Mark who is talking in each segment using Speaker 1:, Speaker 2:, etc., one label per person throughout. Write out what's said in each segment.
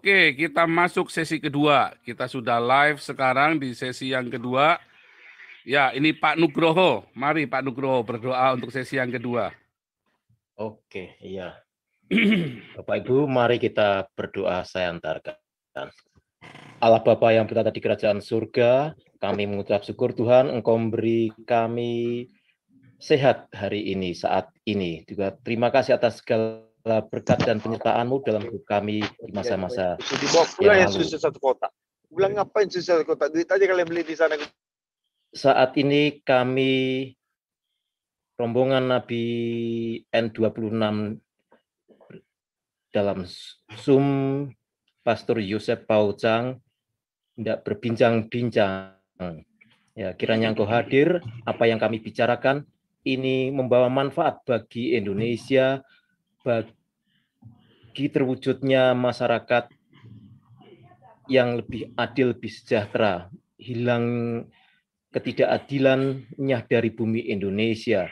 Speaker 1: Oke, kita masuk sesi kedua. Kita sudah live sekarang di sesi yang kedua. Ya, ini Pak Nugroho. Mari Pak Nugroho berdoa untuk sesi yang kedua.
Speaker 2: Oke, iya. Bapak Ibu, mari kita berdoa saya antarkan. Allah Bapa yang berada di kerajaan surga, kami mengucap syukur Tuhan Engkau memberi kami sehat hari ini, saat ini. Juga terima kasih atas segala segala eh, berkat dan penyertaanmu dalam hidup kami di masa-masa yang lalu.
Speaker 3: satu kota. ulang ngapain susah satu kota? Duit aja kalian beli di sana.
Speaker 2: Saat ini kami rombongan Nabi N26 dalam Zoom Pastor Yosef Paucang tidak berbincang-bincang. Ya, kiranya engkau hadir, apa yang kami bicarakan ini membawa manfaat bagi Indonesia, bagi terwujudnya masyarakat yang lebih adil, lebih sejahtera, hilang ketidakadilannya dari bumi Indonesia.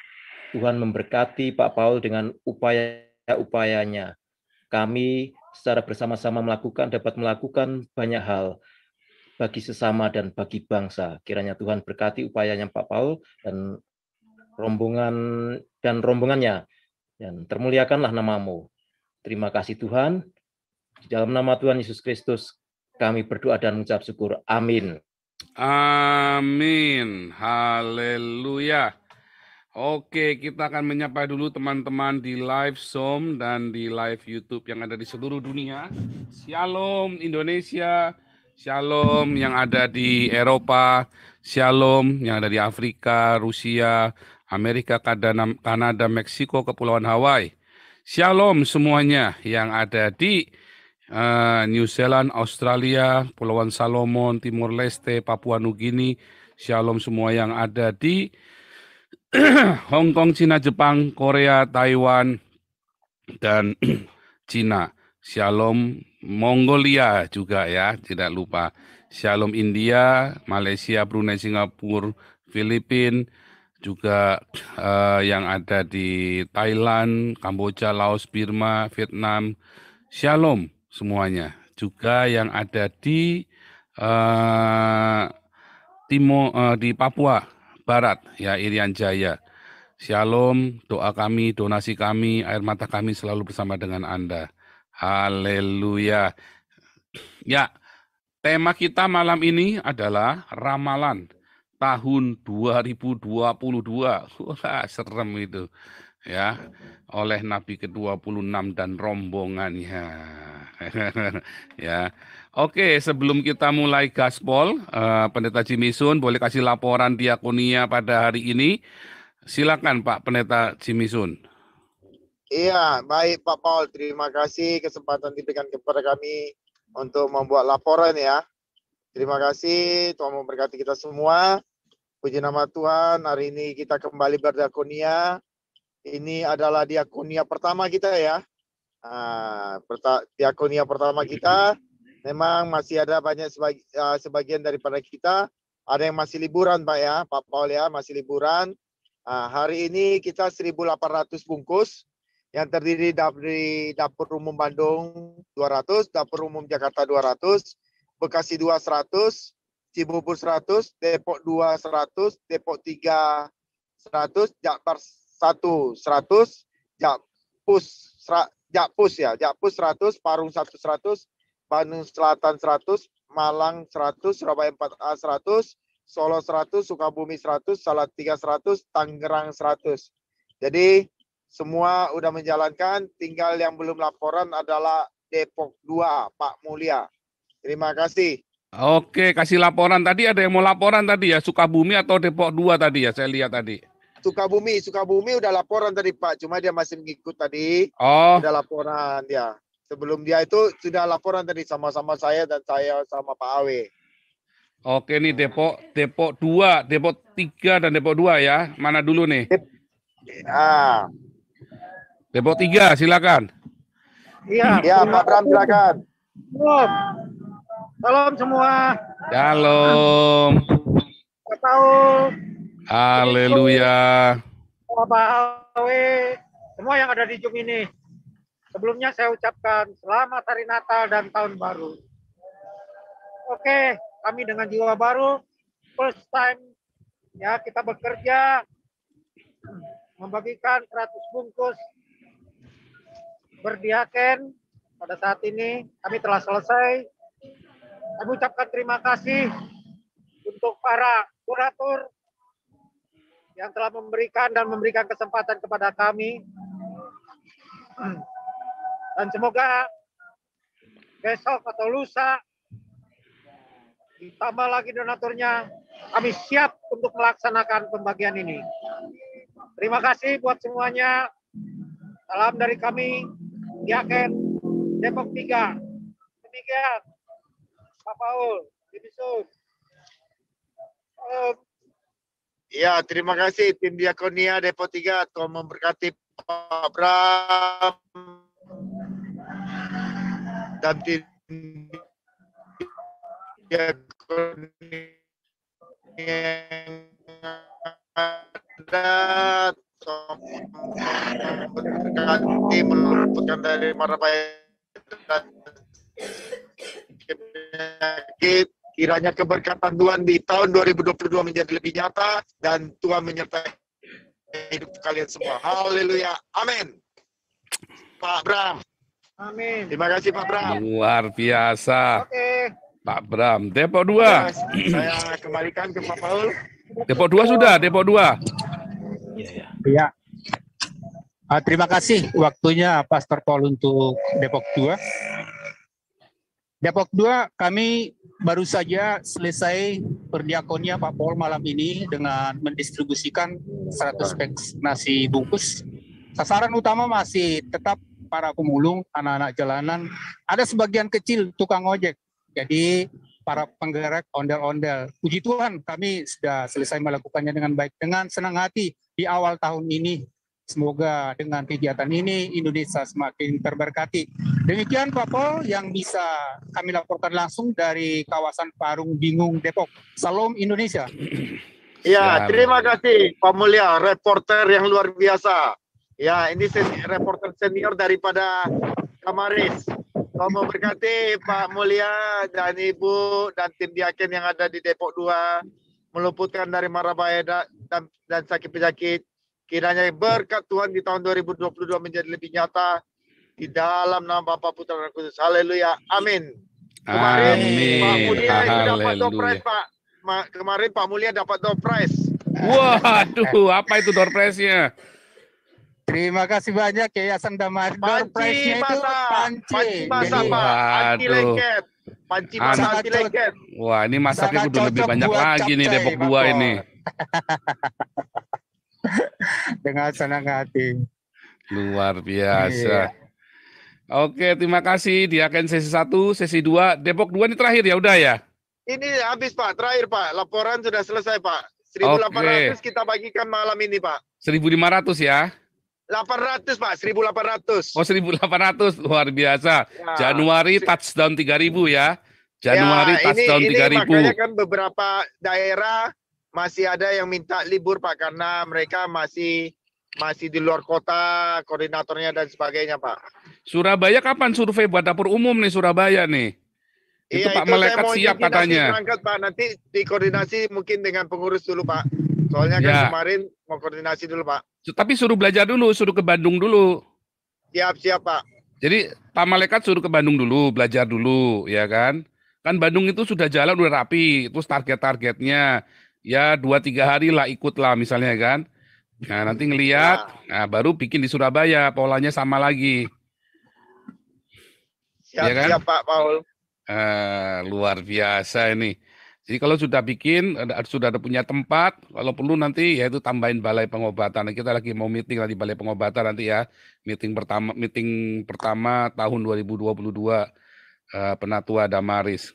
Speaker 2: Tuhan memberkati Pak Paul dengan upaya-upayanya. Kami secara bersama-sama melakukan dapat melakukan banyak hal bagi sesama dan bagi bangsa. Kiranya Tuhan berkati upayanya Pak Paul dan rombongan dan rombongannya dan termuliakanlah namamu. Terima kasih Tuhan. Di dalam nama Tuhan Yesus Kristus kami berdoa dan mengucap syukur. Amin.
Speaker 1: Amin. Haleluya. Oke, kita akan menyapa dulu teman-teman di live Zoom dan di live YouTube yang ada di seluruh dunia. Shalom Indonesia, Shalom yang ada di Eropa, Shalom yang ada di Afrika, Rusia, Amerika, Kanada, Meksiko, Kepulauan Hawaii. Shalom semuanya yang ada di eh, New Zealand, Australia, Pulauan Salomon, Timur Leste, Papua Nugini. Shalom semua yang ada di Hong Kong, Cina, Jepang, Korea, Taiwan, dan Cina. Shalom Mongolia juga ya, tidak lupa. Shalom India, Malaysia, Brunei, Singapura, Filipina, juga uh, yang ada di Thailand, Kamboja, Laos, Burma, Vietnam, Shalom semuanya. Juga yang ada di uh, eh, Timo uh, eh, di Papua Barat ya Irian Jaya. Shalom, doa kami, donasi kami, air mata kami selalu bersama dengan Anda. Haleluya. Ya, tema kita malam ini adalah ramalan tahun 2022. Wah, serem itu. Ya, oleh Nabi ke-26 dan rombongannya. ya. Oke, sebelum kita mulai gaspol, uh, Pendeta Jimisun boleh kasih laporan diakonia pada hari ini. Silakan Pak Pendeta Jimisun.
Speaker 3: Iya, baik Pak Paul. Terima kasih kesempatan diberikan kepada kami untuk membuat laporan ya. Terima kasih, Tuhan memberkati kita semua. Puji nama Tuhan, hari ini kita kembali berdiakonia. Ini adalah diakonia pertama kita ya. Nah, diakonia pertama kita, memang masih ada banyak ah, sebagian daripada kita. Ada yang masih liburan Pak ya, Pak Paul ya, masih liburan. Nah, hari ini kita 1.800 bungkus yang terdiri dari dapur umum Bandung 200, dapur umum Jakarta 200, Bekasi 200, Cibubur 100, Depok 2 100, Depok 3 100, Jakpar 1 100, Jakpus Jakpus ya, Jakpus 100, Parung 1 100, Bandung Selatan 100, Malang 100, Surabaya 4A 100, Solo 100, Sukabumi 100, Salatiga 100, Tangerang 100. Jadi semua udah menjalankan, tinggal yang belum laporan adalah Depok 2, Pak Mulia. Terima kasih.
Speaker 1: Oke, kasih laporan tadi ada yang mau laporan tadi ya Sukabumi atau Depok 2 tadi ya saya lihat tadi.
Speaker 3: Sukabumi, Sukabumi udah laporan tadi Pak, cuma dia masih ngikut tadi. Oh. Udah laporan ya. Sebelum dia itu sudah laporan tadi sama-sama saya dan saya sama Pak Awe.
Speaker 1: Oke nih Depok, Depok 2, Depok 3 dan Depok 2 ya. Mana dulu nih?
Speaker 3: ah.
Speaker 1: Depok 3 silakan.
Speaker 3: Iya, ya, Pak Bram silakan.
Speaker 4: Salam semua.
Speaker 1: Salam. Tahu. Haleluya.
Speaker 5: semua yang ada di Jum ini. Sebelumnya saya ucapkan selamat hari Natal dan tahun baru. Oke, kami dengan jiwa baru first time ya kita bekerja membagikan 100 bungkus berdiaken pada saat ini kami telah selesai kami ucapkan terima kasih untuk para kurator yang telah memberikan dan memberikan kesempatan kepada kami. Dan semoga besok atau lusa ditambah lagi donaturnya, kami siap untuk melaksanakan pembagian ini. Terima kasih buat semuanya. Salam dari kami, Yaken Depok 3. Demikian. Paul,
Speaker 3: Ya, terima kasih tim Diakonia Depo 3 atau memberkati Pak Bram dan tim Diakonia yang ada memberkati melumpuhkan dari marabaya dan penyakit, kiranya keberkatan Tuhan di tahun 2022 menjadi lebih nyata, dan Tuhan menyertai hidup kalian semua. Haleluya. Amin. Pak Bram. Amin. Terima kasih Pak Bram.
Speaker 1: Luar biasa. Oke. Okay. Pak Bram, Depok 2. saya
Speaker 3: kembalikan ke Pak Paul.
Speaker 1: Depok 2 sudah, Depok 2. Iya, ya. Uh, terima
Speaker 6: kasih waktunya Pastor Paul untuk Depok 2.
Speaker 4: Depok 2 kami baru saja selesai perdiakonnya Pak Pol malam
Speaker 7: ini dengan mendistribusikan 100 pack nasi bungkus. Sasaran
Speaker 6: utama masih tetap para pemulung, anak-anak jalanan. Ada sebagian kecil tukang ojek. Jadi para penggerak ondel-ondel. Puji Tuhan kami sudah
Speaker 1: selesai melakukannya dengan baik. Dengan senang hati di awal tahun ini Semoga dengan kegiatan ini Indonesia semakin terberkati. Demikian Pak Pol yang bisa
Speaker 3: kami laporkan langsung dari kawasan Parung Bingung Depok. Salam Indonesia. Ya, terima kasih Pak Mulia, reporter yang luar biasa. Ya, ini seni, reporter senior daripada Kamaris. Kau mau Pak Mulia dan Ibu dan tim Diaken yang ada di Depok 2 meluputkan dari Marabaya dan, dan sakit penyakit Kiranya berkat Tuhan di tahun 2022 menjadi lebih nyata di dalam nama Bapa Putra dan Kudus. Haleluya. Amin.
Speaker 8: Kemarin Amin. Pak Mulia dapat door prize,
Speaker 3: Pak. kemarin Pak Mulia dapat door prize.
Speaker 1: Waduh, apa itu door prize-nya?
Speaker 6: Terima kasih banyak Yayasan Damar. Panci prize-nya itu panci. Panci basah, Pak. Anti
Speaker 1: lengket.
Speaker 3: Panci masa anti lengket.
Speaker 1: Wah, ini masaknya udah lebih banyak lagi nih Depok dua ini. dengan senang hati. Luar biasa. Iya. Oke, terima kasih. Di akan sesi satu sesi dua Depok dua ini terakhir ya udah ya.
Speaker 3: Ini habis Pak, terakhir Pak. Laporan sudah selesai Pak. 1800 ratus kita bagikan malam ini Pak.
Speaker 1: 1500 ya.
Speaker 3: 800 Pak, 1800.
Speaker 1: Oh 1800, luar biasa. Ya. Januari touchdown 3000 ya. Januari ya, touchdown ini, 3000. Ini makanya kan
Speaker 3: beberapa daerah masih ada yang minta libur Pak karena mereka masih masih di luar kota koordinatornya dan sebagainya Pak.
Speaker 1: Surabaya kapan survei buat dapur umum nih Surabaya nih? Itu iya, Pak itu Melekat siap katanya. Berangkat
Speaker 3: Pak nanti dikoordinasi mungkin dengan pengurus dulu Pak. Soalnya kan ya. kemarin mau koordinasi dulu Pak.
Speaker 1: Tapi suruh belajar dulu, suruh ke Bandung dulu.
Speaker 3: Siap siap Pak.
Speaker 1: Jadi Pak melekat suruh ke Bandung dulu, belajar dulu, ya kan? Kan Bandung itu sudah jalan udah rapi, terus target-targetnya ya dua tiga hari lah ikut lah misalnya kan. Nah nanti ngelihat, nah. Ya. nah baru bikin di Surabaya polanya sama lagi. Siap, ya kan? siap Pak Paul. Eh luar biasa ini. Jadi kalau sudah bikin, sudah ada punya tempat, kalau perlu nanti ya itu tambahin balai pengobatan. Nah, kita lagi mau meeting lagi balai pengobatan nanti ya, meeting pertama meeting pertama tahun 2022 uh, ah, Penatua Damaris.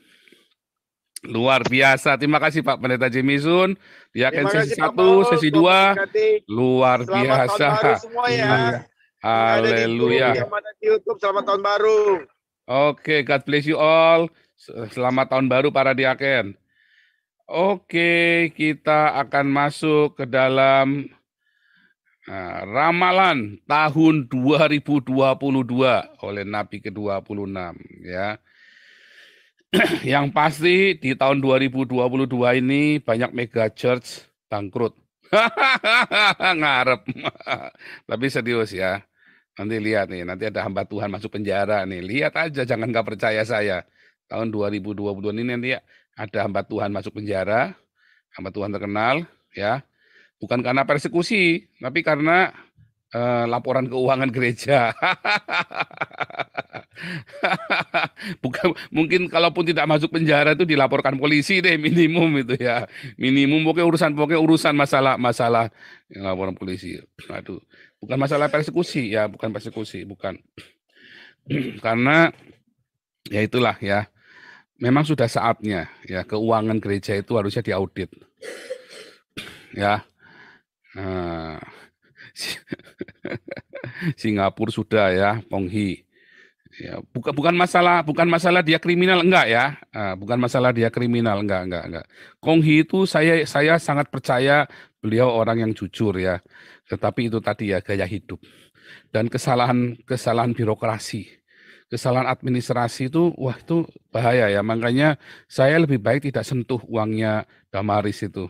Speaker 1: Luar biasa. Terima kasih Pak Pendeta Jimmy Jemisun. Dia akan sesi kasih, satu, sesi dua. Luar Selamat biasa. Selamat Tahun baru semua ya. Iya. Haleluya.
Speaker 3: Di YouTube. Selamat tahun baru.
Speaker 1: Oke, okay, God bless you all. Selamat tahun baru para diaken. Oke, okay, kita akan masuk ke dalam nah, ramalan tahun 2022 oleh Nabi ke-26 ya. yang pasti di tahun 2022 ini banyak mega church bangkrut. Ngarep. Tapi serius ya. Nanti lihat nih, nanti ada hamba Tuhan masuk penjara nih. Lihat aja, jangan nggak percaya saya. Tahun 2022 ini nanti ada hamba Tuhan masuk penjara, hamba Tuhan terkenal, ya. Bukan karena persekusi, tapi karena Eh, laporan keuangan gereja. Bukan mungkin kalaupun tidak masuk penjara itu dilaporkan polisi deh minimum itu ya. Minimum pokoknya urusan pokoknya urusan masalah-masalah yang laporan polisi. Aduh, bukan masalah persekusi ya, bukan persekusi, bukan. Karena ya itulah ya. Memang sudah saatnya ya keuangan gereja itu harusnya diaudit. Ya. Nah, Singapura sudah ya, Ponghi. Ya, bukan bukan masalah bukan masalah dia kriminal enggak ya. Ah, bukan masalah dia kriminal enggak enggak enggak. Kong Hi itu saya saya sangat percaya beliau orang yang jujur ya. Tetapi itu tadi ya gaya hidup dan kesalahan kesalahan birokrasi kesalahan administrasi itu wah itu bahaya ya makanya saya lebih baik tidak sentuh uangnya Damaris itu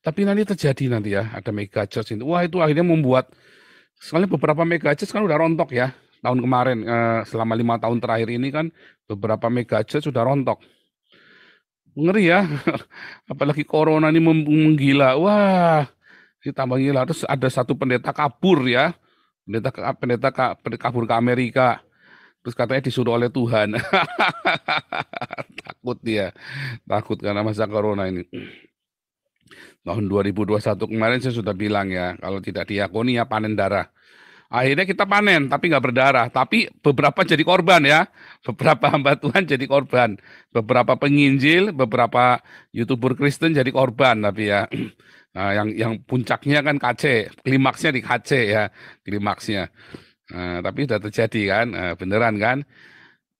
Speaker 1: tapi nanti terjadi nanti ya, ada mega church ini. Wah itu akhirnya membuat, sekali beberapa mega church kan udah rontok ya. Tahun kemarin, eh, selama lima tahun terakhir ini kan beberapa mega church sudah rontok. Ngeri ya, apalagi corona ini menggila. Wah, ditambah gila. Terus ada satu pendeta kabur ya, pendeta, pendeta kabur ke Amerika terus katanya disuruh oleh Tuhan. takut dia, takut karena masa corona ini. Tahun 2021 kemarin saya sudah bilang ya, kalau tidak diakoni ya panen darah. Akhirnya kita panen, tapi nggak berdarah. Tapi beberapa jadi korban ya. Beberapa hamba Tuhan jadi korban. Beberapa penginjil, beberapa youtuber Kristen jadi korban tapi ya. Nah, yang yang puncaknya kan KC, klimaksnya di KC ya, klimaksnya. Nah, tapi sudah terjadi kan, nah, beneran kan.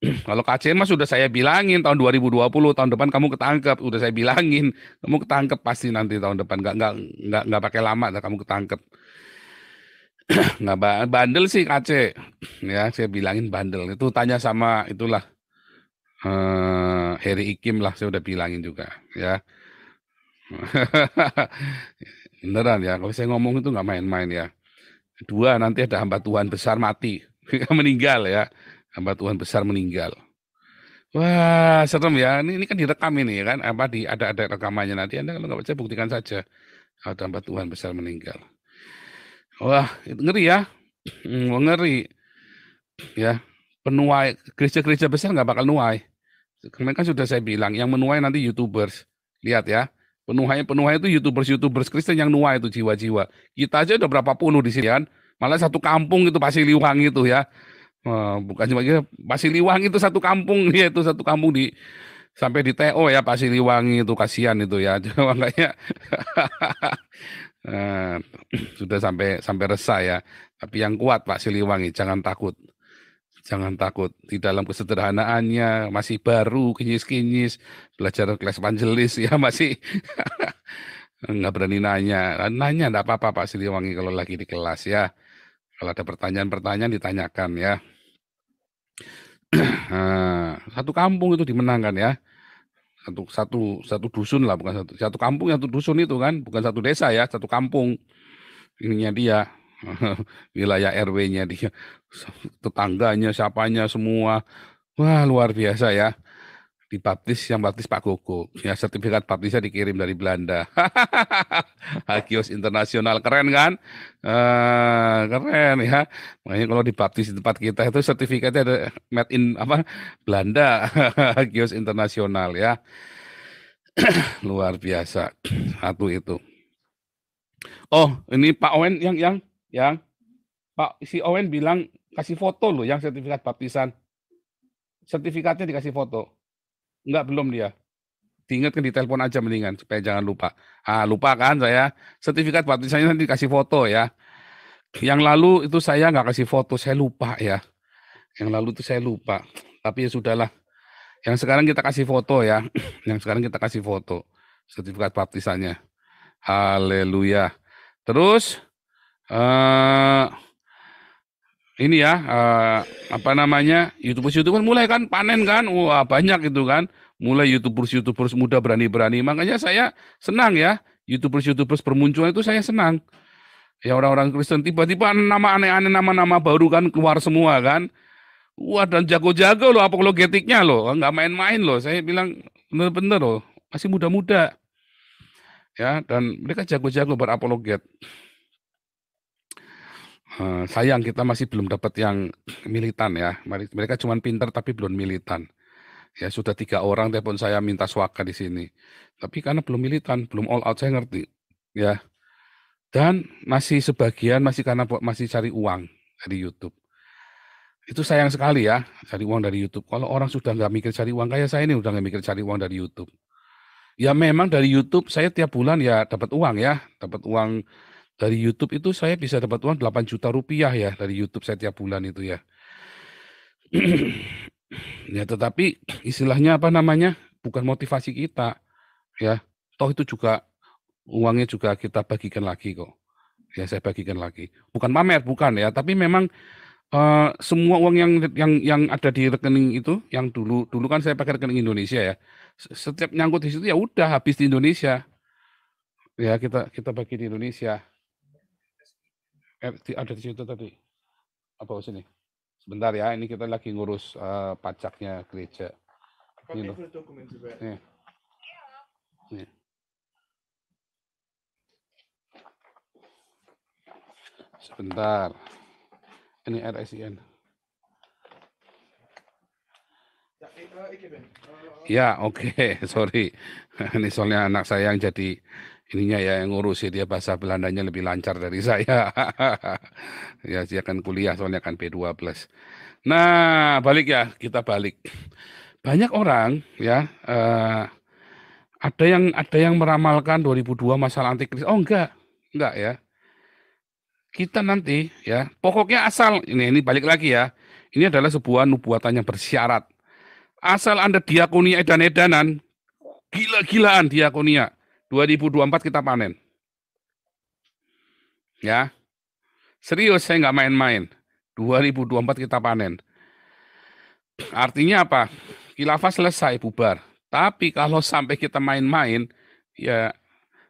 Speaker 1: Kalau KCN Mas sudah saya bilangin tahun 2020 tahun depan kamu ketangkep, udah saya bilangin kamu ketangkep pasti nanti tahun depan nggak nggak nggak nggak pakai lama dah kamu ketangkep. nggak bandel sih KC ya saya bilangin bandel itu tanya sama itulah uh, Heri Ikim lah saya udah bilangin juga ya beneran ya kalau saya ngomong itu nggak main-main ya dua nanti ada hamba Tuhan besar mati meninggal ya hamba Tuhan besar meninggal. Wah, serem ya. Ini, ini kan direkam ini ya kan, apa di ada ada rekamannya nanti Anda kalau nggak percaya buktikan saja. Ada hamba Tuhan besar meninggal. Wah, itu ngeri ya. Hmm, ngeri. Ya, penuai gereja-gereja besar nggak bakal nuai. Kemarin kan sudah saya bilang, yang menuai nanti YouTubers. Lihat ya, penuhai penuhai itu YouTubers YouTubers Kristen yang nuai itu jiwa-jiwa. Kita aja udah berapa puluh di sini kan. Malah satu kampung itu pasti liwang itu ya. Wah, eh, bukan cuma gitu, Pasiliwangi itu satu kampung dia itu satu kampung di sampai di TO ya Pasiliwangi itu kasihan itu ya makanya uh, sudah sampai sampai resah ya tapi yang kuat Pak Siliwangi jangan takut jangan takut di dalam kesederhanaannya masih baru kinyis-kinyis belajar kelas panjelis ya masih nggak berani nanya nanya ndak apa-apa Pak Siliwangi kalau lagi di kelas ya kalau ada pertanyaan-pertanyaan ditanyakan ya Nah, satu kampung itu dimenangkan ya satu satu satu dusun lah bukan satu satu kampung satu dusun itu kan bukan satu desa ya satu kampung ininya dia wilayah RW-nya dia tetangganya siapanya semua wah luar biasa ya di baptis yang baptis Pak Koko, Ya sertifikat baptisnya dikirim dari Belanda. Hakios internasional keren kan? Uh, keren ya. Makanya kalau di baptis di tempat kita itu sertifikatnya ada made in apa Belanda. Hakios internasional ya. Luar biasa. Satu itu. Oh, ini Pak Owen yang yang yang Pak si Owen bilang kasih foto loh yang sertifikat baptisan. Sertifikatnya dikasih foto. Enggak belum dia. Diingatkan di telepon aja mendingan supaya jangan lupa. Ah, lupa kan saya. Sertifikat baptisannya nanti dikasih foto ya. Yang lalu itu saya nggak kasih foto, saya lupa ya. Yang lalu itu saya lupa. Tapi ya sudahlah. Yang sekarang kita kasih foto ya. Yang sekarang kita kasih foto sertifikat baptisannya. Haleluya. Terus eh uh, ini ya uh, apa namanya youtubers youtubers kan mulai kan panen kan wah banyak itu kan mulai youtubers youtubers muda berani berani makanya saya senang ya youtubers youtubers bermunculan itu saya senang ya orang-orang Kristen tiba-tiba nama aneh-aneh nama-nama baru kan keluar semua kan wah dan jago-jago loh apologetiknya loh nggak main-main loh saya bilang bener-bener loh masih muda-muda ya dan mereka jago-jago berapologet Eh, sayang kita masih belum dapat yang militan ya. Mereka cuma pinter tapi belum militan. Ya sudah tiga orang telepon saya minta suaka di sini. Tapi karena belum militan, belum all out saya ngerti. Ya. Dan masih sebagian masih karena masih cari uang dari YouTube itu sayang sekali ya cari uang dari YouTube. Kalau orang sudah nggak mikir cari uang kayak saya ini udah nggak mikir cari uang dari YouTube. Ya memang dari YouTube saya tiap bulan ya dapat uang ya, dapat uang dari YouTube itu saya bisa dapat uang 8 juta rupiah ya dari YouTube setiap bulan itu ya. ya tetapi istilahnya apa namanya? bukan motivasi kita ya. Toh itu juga uangnya juga kita bagikan lagi kok. Ya saya bagikan lagi. Bukan pamer, bukan ya, tapi memang uh, semua uang yang yang yang ada di rekening itu yang dulu dulu kan saya pakai rekening Indonesia ya. Setiap nyangkut di situ ya udah habis di Indonesia. Ya kita kita bagi di Indonesia eh, ada di situ tadi. Apa sini? Sebentar ya, ini kita lagi ngurus uh, pajaknya gereja. ini loh. ini iya. iya. Sebentar. Ini RSIN.
Speaker 6: Ya, eh, eh,
Speaker 1: ya, oke. Okay. Sorry. Ini soalnya anak saya yang jadi ininya ya yang ngurusi dia bahasa Belandanya lebih lancar dari saya. ya dia kan kuliah soalnya akan P2 plus. Nah, balik ya, kita balik. Banyak orang ya uh, ada yang ada yang meramalkan 2002 masalah antikris. Oh enggak, enggak ya. Kita nanti ya, pokoknya asal ini ini balik lagi ya. Ini adalah sebuah nubuatan yang bersyarat. Asal Anda diakonia edan-edanan, gila-gilaan diakonia 2024 kita panen. Ya. Serius, saya nggak main-main. 2024 kita panen. Artinya apa? Khilafah selesai, bubar. Tapi kalau sampai kita main-main, ya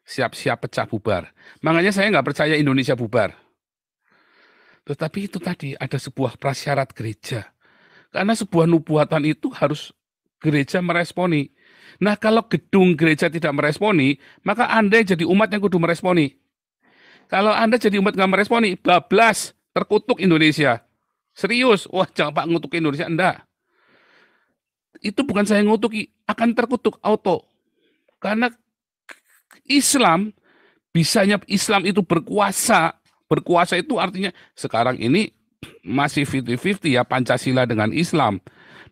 Speaker 1: siap-siap pecah bubar. Makanya saya nggak percaya Indonesia bubar. Tetapi itu tadi ada sebuah prasyarat gereja. Karena sebuah nubuatan itu harus gereja meresponi. Nah kalau gedung gereja tidak meresponi, maka Anda jadi umat yang kudu meresponi. Kalau Anda jadi umat nggak meresponi, bablas, terkutuk Indonesia. Serius, wah jangan Pak ngutuk Indonesia, anda Itu bukan saya ngutuki, akan terkutuk auto. Karena Islam, bisanya Islam itu berkuasa, berkuasa itu artinya sekarang ini masih 50-50 ya Pancasila dengan Islam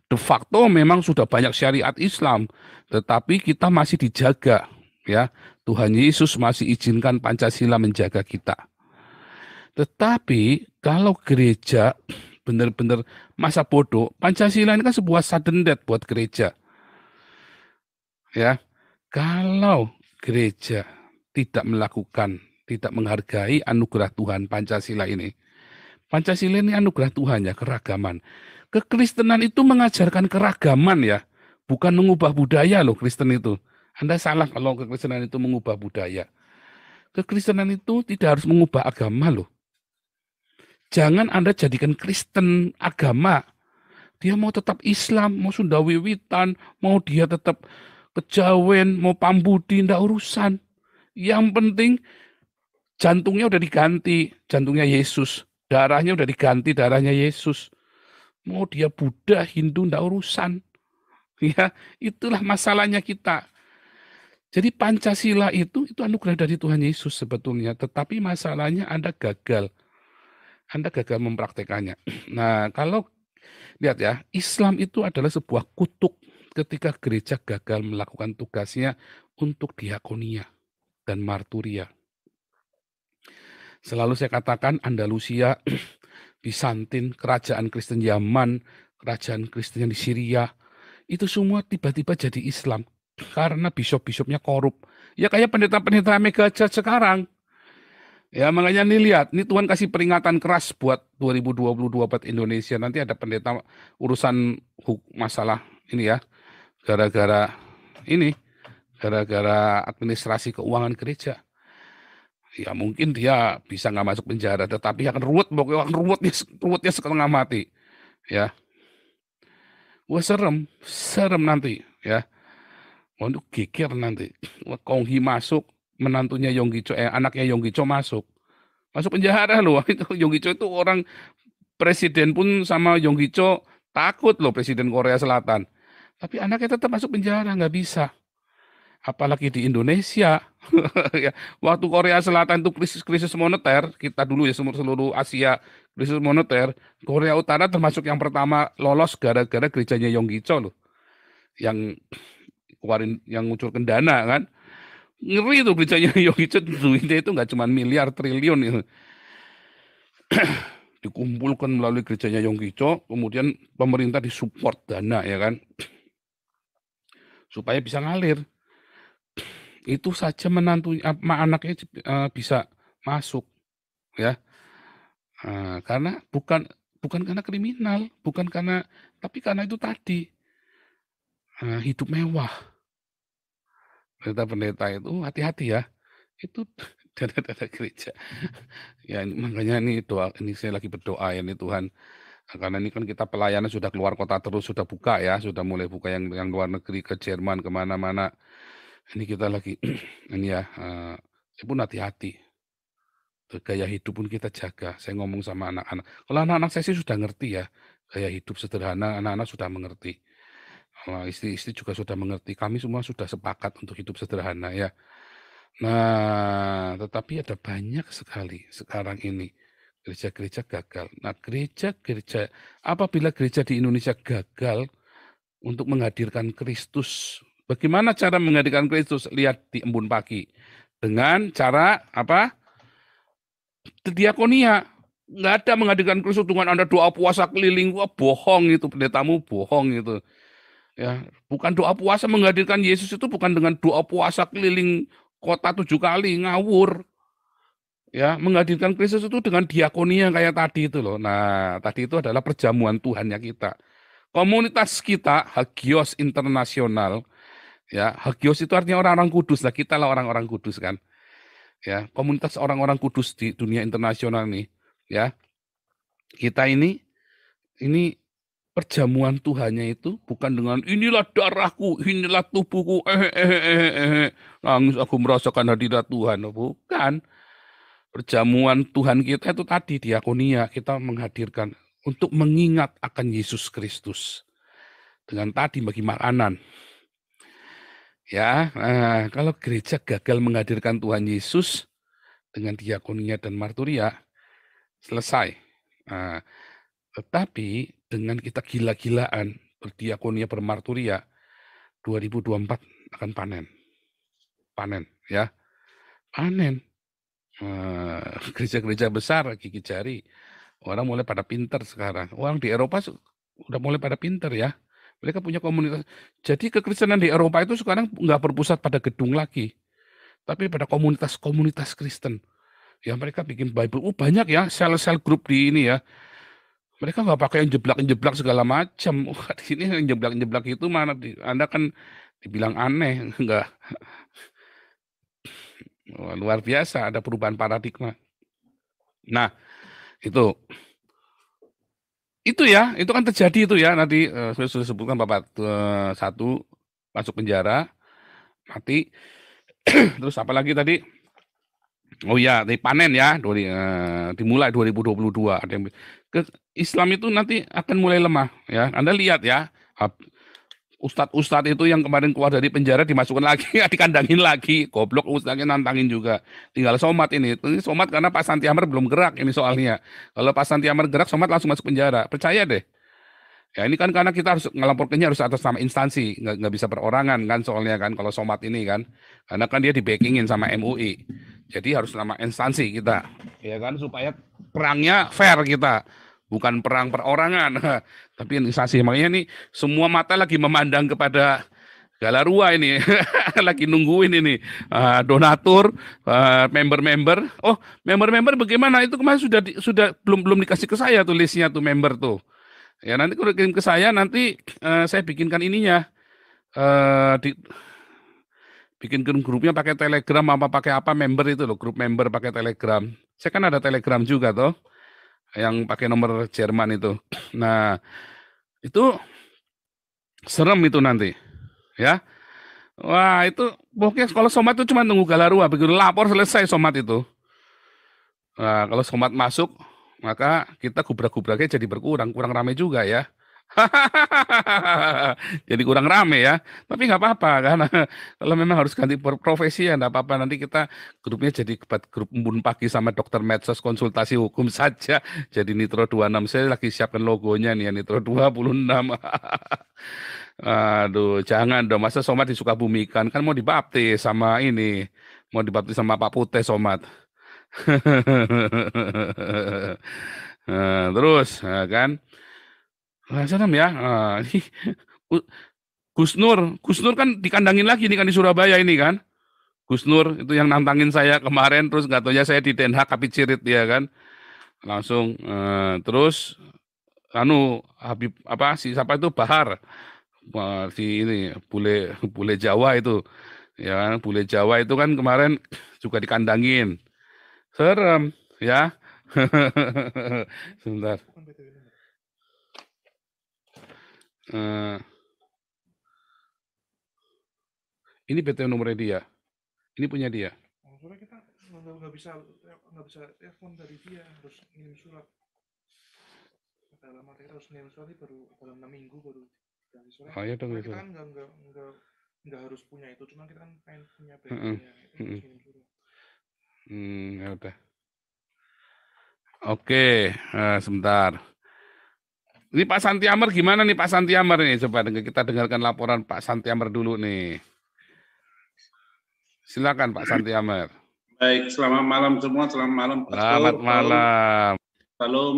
Speaker 1: de facto memang sudah banyak syariat Islam, tetapi kita masih dijaga ya. Tuhan Yesus masih izinkan Pancasila menjaga kita. Tetapi kalau gereja benar-benar masa bodoh, Pancasila ini kan sebuah sudden death buat gereja. Ya, kalau gereja tidak melakukan, tidak menghargai anugerah Tuhan Pancasila ini, Pancasila ini anugerah Tuhan ya, keragaman. Kekristenan itu mengajarkan keragaman ya, bukan mengubah budaya loh Kristen itu. Anda salah kalau kekristenan itu mengubah budaya. Kekristenan itu tidak harus mengubah agama loh. Jangan Anda jadikan Kristen agama. Dia mau tetap Islam, mau Sunda Wiwitan, mau dia tetap kejawen, mau pambudi, tidak urusan. Yang penting jantungnya udah diganti, jantungnya Yesus. Darahnya udah diganti, darahnya Yesus. Mau dia Buddha, Hindu, ndak urusan. Ya, itulah masalahnya kita. Jadi Pancasila itu itu anugerah dari Tuhan Yesus sebetulnya, tetapi masalahnya Anda gagal. Anda gagal mempraktekannya. Nah, kalau lihat ya, Islam itu adalah sebuah kutuk ketika gereja gagal melakukan tugasnya untuk diakonia dan marturia. Selalu saya katakan Andalusia Bizantin, kerajaan Kristen Yaman, kerajaan Kristen yang di Syria, itu semua tiba-tiba jadi Islam karena bishop-bishopnya korup. Ya kayak pendeta-pendeta mega church sekarang. Ya makanya nih lihat, nih Tuhan kasih peringatan keras buat 2022 buat Indonesia. Nanti ada pendeta urusan masalah ini ya. Gara-gara ini, gara-gara administrasi keuangan gereja ya mungkin dia bisa nggak masuk penjara tetapi akan ruwet pokoknya akan ruwet dia ruwetnya setengah mati ya wah serem serem nanti ya Waduh, kikir nanti wah, Konghi masuk menantunya Yonggi Cho eh, anaknya Yonggi Cho masuk masuk penjara loh itu Yonggi Cho itu orang presiden pun sama Yonggi Cho takut loh presiden Korea Selatan tapi anaknya tetap masuk penjara nggak bisa apalagi di Indonesia. Ya, waktu Korea Selatan itu krisis-krisis moneter, kita dulu ya seluruh, seluruh Asia krisis moneter, Korea Utara termasuk yang pertama lolos gara-gara gerejanya Yonggi Cho loh. Yang keluarin yang ngucurkan dana kan. Ngeri itu gerejanya Yonggi Cho duitnya itu nggak cuma miliar triliun itu. dikumpulkan melalui gerejanya Yonggi Cho, kemudian pemerintah disupport dana ya kan supaya bisa ngalir itu saja menantunya eh, anaknya uh, bisa masuk ya uh, karena bukan bukan karena kriminal bukan karena tapi karena itu tadi uh, hidup mewah pendeta-pendeta itu hati-hati ya itu dada-dada gereja ya makanya ini doa ini saya lagi berdoa ya ini Tuhan karena ini kan kita pelayanan sudah keluar kota terus sudah buka ya sudah mulai buka yang yang luar negeri ke Jerman kemana-mana ini kita lagi, ini ya, saya eh, pun hati-hati. Gaya hidup pun kita jaga. Saya ngomong sama anak-anak. Kalau anak-anak saya sih sudah ngerti ya, gaya hidup sederhana, anak-anak sudah mengerti. Istri-istri eh, juga sudah mengerti. Kami semua sudah sepakat untuk hidup sederhana ya. Nah, tetapi ada banyak sekali sekarang ini gereja-gereja gagal. Nah, gereja-gereja, apabila gereja di Indonesia gagal untuk menghadirkan Kristus Bagaimana cara menghadirkan Kristus? Lihat di embun pagi. Dengan cara apa? Diakonia. Nggak ada menghadirkan Kristus dengan Anda doa puasa keliling. Wah, bohong itu pendetamu, bohong itu. Ya, bukan doa puasa menghadirkan Yesus itu bukan dengan doa puasa keliling kota tujuh kali ngawur. Ya, menghadirkan Kristus itu dengan diakonia kayak tadi itu loh. Nah, tadi itu adalah perjamuan Tuhannya kita. Komunitas kita, Hagios Internasional, Ya, hagios itu artinya orang-orang kudus lah. Kita lah orang-orang kudus kan. Ya, komunitas orang-orang kudus di dunia internasional nih. Ya, kita ini ini perjamuan Tuhannya itu bukan dengan inilah darahku, inilah tubuhku, eh, eh, eh, eh, nangis aku merasakan hadirat Tuhan, bukan perjamuan Tuhan kita itu tadi diakonia kita menghadirkan untuk mengingat akan Yesus Kristus dengan tadi bagi makanan Ya, nah, kalau gereja gagal menghadirkan Tuhan Yesus dengan diakoninya dan marturia, selesai. Nah, tetapi dengan kita gila-gilaan berdiakonia bermarturia, 2024 akan panen. Panen, ya. Panen. Eh, gereja gereja-gereja besar gigi jari. Orang mulai pada pinter sekarang. Orang di Eropa sudah mulai pada pinter ya mereka punya komunitas. Jadi kekristenan di Eropa itu sekarang nggak berpusat pada gedung lagi, tapi pada komunitas-komunitas Kristen. Ya mereka bikin Bible. Oh banyak ya sel-sel grup di ini ya. Mereka nggak pakai yang jeblak-jeblak segala macam. Oh di sini yang jeblak-jeblak itu mana? Anda kan dibilang aneh, enggak. Oh, luar biasa ada perubahan paradigma. Nah, itu itu ya, itu kan terjadi itu ya nanti uh, sudah, sudah sebutkan bapak uh, eh, satu masuk penjara mati terus apa lagi tadi oh ya dari panen ya dari, uh, eh, dimulai 2022 ada yang ke Islam itu nanti akan mulai lemah ya Anda lihat ya Ustad Ustad itu yang kemarin keluar dari penjara dimasukkan lagi, dikandangin lagi, goblok ustadnya nantangin juga. Tinggal Somat ini, ini Somat karena Pak Santi Santiamer belum gerak ini soalnya. Kalau Pak Santi Santiamer gerak, Somat langsung masuk penjara. Percaya deh. Ya ini kan karena kita harus ngelaporkannya harus atas nama instansi, nggak, nggak bisa perorangan kan soalnya kan kalau Somat ini kan. Karena kan dia dibackingin sama MUI. Jadi harus nama instansi kita, ya kan supaya perangnya fair kita bukan perang perorangan, tapi investasi. Makanya nih semua mata lagi memandang kepada Galarua ini lagi nungguin ini ah, donatur ah, member-member. oh, member-member bagaimana? Itu kemarin sudah di, sudah belum belum dikasih ke saya tuh listnya tuh member tuh. Ya nanti kalau kirim ke saya nanti eh, saya bikinkan ininya uh, di bikin grupnya pakai Telegram apa pakai apa member itu loh, grup member pakai Telegram. Saya kan ada Telegram juga toh yang pakai nomor Jerman itu. Nah, itu serem itu nanti. Ya. Wah, itu pokoknya kalau somat itu cuma nunggu galarua, begitu lapor selesai somat itu. Nah, kalau somat masuk, maka kita gubrak-gubraknya jadi berkurang, kurang ramai juga ya. Jadi kurang rame ya. Tapi nggak apa-apa karena kalau memang harus ganti profesi ya nggak apa-apa. Nanti kita grupnya jadi grup embun pagi sama dokter medsos konsultasi hukum saja. Jadi Nitro 26 saya lagi siapkan logonya nih ya Nitro 26. Aduh, jangan dong. Masa Somat di Sukabumi kan kan mau dibaptis sama ini, mau dibaptis sama Pak Putih Somat. Nah, terus ya kan Nah, serem ya. Nah, ini Gus Nur, Gus Nur kan dikandangin lagi nih kan di Surabaya ini kan. Gus Nur itu yang nantangin saya kemarin terus nggak ya saya di Den Haag tapi cirit dia kan. Langsung eh, terus anu Habib apa si siapa itu Bahar si ini bule bule Jawa itu ya kan bule Jawa itu kan kemarin juga dikandangin serem ya sebentar Uh, ini PT nomornya dia. Ini punya dia.
Speaker 8: Oh, soalnya kita nggak bisa nggak bisa telepon dari dia harus ngirim surat. Dalam arti harus ngirim surat ini baru dalam enam minggu baru. Dari Oh, ya, dong, gitu. kita kan nggak nggak nggak
Speaker 2: nggak harus punya itu, cuma kita kan pengen punya
Speaker 8: PT mm ya,
Speaker 1: Hmm, ya udah. Oke, okay. uh, eh, sebentar. Ini Pak Santiamer gimana nih Pak Santiamer nih? Coba kita dengarkan laporan Pak Santiamer dulu nih. Silakan Pak Santiamer. Baik, selamat malam semua, selamat malam Pak Selamat Salam. malam. Salam.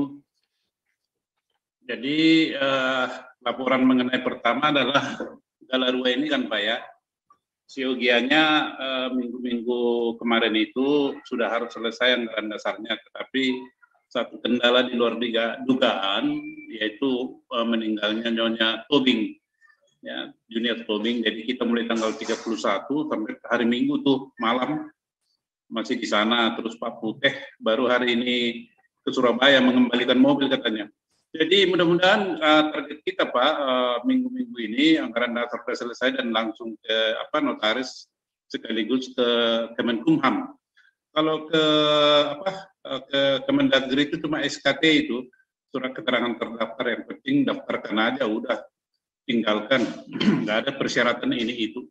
Speaker 1: Jadi eh, laporan mengenai pertama adalah Galarua ini kan Pak ya, siogianya eh, minggu-minggu kemarin itu sudah harus selesai anggaran dasarnya, tetapi satu kendala di luar dugaan yaitu uh, meninggalnya Nyonya Tobing ya Junior Tobing jadi kita mulai tanggal 31 sampai hari Minggu tuh malam masih di sana terus Pak Putih eh, baru hari ini ke Surabaya mengembalikan mobil katanya jadi mudah-mudahan uh, target kita Pak e, minggu-minggu uh, ini anggaran dasar selesai dan langsung ke apa notaris sekaligus ke Kemenkumham kalau ke apa eh, ke Kemendagri itu cuma SKT itu surat keterangan terdaftar yang penting daftarkan aja udah tinggalkan nggak ada persyaratan ini itu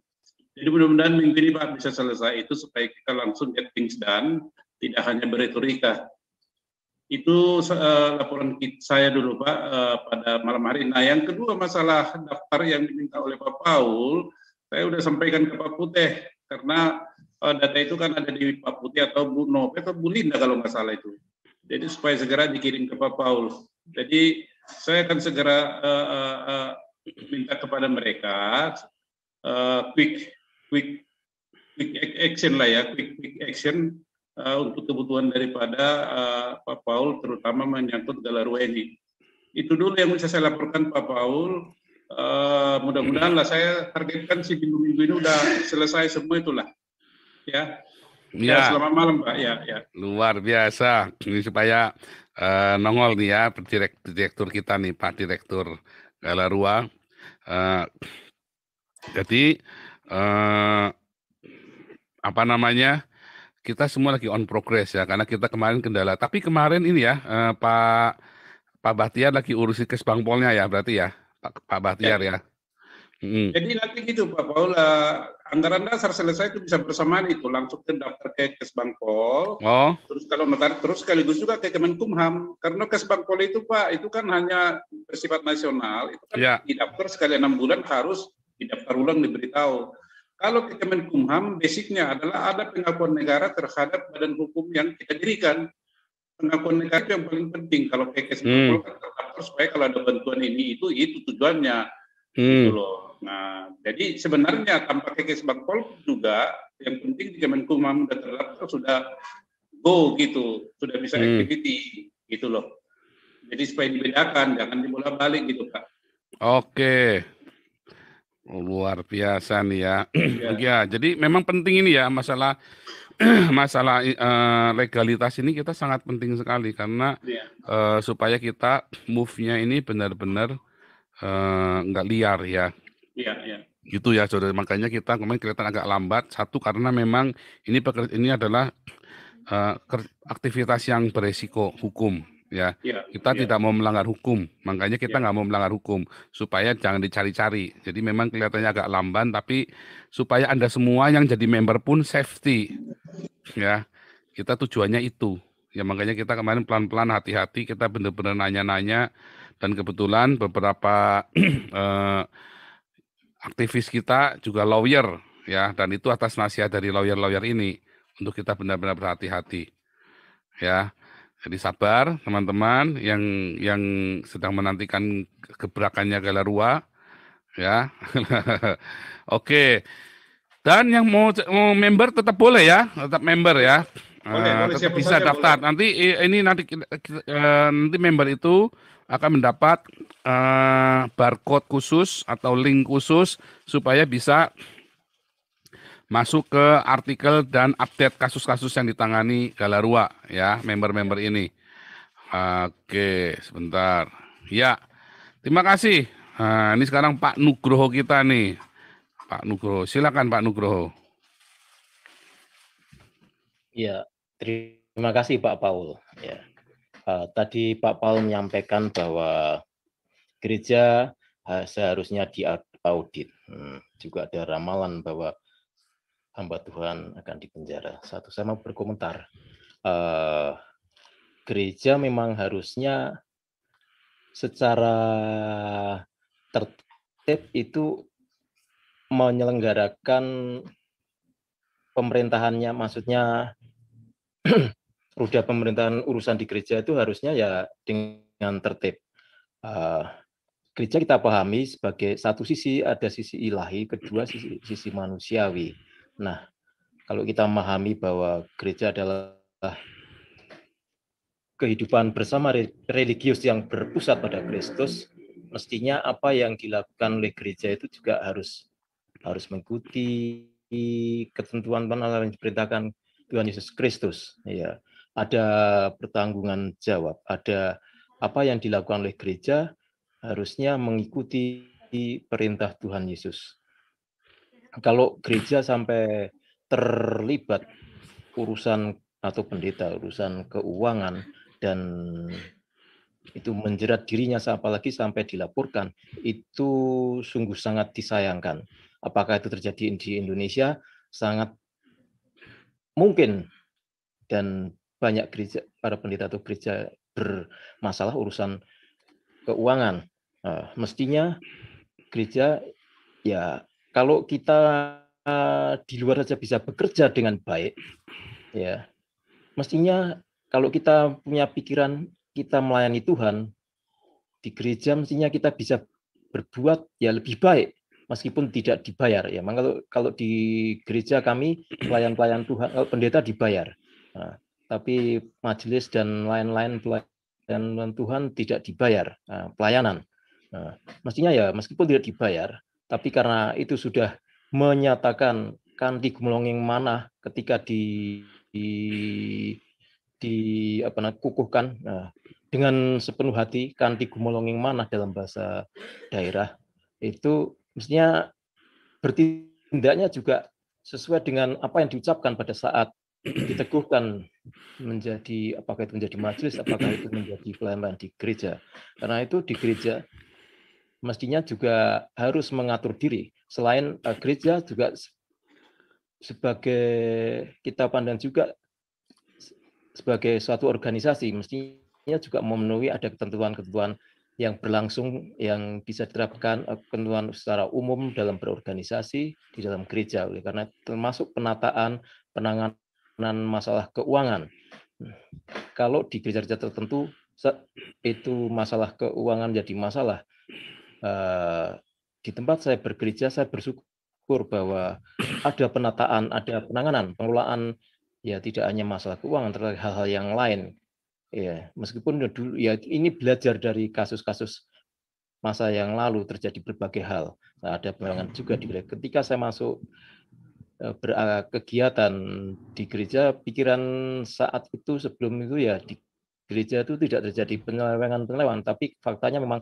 Speaker 1: jadi mudah-mudahan minggu ini Pak bisa selesai itu supaya kita langsung get things done tidak hanya beretorika itu uh, laporan saya dulu Pak uh, pada malam hari nah yang kedua masalah daftar yang diminta oleh Pak Paul saya sudah sampaikan ke Pak Putih karena uh, data itu kan ada di Pak Putih atau Bu Nope atau Bu Linda kalau nggak salah itu. Jadi supaya segera dikirim ke Pak Paul. Jadi saya akan segera uh, uh, uh, minta kepada mereka uh, quick quick quick action lah ya, quick quick action uh, untuk kebutuhan daripada uh, Pak Paul terutama menyangkut Galarua ini. Itu dulu yang bisa saya laporkan Pak Paul. Uh, mudah-mudahan lah saya targetkan si minggu-minggu ini udah selesai semua itulah ya. Ya. ya, selamat malam Pak. Ya, ya. Luar biasa. Ini supaya uh, nongol nih ya direktur kita nih Pak Direktur Galarua. Uh, jadi uh, apa namanya? Kita semua lagi on progress ya karena kita kemarin kendala. Tapi kemarin ini ya uh, Pak Pak Bahtiar lagi urusi kes Bangpolnya ya berarti ya Pak Pak Bahtiar ya. ya. Hmm. Jadi
Speaker 7: nanti gitu Pak
Speaker 1: Paula anggaran dasar selesai itu bisa bersamaan itu langsung ke daftar ke Kesbangpol. Oh. Terus kalau notar terus sekaligus juga ke Kemenkumham karena Kesbangpol itu Pak itu kan hanya bersifat nasional itu kan yeah. daftar sekali enam bulan harus daftar ulang diberitahu. Kalau ke Kemenkumham basicnya adalah ada pengakuan negara terhadap badan hukum yang kita dirikan. Pengakuan negara itu yang paling penting kalau ke Kesbangpol hmm. kan terdaftar supaya kalau ada bantuan ini itu itu tujuannya.
Speaker 8: Gitu hmm. Gitu loh.
Speaker 1: Nah, jadi sebenarnya tanpa kekes Bangpol juga yang penting di Kemenkumham dan terdaftar sudah go gitu, sudah bisa hmm. activity gitu loh. Jadi supaya dibedakan, jangan dimulai balik gitu Pak. Oke. Luar biasa nih ya. ya. ya, jadi memang penting ini ya masalah masalah uh, legalitas ini kita sangat penting sekali karena ya. uh, supaya kita move-nya ini benar-benar eh, nggak uh, liar ya Iya, iya. Gitu ya, saudara. Makanya kita kemarin kelihatan agak lambat. Satu karena memang ini pekerja ini adalah uh, aktivitas yang beresiko hukum. Ya, ya kita ya. tidak mau melanggar hukum, makanya kita ya. mau melanggar hukum supaya jangan dicari-cari. Jadi memang kelihatannya agak lamban, tapi supaya anda semua yang jadi member pun safety, ya kita tujuannya itu. Ya makanya kita kemarin pelan-pelan hati-hati, kita benar-benar nanya-nanya dan kebetulan beberapa eh, aktivis kita juga lawyer ya dan itu atas nasihat dari lawyer-lawyer ini untuk kita benar-benar berhati-hati ya jadi sabar teman-teman yang yang sedang menantikan gebrakannya Galarua ya oke dan yang mau, mau member tetap boleh ya tetap member ya boleh, uh, boleh, tetap bisa daftar boleh. nanti ini nanti eh, nanti member itu akan mendapat uh, barcode khusus atau link khusus supaya bisa masuk ke artikel dan update kasus-kasus yang ditangani Galarua ya member-member ya. ini. Oke, sebentar. Ya, terima kasih. Nah, ini sekarang Pak Nugroho kita nih. Pak Nugroho, silakan Pak Nugroho.
Speaker 2: Ya, terima kasih Pak Paul. Ya. Uh, tadi Pak Paul menyampaikan bahwa gereja seharusnya diaudit. Hmm. Juga ada ramalan bahwa hamba Tuhan akan dipenjara. Satu sama berkomentar, uh, gereja memang harusnya secara tertib itu menyelenggarakan pemerintahannya, maksudnya roda pemerintahan urusan di gereja itu harusnya ya dengan tertib. Uh, gereja kita pahami sebagai satu sisi ada sisi ilahi, kedua sisi, sisi manusiawi. Nah, kalau kita memahami bahwa gereja adalah kehidupan bersama religius yang berpusat pada Kristus, mestinya apa yang dilakukan oleh gereja itu juga harus harus mengikuti ketentuan penalaran yang diperintahkan Tuhan Yesus Kristus. Ya, ada pertanggungan jawab, ada apa yang dilakukan oleh gereja harusnya mengikuti perintah Tuhan Yesus. Kalau gereja sampai terlibat urusan atau pendeta urusan keuangan dan itu menjerat dirinya apalagi sampai dilaporkan itu sungguh sangat disayangkan. Apakah itu terjadi di Indonesia? Sangat mungkin dan banyak gereja para pendeta atau gereja bermasalah urusan keuangan. Nah, mestinya gereja ya kalau kita eh, di luar saja bisa bekerja dengan baik ya mestinya kalau kita punya pikiran kita melayani Tuhan di gereja mestinya kita bisa berbuat ya lebih baik meskipun tidak dibayar ya maka kalau, kalau di gereja kami pelayan-pelayan Tuhan eh, pendeta dibayar nah, tapi majelis dan lain-lain pelayan dan Tuhan tidak dibayar eh, pelayanan. Nah, mestinya ya meskipun tidak dibayar, tapi karena itu sudah menyatakan kan di gemelonging mana ketika di, di di apa namanya kukuhkan nah, dengan sepenuh hati kan di gemelonging mana dalam bahasa daerah itu mestinya bertindaknya juga sesuai dengan apa yang diucapkan pada saat diteguhkan menjadi apakah itu menjadi majelis apakah itu menjadi pelayanan di gereja karena itu di gereja mestinya juga harus mengatur diri selain eh, gereja juga sebagai kita pandang juga sebagai suatu organisasi mestinya juga memenuhi ada ketentuan-ketentuan yang berlangsung yang bisa diterapkan eh, ketentuan secara umum dalam berorganisasi di dalam gereja oleh karena termasuk penataan penanganan masalah keuangan. Kalau di gereja tertentu itu masalah keuangan jadi masalah. Eh, di tempat saya bergereja, saya bersyukur bahwa ada penataan, ada penanganan, pengelolaan ya tidak hanya masalah keuangan, terhadap hal-hal yang lain. Ya, meskipun ya dulu ya ini belajar dari kasus-kasus masa yang lalu terjadi berbagai hal. Nah, ada penanganan juga di gereja. ketika saya masuk Eh, eh, kegiatan di gereja, pikiran saat itu sebelum itu ya di gereja itu tidak terjadi penyelewengan-penyelewengan, tapi faktanya memang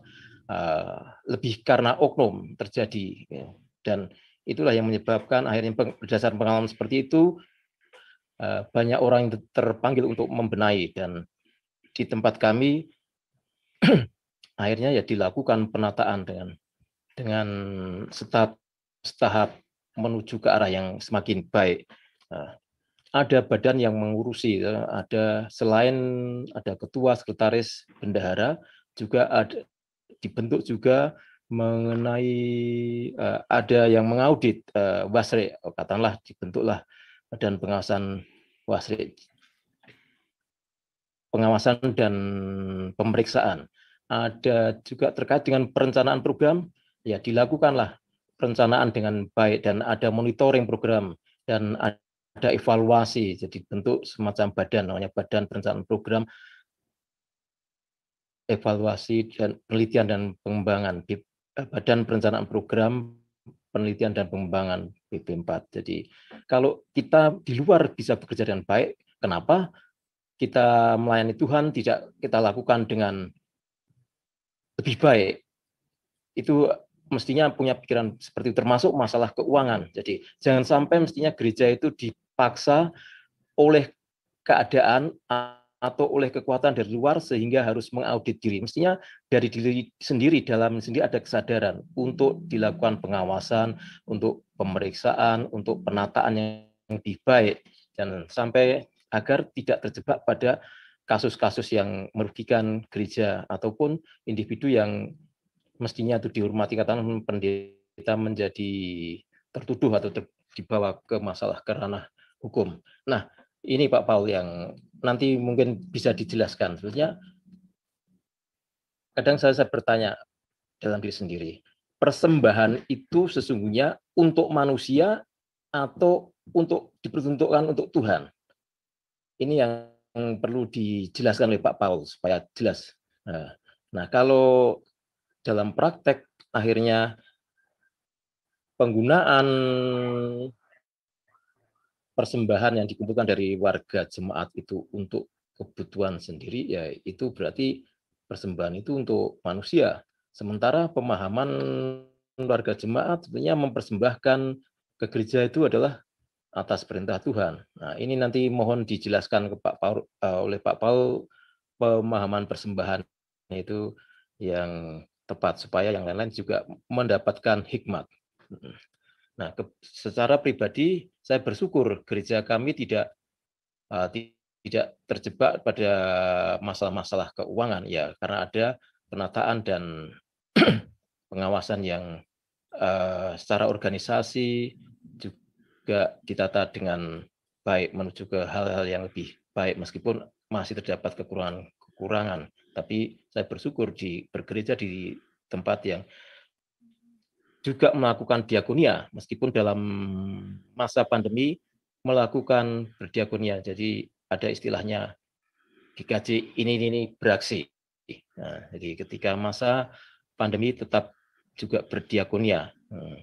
Speaker 2: uh, lebih karena oknum terjadi. Ya. Dan itulah yang menyebabkan akhirnya berdasar pengalaman seperti itu, uh, banyak orang yang terpanggil untuk membenahi. Dan di tempat kami, akhirnya ya dilakukan penataan dengan dengan setahap setahap menuju ke arah yang semakin baik. Nah, ada badan yang mengurusi, ya. ada selain ada ketua, sekretaris, bendahara, juga ada dibentuk juga mengenai uh, ada yang mengaudit uh, eh, wasri, oh, katakanlah dibentuklah badan pengawasan wasri, pengawasan dan pemeriksaan. Ada juga terkait dengan perencanaan program, ya dilakukanlah perencanaan dengan baik dan ada monitoring program dan ada evaluasi. Jadi bentuk semacam badan namanya Badan Perencanaan Program Evaluasi dan Penelitian dan Pengembangan eh, Badan Perencanaan Program Penelitian dan Pengembangan BP4. Jadi kalau kita di luar bisa bekerja dengan baik, kenapa kita melayani Tuhan tidak kita lakukan dengan lebih baik? Itu mestinya punya pikiran seperti itu, termasuk masalah keuangan. Jadi jangan sampai mestinya gereja itu dipaksa oleh keadaan atau oleh kekuatan dari luar sehingga harus mengaudit diri. Mestinya dari diri sendiri dalam sendiri ada kesadaran untuk dilakukan pengawasan, untuk pemeriksaan, untuk penataan yang lebih baik Jangan sampai agar tidak terjebak pada kasus-kasus yang merugikan gereja ataupun individu yang mestinya itu dihormati katakan pendeta menjadi tertuduh atau ter, dibawa ke masalah ke hukum. Nah, ini Pak Paul yang nanti mungkin bisa dijelaskan. Sebenarnya kadang saya, saya bertanya dalam diri sendiri, persembahan itu sesungguhnya untuk manusia atau untuk diperuntukkan untuk Tuhan. Ini yang perlu dijelaskan oleh Pak Paul supaya jelas. Nah, nah kalau dalam praktek akhirnya penggunaan persembahan yang dikumpulkan dari warga jemaat itu untuk kebutuhan sendiri ya itu berarti persembahan itu untuk manusia sementara pemahaman warga jemaat sebenarnya mempersembahkan ke gereja itu adalah atas perintah Tuhan. Nah, ini nanti mohon dijelaskan ke Pak Paul, eh, oleh Pak Paul pemahaman persembahan itu yang tepat supaya yang lain-lain juga mendapatkan hikmat. Nah, ke, secara pribadi saya bersyukur gereja kami tidak uh, tidak terjebak pada masalah-masalah keuangan ya karena ada penataan dan pengawasan yang uh, secara organisasi juga ditata dengan baik menuju ke hal-hal yang lebih baik meskipun masih terdapat kekurangan-kekurangan. Tapi saya bersyukur di bergereja di tempat yang juga melakukan diakonia meskipun dalam masa pandemi melakukan berdiakonia. Jadi ada istilahnya gaji ini ini, ini beraksi. Nah, jadi ketika masa pandemi tetap juga berdiakonia. Hmm.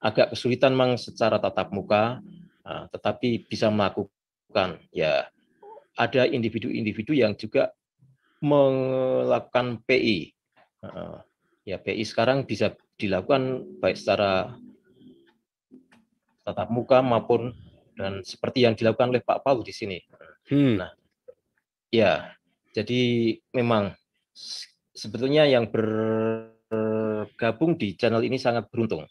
Speaker 2: Agak kesulitan memang secara tatap muka, ah, tetapi bisa melakukan ya ada individu-individu yang juga melakukan PI. Ya, PI sekarang bisa dilakukan baik secara tatap muka maupun dan seperti yang dilakukan oleh Pak Paul di sini. Hmm. Nah, ya, jadi memang sebetulnya yang bergabung di channel ini sangat beruntung.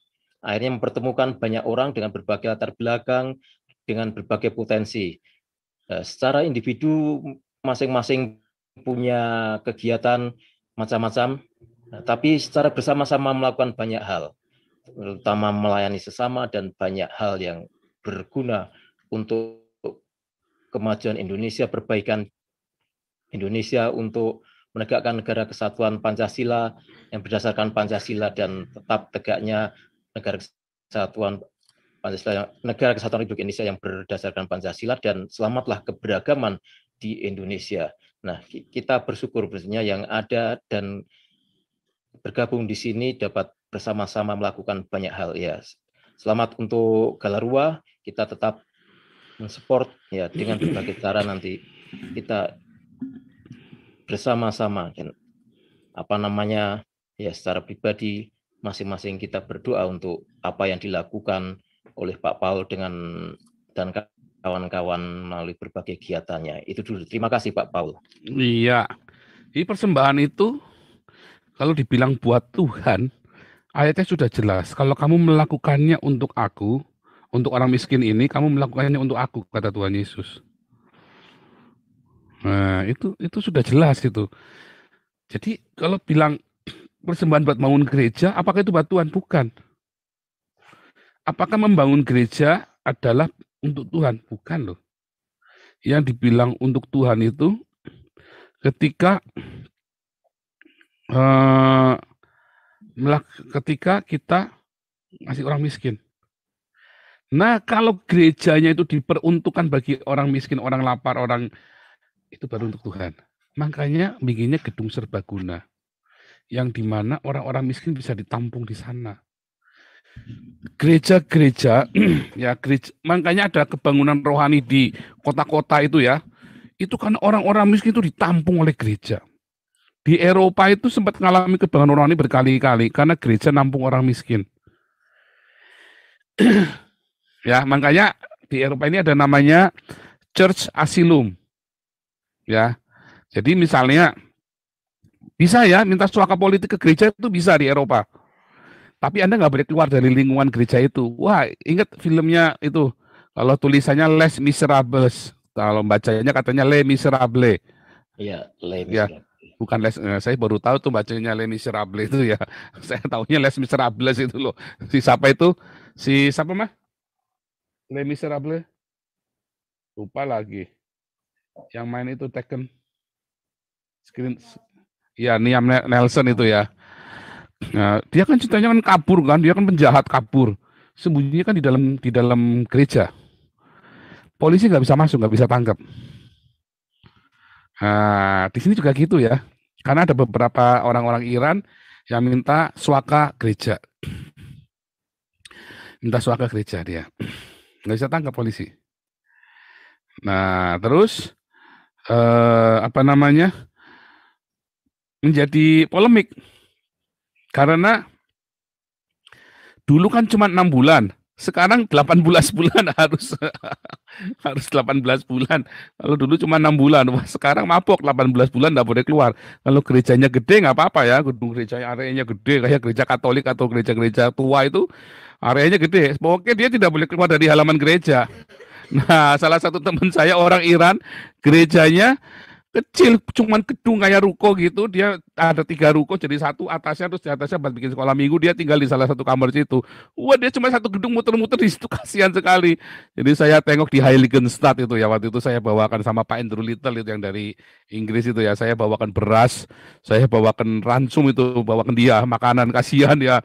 Speaker 2: Akhirnya mempertemukan banyak orang dengan berbagai latar belakang, dengan berbagai potensi. Eh, secara individu masing-masing punya kegiatan macam-macam, nah, tapi secara bersama-sama melakukan banyak hal, terutama melayani sesama dan banyak hal yang berguna untuk kemajuan Indonesia, perbaikan Indonesia untuk menegakkan negara kesatuan Pancasila yang berdasarkan Pancasila dan tetap tegaknya negara kesatuan Pancasila negara kesatuan Republik Indonesia yang berdasarkan Pancasila dan selamatlah keberagaman di Indonesia. Nah, kita bersyukur pastinya yang ada dan bergabung di sini dapat bersama-sama melakukan banyak hal ya. Selamat untuk Galarua, kita tetap mensupport ya dengan berbagai cara nanti kita bersama-sama apa namanya ya secara pribadi masing-masing kita berdoa untuk apa yang dilakukan oleh Pak Paul dengan dan kawan-kawan melalui berbagai kegiatannya. Itu dulu. Terima kasih Pak Paul. Iya. ini persembahan itu
Speaker 1: kalau dibilang buat Tuhan, ayatnya sudah jelas. Kalau kamu melakukannya untuk aku, untuk orang miskin ini, kamu melakukannya untuk aku, kata Tuhan Yesus. Nah, itu itu sudah jelas itu. Jadi kalau bilang persembahan buat bangun gereja, apakah itu buat Bukan. Apakah membangun gereja adalah untuk Tuhan, bukan loh. Yang dibilang untuk Tuhan itu ketika uh, ketika kita ngasih orang miskin. Nah, kalau gerejanya itu diperuntukkan bagi orang miskin, orang lapar, orang itu baru untuk Tuhan. Makanya bikinnya gedung serbaguna yang dimana orang-orang miskin bisa ditampung di sana gereja-gereja ya gereja, makanya ada kebangunan rohani di kota-kota itu ya. Itu karena orang-orang miskin itu ditampung oleh gereja. Di Eropa itu sempat mengalami kebangunan rohani berkali-kali karena gereja nampung orang miskin. ya, makanya di Eropa ini ada namanya church asylum. Ya. Jadi misalnya bisa ya minta suaka politik ke gereja itu bisa di Eropa tapi Anda nggak boleh keluar dari lingkungan gereja itu. Wah, ingat filmnya itu. Kalau tulisannya Les Miserables, kalau bacanya katanya Les Miserables. Iya, Les ya, Miserables. Ya bukan les eh, saya baru tahu tuh bacanya Les Miserables itu ya saya tahunya Les Miserables itu loh si siapa itu si siapa mah Les Miserables lupa lagi yang main itu Tekken screen ya Niam Nelson itu ya Nah, dia kan ceritanya kan kabur kan, dia kan penjahat kabur. Sembunyinya kan di dalam di dalam gereja. Polisi nggak bisa masuk, nggak bisa tangkap. Nah, di sini juga gitu ya. Karena ada beberapa orang-orang Iran yang minta suaka gereja. Minta suaka gereja dia. Nggak bisa tangkap polisi. Nah, terus eh, apa namanya? menjadi polemik karena dulu kan cuma enam bulan, sekarang 18 bulan harus harus 18 bulan. Kalau dulu cuma enam bulan, Wah, sekarang mabok 18 bulan nggak boleh keluar. Kalau gerejanya gede nggak apa-apa ya, gedung gereja areanya gede kayak gereja Katolik atau gereja-gereja tua itu areanya gede. Pokoknya dia tidak boleh keluar dari halaman gereja. Nah, salah satu teman saya orang Iran, gerejanya kecil cuman gedung kayak ruko gitu dia ada tiga ruko jadi satu atasnya terus di atasnya buat bikin sekolah minggu dia tinggal di salah satu kamar situ wah dia cuma satu gedung muter-muter di situ kasihan sekali jadi saya tengok di Heiligenstadt itu ya waktu itu saya bawakan sama Pak Andrew Little itu yang dari Inggris itu ya saya bawakan beras saya bawakan ransum itu bawakan dia makanan kasihan ya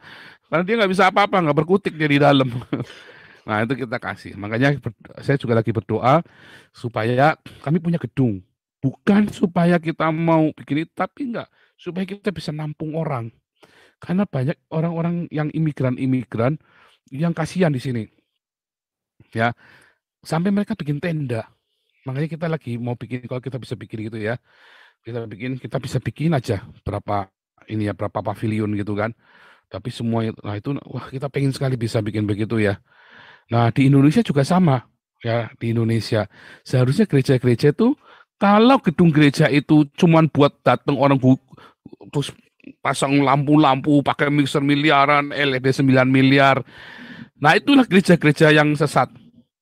Speaker 1: karena dia nggak bisa apa-apa nggak berkutik dia di dalam nah itu kita kasih makanya saya juga lagi berdoa supaya kami punya gedung Bukan supaya kita mau begini, tapi enggak. Supaya kita bisa nampung orang. Karena banyak orang-orang yang imigran-imigran yang kasihan di sini. Ya, sampai mereka bikin tenda. Makanya kita lagi mau bikin, kalau kita bisa bikin gitu ya. Kita bikin, kita bisa bikin aja berapa ini ya, berapa pavilion gitu kan. Tapi semua nah itu, wah kita pengen sekali bisa bikin begitu ya. Nah di Indonesia juga sama ya di Indonesia. Seharusnya gereja-gereja itu -gereja kalau gedung gereja itu cuma buat datang orang bu terus pasang lampu-lampu, pakai mixer miliaran, LED 9 miliar. Nah, itulah gereja-gereja yang sesat.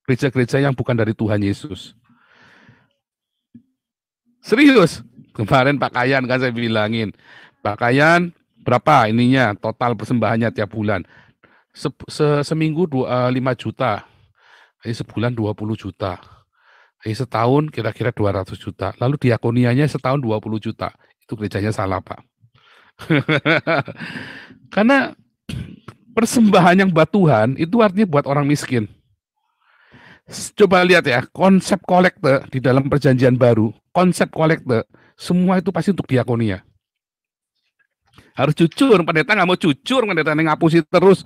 Speaker 1: Gereja-gereja yang bukan dari Tuhan Yesus. Serius. Kemarin Pak Kayan kan saya bilangin. Pak Kayan, berapa ininya total persembahannya tiap bulan? Se -se Seminggu 5 eh, juta. Ini sebulan 20 juta Eh, setahun kira-kira 200 juta. Lalu diakonianya setahun 20 juta. Itu gerejanya salah, Pak. Karena persembahan yang buat Tuhan itu artinya buat orang miskin. Coba lihat ya, konsep kolekte di dalam perjanjian baru, konsep kolekte, semua itu pasti untuk diakonia. Harus jujur, pendeta nggak mau jujur, pendeta ngapusi terus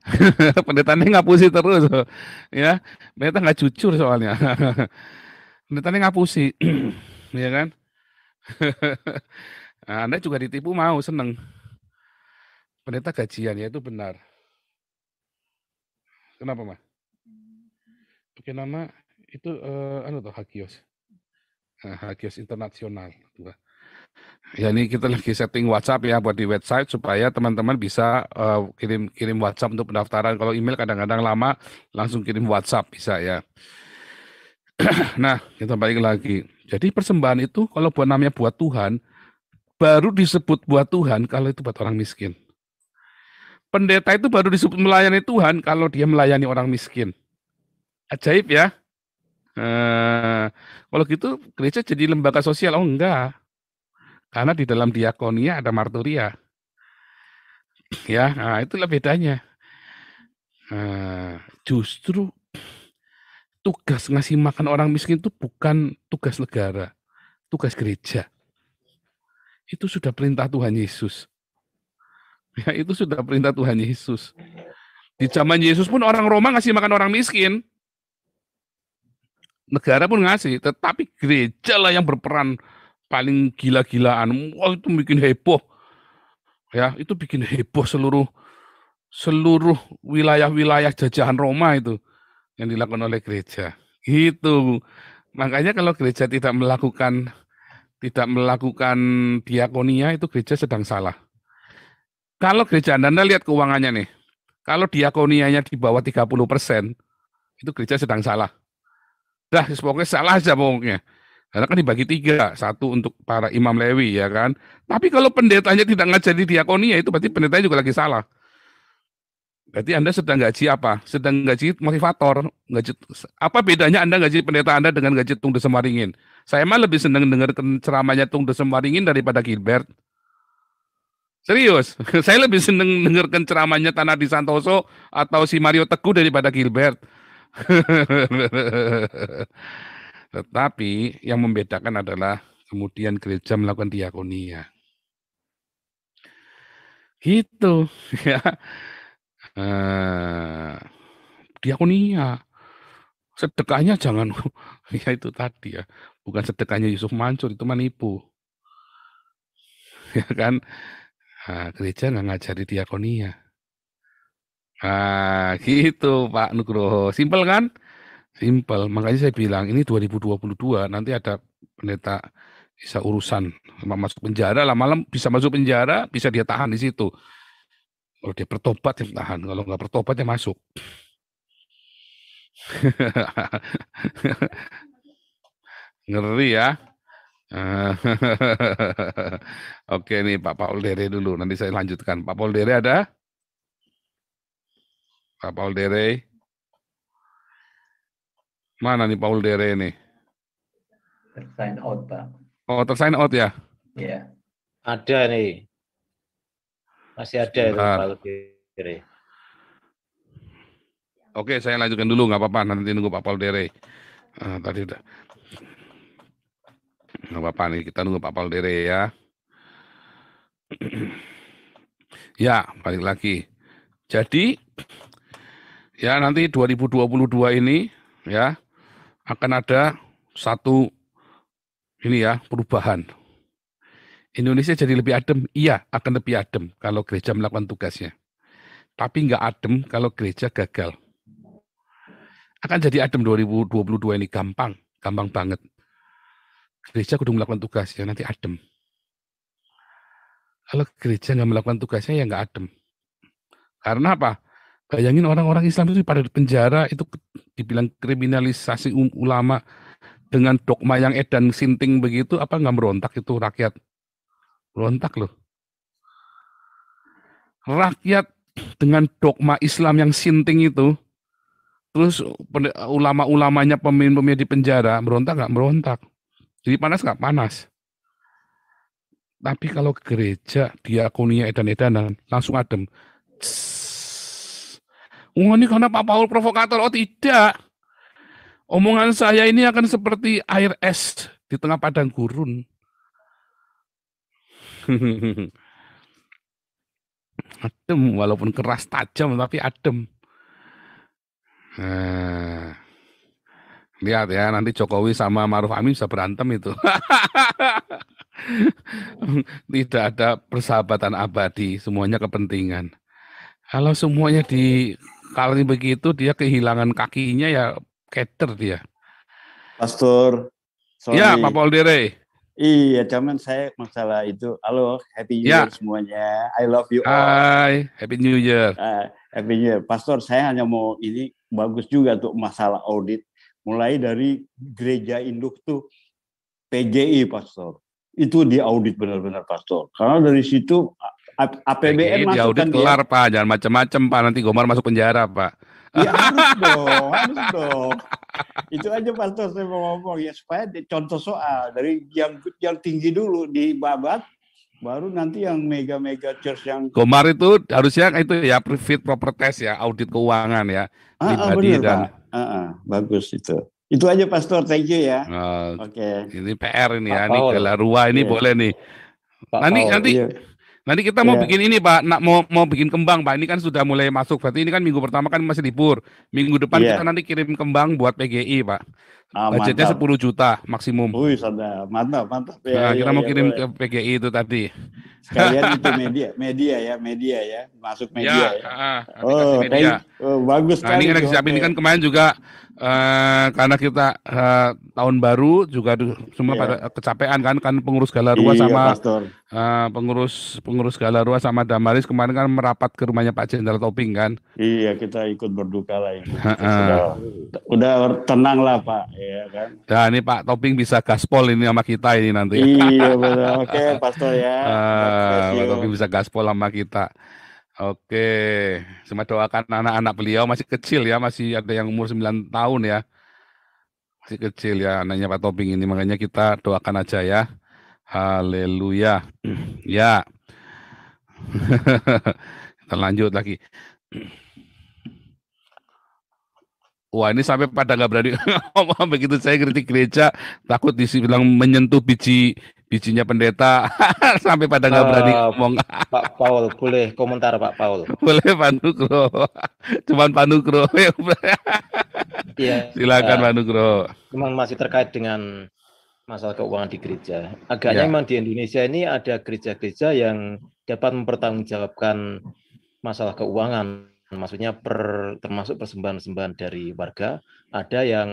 Speaker 1: pendetanya ngapusi terus ya pendeta nggak jujur soalnya pendetanya ngapusi ya kan nah, anda juga ditipu mau seneng pendeta gajian ya itu benar kenapa mah pakai nama itu uh, anu tuh hakios nah, hakios internasional tuh Ya ini kita lagi setting WhatsApp ya buat di website supaya teman-teman bisa uh, kirim kirim WhatsApp untuk pendaftaran. Kalau email kadang-kadang lama, langsung kirim WhatsApp bisa ya. nah kita balik lagi. Jadi persembahan itu kalau buat namanya buat Tuhan, baru disebut buat Tuhan kalau itu buat orang miskin. Pendeta itu baru disebut melayani Tuhan kalau dia melayani orang miskin. Ajaib ya. Uh, kalau gitu gereja jadi lembaga sosial, oh enggak. Karena di dalam diakonia ada marturia. Ya, nah itulah bedanya. Nah, justru tugas ngasih makan orang miskin itu bukan tugas negara, tugas gereja. Itu sudah perintah Tuhan Yesus. Ya, itu sudah perintah Tuhan Yesus. Di zaman Yesus pun orang Roma ngasih makan orang miskin. Negara pun ngasih, tetapi gereja lah yang berperan paling gila-gilaan. Wah, itu bikin heboh. Ya, itu bikin heboh seluruh seluruh wilayah-wilayah jajahan Roma itu yang dilakukan oleh gereja. Itu Makanya kalau gereja tidak melakukan tidak melakukan diakonia itu gereja sedang salah. Kalau gereja Anda, Anda lihat keuangannya nih. Kalau diakonianya di bawah 30 persen, itu gereja sedang salah. Dah, pokoknya salah aja pokoknya. Karena kan dibagi tiga, satu untuk para imam Lewi ya kan. Tapi kalau pendetanya tidak ngajari diakonia ya itu berarti pendetanya juga lagi salah. Berarti Anda sedang gaji apa? Sedang gaji motivator. Gaji apa bedanya Anda gaji pendeta Anda dengan gaji Tung Desemaringin? Saya mah lebih senang dengar ceramahnya Tung Desemaringin daripada Gilbert. Serius, saya lebih senang dengarkan ceramahnya Tanah di Santoso atau si Mario Teguh daripada Gilbert. Tetapi yang membedakan adalah kemudian gereja melakukan diakonia. Ya. Gitu ya. Eh, diakonia. Ya. Sedekahnya jangan ya itu tadi ya. Bukan sedekahnya Yusuf Mansur itu manipu, Ya kan? Nah, gereja nggak ngajari diakonia. Ya. Nah, gitu Pak Nugroho. Simpel kan? simpel Makanya saya bilang ini 2022 nanti ada pendeta bisa urusan masuk penjara lah malam bisa masuk penjara bisa dia tahan di situ kalau dia bertobat dia tahan kalau nggak bertobat dia masuk ngeri ya oke nih Pak Paul Dere dulu nanti saya lanjutkan Pak Paul Dere ada Pak Paul Dere Mana nih Paul Dere ini?
Speaker 2: Tersign out, Pak.
Speaker 1: Oh, tersign out ya?
Speaker 2: Iya. Yeah. Ada nih. Masih ada itu ya, Paul Dere.
Speaker 1: Oke, saya lanjutkan dulu, nggak apa-apa. Nanti nunggu Pak Paul Dere. Uh, tadi udah. Nggak apa-apa nih, kita nunggu Pak Paul Dere ya. ya, balik lagi. Jadi, ya nanti 2022 ini, ya, akan ada satu ini ya perubahan. Indonesia jadi lebih adem, iya akan lebih adem kalau gereja melakukan tugasnya. Tapi nggak adem kalau gereja gagal. Akan jadi adem 2022 ini gampang, gampang banget. Gereja kudu melakukan tugasnya nanti adem. Kalau gereja nggak melakukan tugasnya ya nggak adem. Karena apa? Bayangin orang-orang Islam itu pada di penjara itu dibilang kriminalisasi um, ulama dengan dogma yang edan sinting begitu apa nggak merontak itu rakyat merontak loh rakyat dengan dogma Islam yang sinting itu terus ulama-ulamanya pemimpin-pemimpin di penjara berontak nggak berontak jadi panas nggak panas tapi kalau gereja dia diakonia edan-edanan langsung adem Tss wah ini karena Pak Paul provokator. Oh tidak. Omongan saya ini akan seperti air es di tengah padang gurun. adem, walaupun keras tajam tapi adem. Nah, lihat ya, nanti Jokowi sama Maruf Amin bisa berantem itu. Tidak ada persahabatan abadi, semuanya kepentingan. Kalau semuanya di kalau begitu dia kehilangan kakinya ya keter dia.
Speaker 2: Pastor. Sorry.
Speaker 1: Ya, Pak Dere.
Speaker 8: Iya, cuman saya masalah itu. Halo, Happy New ya. Year semuanya. I love you all.
Speaker 7: Hai, Happy New Year. Uh, happy New Year. Pastor, saya hanya mau ini bagus juga untuk masalah audit. Mulai dari gereja induk tuh
Speaker 8: PGI, Pastor. Itu diaudit benar-benar, Pastor. Karena dari situ APBN masuk audit kan kelar
Speaker 1: Pak, jangan macam-macam Pak, nanti Gomar masuk penjara Pak.
Speaker 8: Iya harus dong, harus dong. Itu aja Pastor saya mau ngomong ya supaya contoh
Speaker 7: soal dari yang yang tinggi dulu di babat baru nanti yang mega-mega church yang Gomar
Speaker 1: itu harusnya itu ya private proper test ya, audit keuangan ya. Ah, ah, bener, dan Pak. Ah, ah, bagus itu.
Speaker 7: Itu aja Pastor, thank you ya. Uh, Oke.
Speaker 1: Okay. Ini PR ini ya, Pak ya, Paul. ini Galarua ini yeah. boleh nih. Pak nanti Paul, nanti iya. Nanti kita mau yeah. bikin ini Pak, nak mau mau bikin kembang Pak. Ini kan sudah mulai masuk. Berarti ini kan minggu pertama kan masih libur. Minggu depan yeah. kita nanti kirim kembang buat PGI Pak. Ah, Budgetnya mantap. 10 juta maksimum.
Speaker 7: Wih, sadar. Mantap, mantap. Ya, nah, kita ya, iya, mau iya, kirim ya. ke
Speaker 1: PGI itu tadi.
Speaker 7: Sekalian itu media, media ya, media ya, masuk iya, media ya. ya. Uh, oh, media. Kayak,
Speaker 1: oh, bagus nah, Ini kita siapin okay. kan kemarin juga uh, karena kita uh, tahun baru juga semua yeah. pada kecapean kan kan pengurus Galarua iya, sama uh, pengurus pengurus Galarua sama Damaris kemarin kan merapat ke rumahnya Pak Jenderal Toping kan.
Speaker 8: Iya, kita ikut berduka lah. Ya. Uh, uh. udah tenang lah Pak ya kan.
Speaker 1: Nah ini Pak Toping bisa gaspol ini sama kita ini nanti. Iya benar,
Speaker 8: Oke okay, Pastor ya. Uh,
Speaker 1: Pak Topping bisa gaspol sama kita. Oke, cuma doakan anak-anak beliau masih kecil ya, masih ada yang umur 9 tahun ya. Masih kecil ya anaknya Pak Toping ini, makanya kita doakan aja ya. Haleluya. Ya. kita lanjut lagi. Wah ini sampai pada nggak berani ngomong begitu saya kritik gereja takut dibilang menyentuh biji bijinya pendeta sampai pada nggak uh, berani eh,
Speaker 2: ngomong. Pak Paul boleh komentar Pak Paul.
Speaker 1: Boleh Pak Nugro, cuman Pak Nugro. ya,
Speaker 2: iya, Silakan uh, Pak Nugro. Memang masih terkait dengan masalah keuangan di gereja. Agaknya ya. memang di Indonesia ini ada gereja-gereja yang dapat mempertanggungjawabkan masalah keuangan maksudnya per, termasuk persembahan-sembahan dari warga ada yang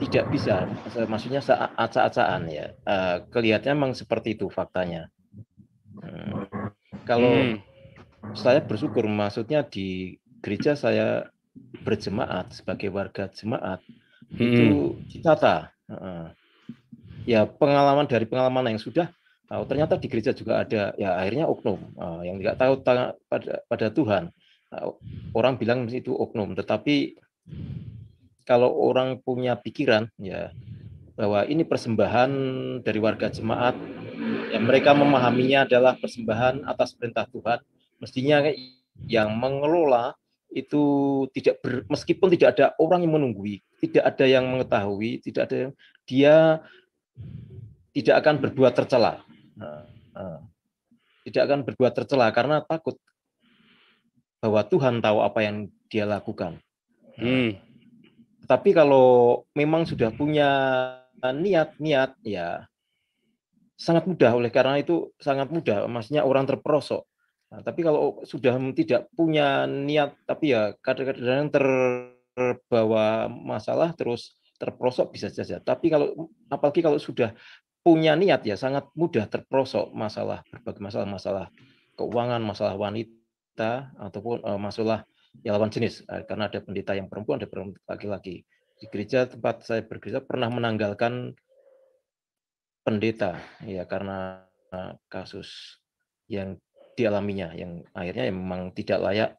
Speaker 2: tidak bisa maksudnya saat-saat-saat ya uh, kelihatannya memang seperti itu faktanya hmm. kalau hmm. saya bersyukur maksudnya di gereja saya berjemaat sebagai warga jemaat hmm. itu ditata uh, ya pengalaman dari pengalaman yang sudah oh, ternyata di gereja juga ada ya akhirnya oknum uh, yang tidak tahu pada pada Tuhan orang bilang itu oknum, tetapi kalau orang punya pikiran ya bahwa ini persembahan dari warga jemaat, ya mereka memahaminya adalah persembahan atas perintah Tuhan, mestinya yang mengelola itu tidak ber, meskipun tidak ada orang yang menunggui, tidak ada yang mengetahui, tidak ada yang dia tidak akan berbuat tercela. Nah, nah, tidak akan berbuat tercela karena takut bahwa Tuhan tahu apa yang dia lakukan. Nah, hmm. Tapi kalau memang sudah punya niat-niat ya sangat mudah oleh karena itu sangat mudah maksudnya orang terperosok. Nah, tapi kalau sudah tidak punya niat tapi ya kadang-kadang terbawa masalah terus terperosok bisa saja. Tapi kalau apalagi kalau sudah punya niat ya sangat mudah terperosok masalah berbagai masalah masalah keuangan, masalah wanita, pendeta ataupun uh, eh, masalah ya lawan jenis uh, karena ada pendeta yang perempuan ada perempuan laki-laki di gereja tempat saya bergereja pernah menanggalkan pendeta ya karena uh, kasus yang dialaminya yang akhirnya memang tidak layak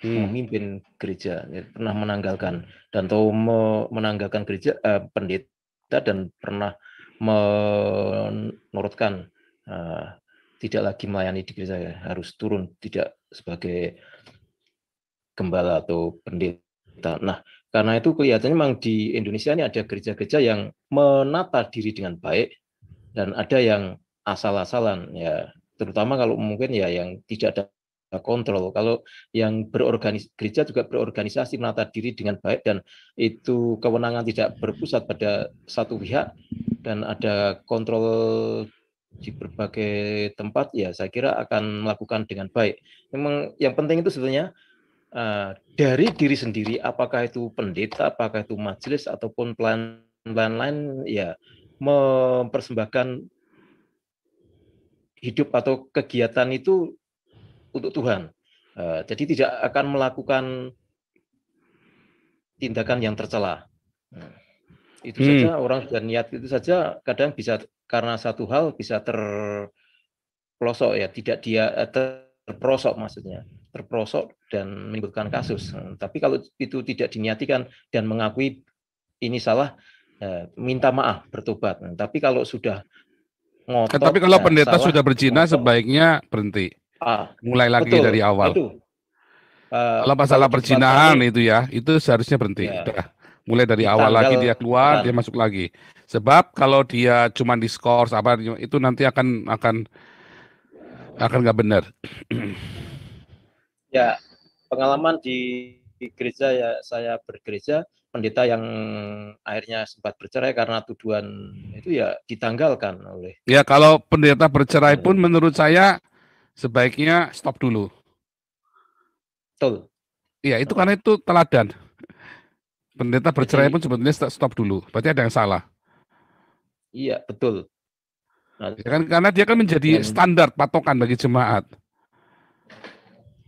Speaker 2: hmm. memimpin gereja ya, pernah menanggalkan dan tahu me menanggalkan gereja uh, pendeta dan pernah menurutkan uh, tidak lagi melayani di gereja harus turun tidak sebagai gembala atau pendeta. Nah, karena itu kelihatannya memang di Indonesia ini ada gereja-gereja yang menata diri dengan baik dan ada yang asal-asalan ya, terutama kalau mungkin ya yang tidak ada kontrol. Kalau yang berorganis gereja juga berorganisasi menata diri dengan baik dan itu kewenangan tidak berpusat pada satu pihak dan ada kontrol di berbagai tempat ya saya kira akan melakukan dengan baik. Memang yang penting itu sebetulnya uh, dari diri sendiri apakah itu pendeta, apakah itu majelis ataupun pelan lain ya mempersembahkan hidup atau kegiatan itu untuk Tuhan. Uh, jadi tidak akan melakukan tindakan yang tercela. Nah, itu hmm. saja orang sudah niat itu saja kadang bisa karena satu hal bisa terprosok ya, tidak dia eh, terprosok maksudnya, terprosok dan menimbulkan kasus. Tapi kalau itu tidak diniatikan dan mengakui ini salah, eh, minta maaf, bertobat. Tapi kalau sudah ngotot, eh, tapi kalau pendeta salah, sudah
Speaker 1: berzina sebaiknya berhenti.
Speaker 2: Ah, Mulai lagi betul, dari awal. itu. Uh, kalau masalah perzinahan itu
Speaker 1: ya, itu seharusnya berhenti. Ya. Udah mulai dari awal lagi dia keluar, kan. dia masuk lagi. Sebab kalau dia cuma di scores apa itu nanti akan akan akan nggak benar.
Speaker 2: ya, pengalaman di, di gereja ya saya bergereja pendeta yang akhirnya sempat bercerai karena tuduhan itu ya ditanggalkan oleh.
Speaker 1: Ya, kalau pendeta bercerai pun menurut saya sebaiknya stop dulu. Betul. Iya, itu karena itu teladan pendeta bercerai Jadi, pun sebetulnya stop dulu. Berarti ada yang salah.
Speaker 2: Iya, betul. Nah, ya kan karena dia kan menjadi iya.
Speaker 1: standar patokan bagi jemaat.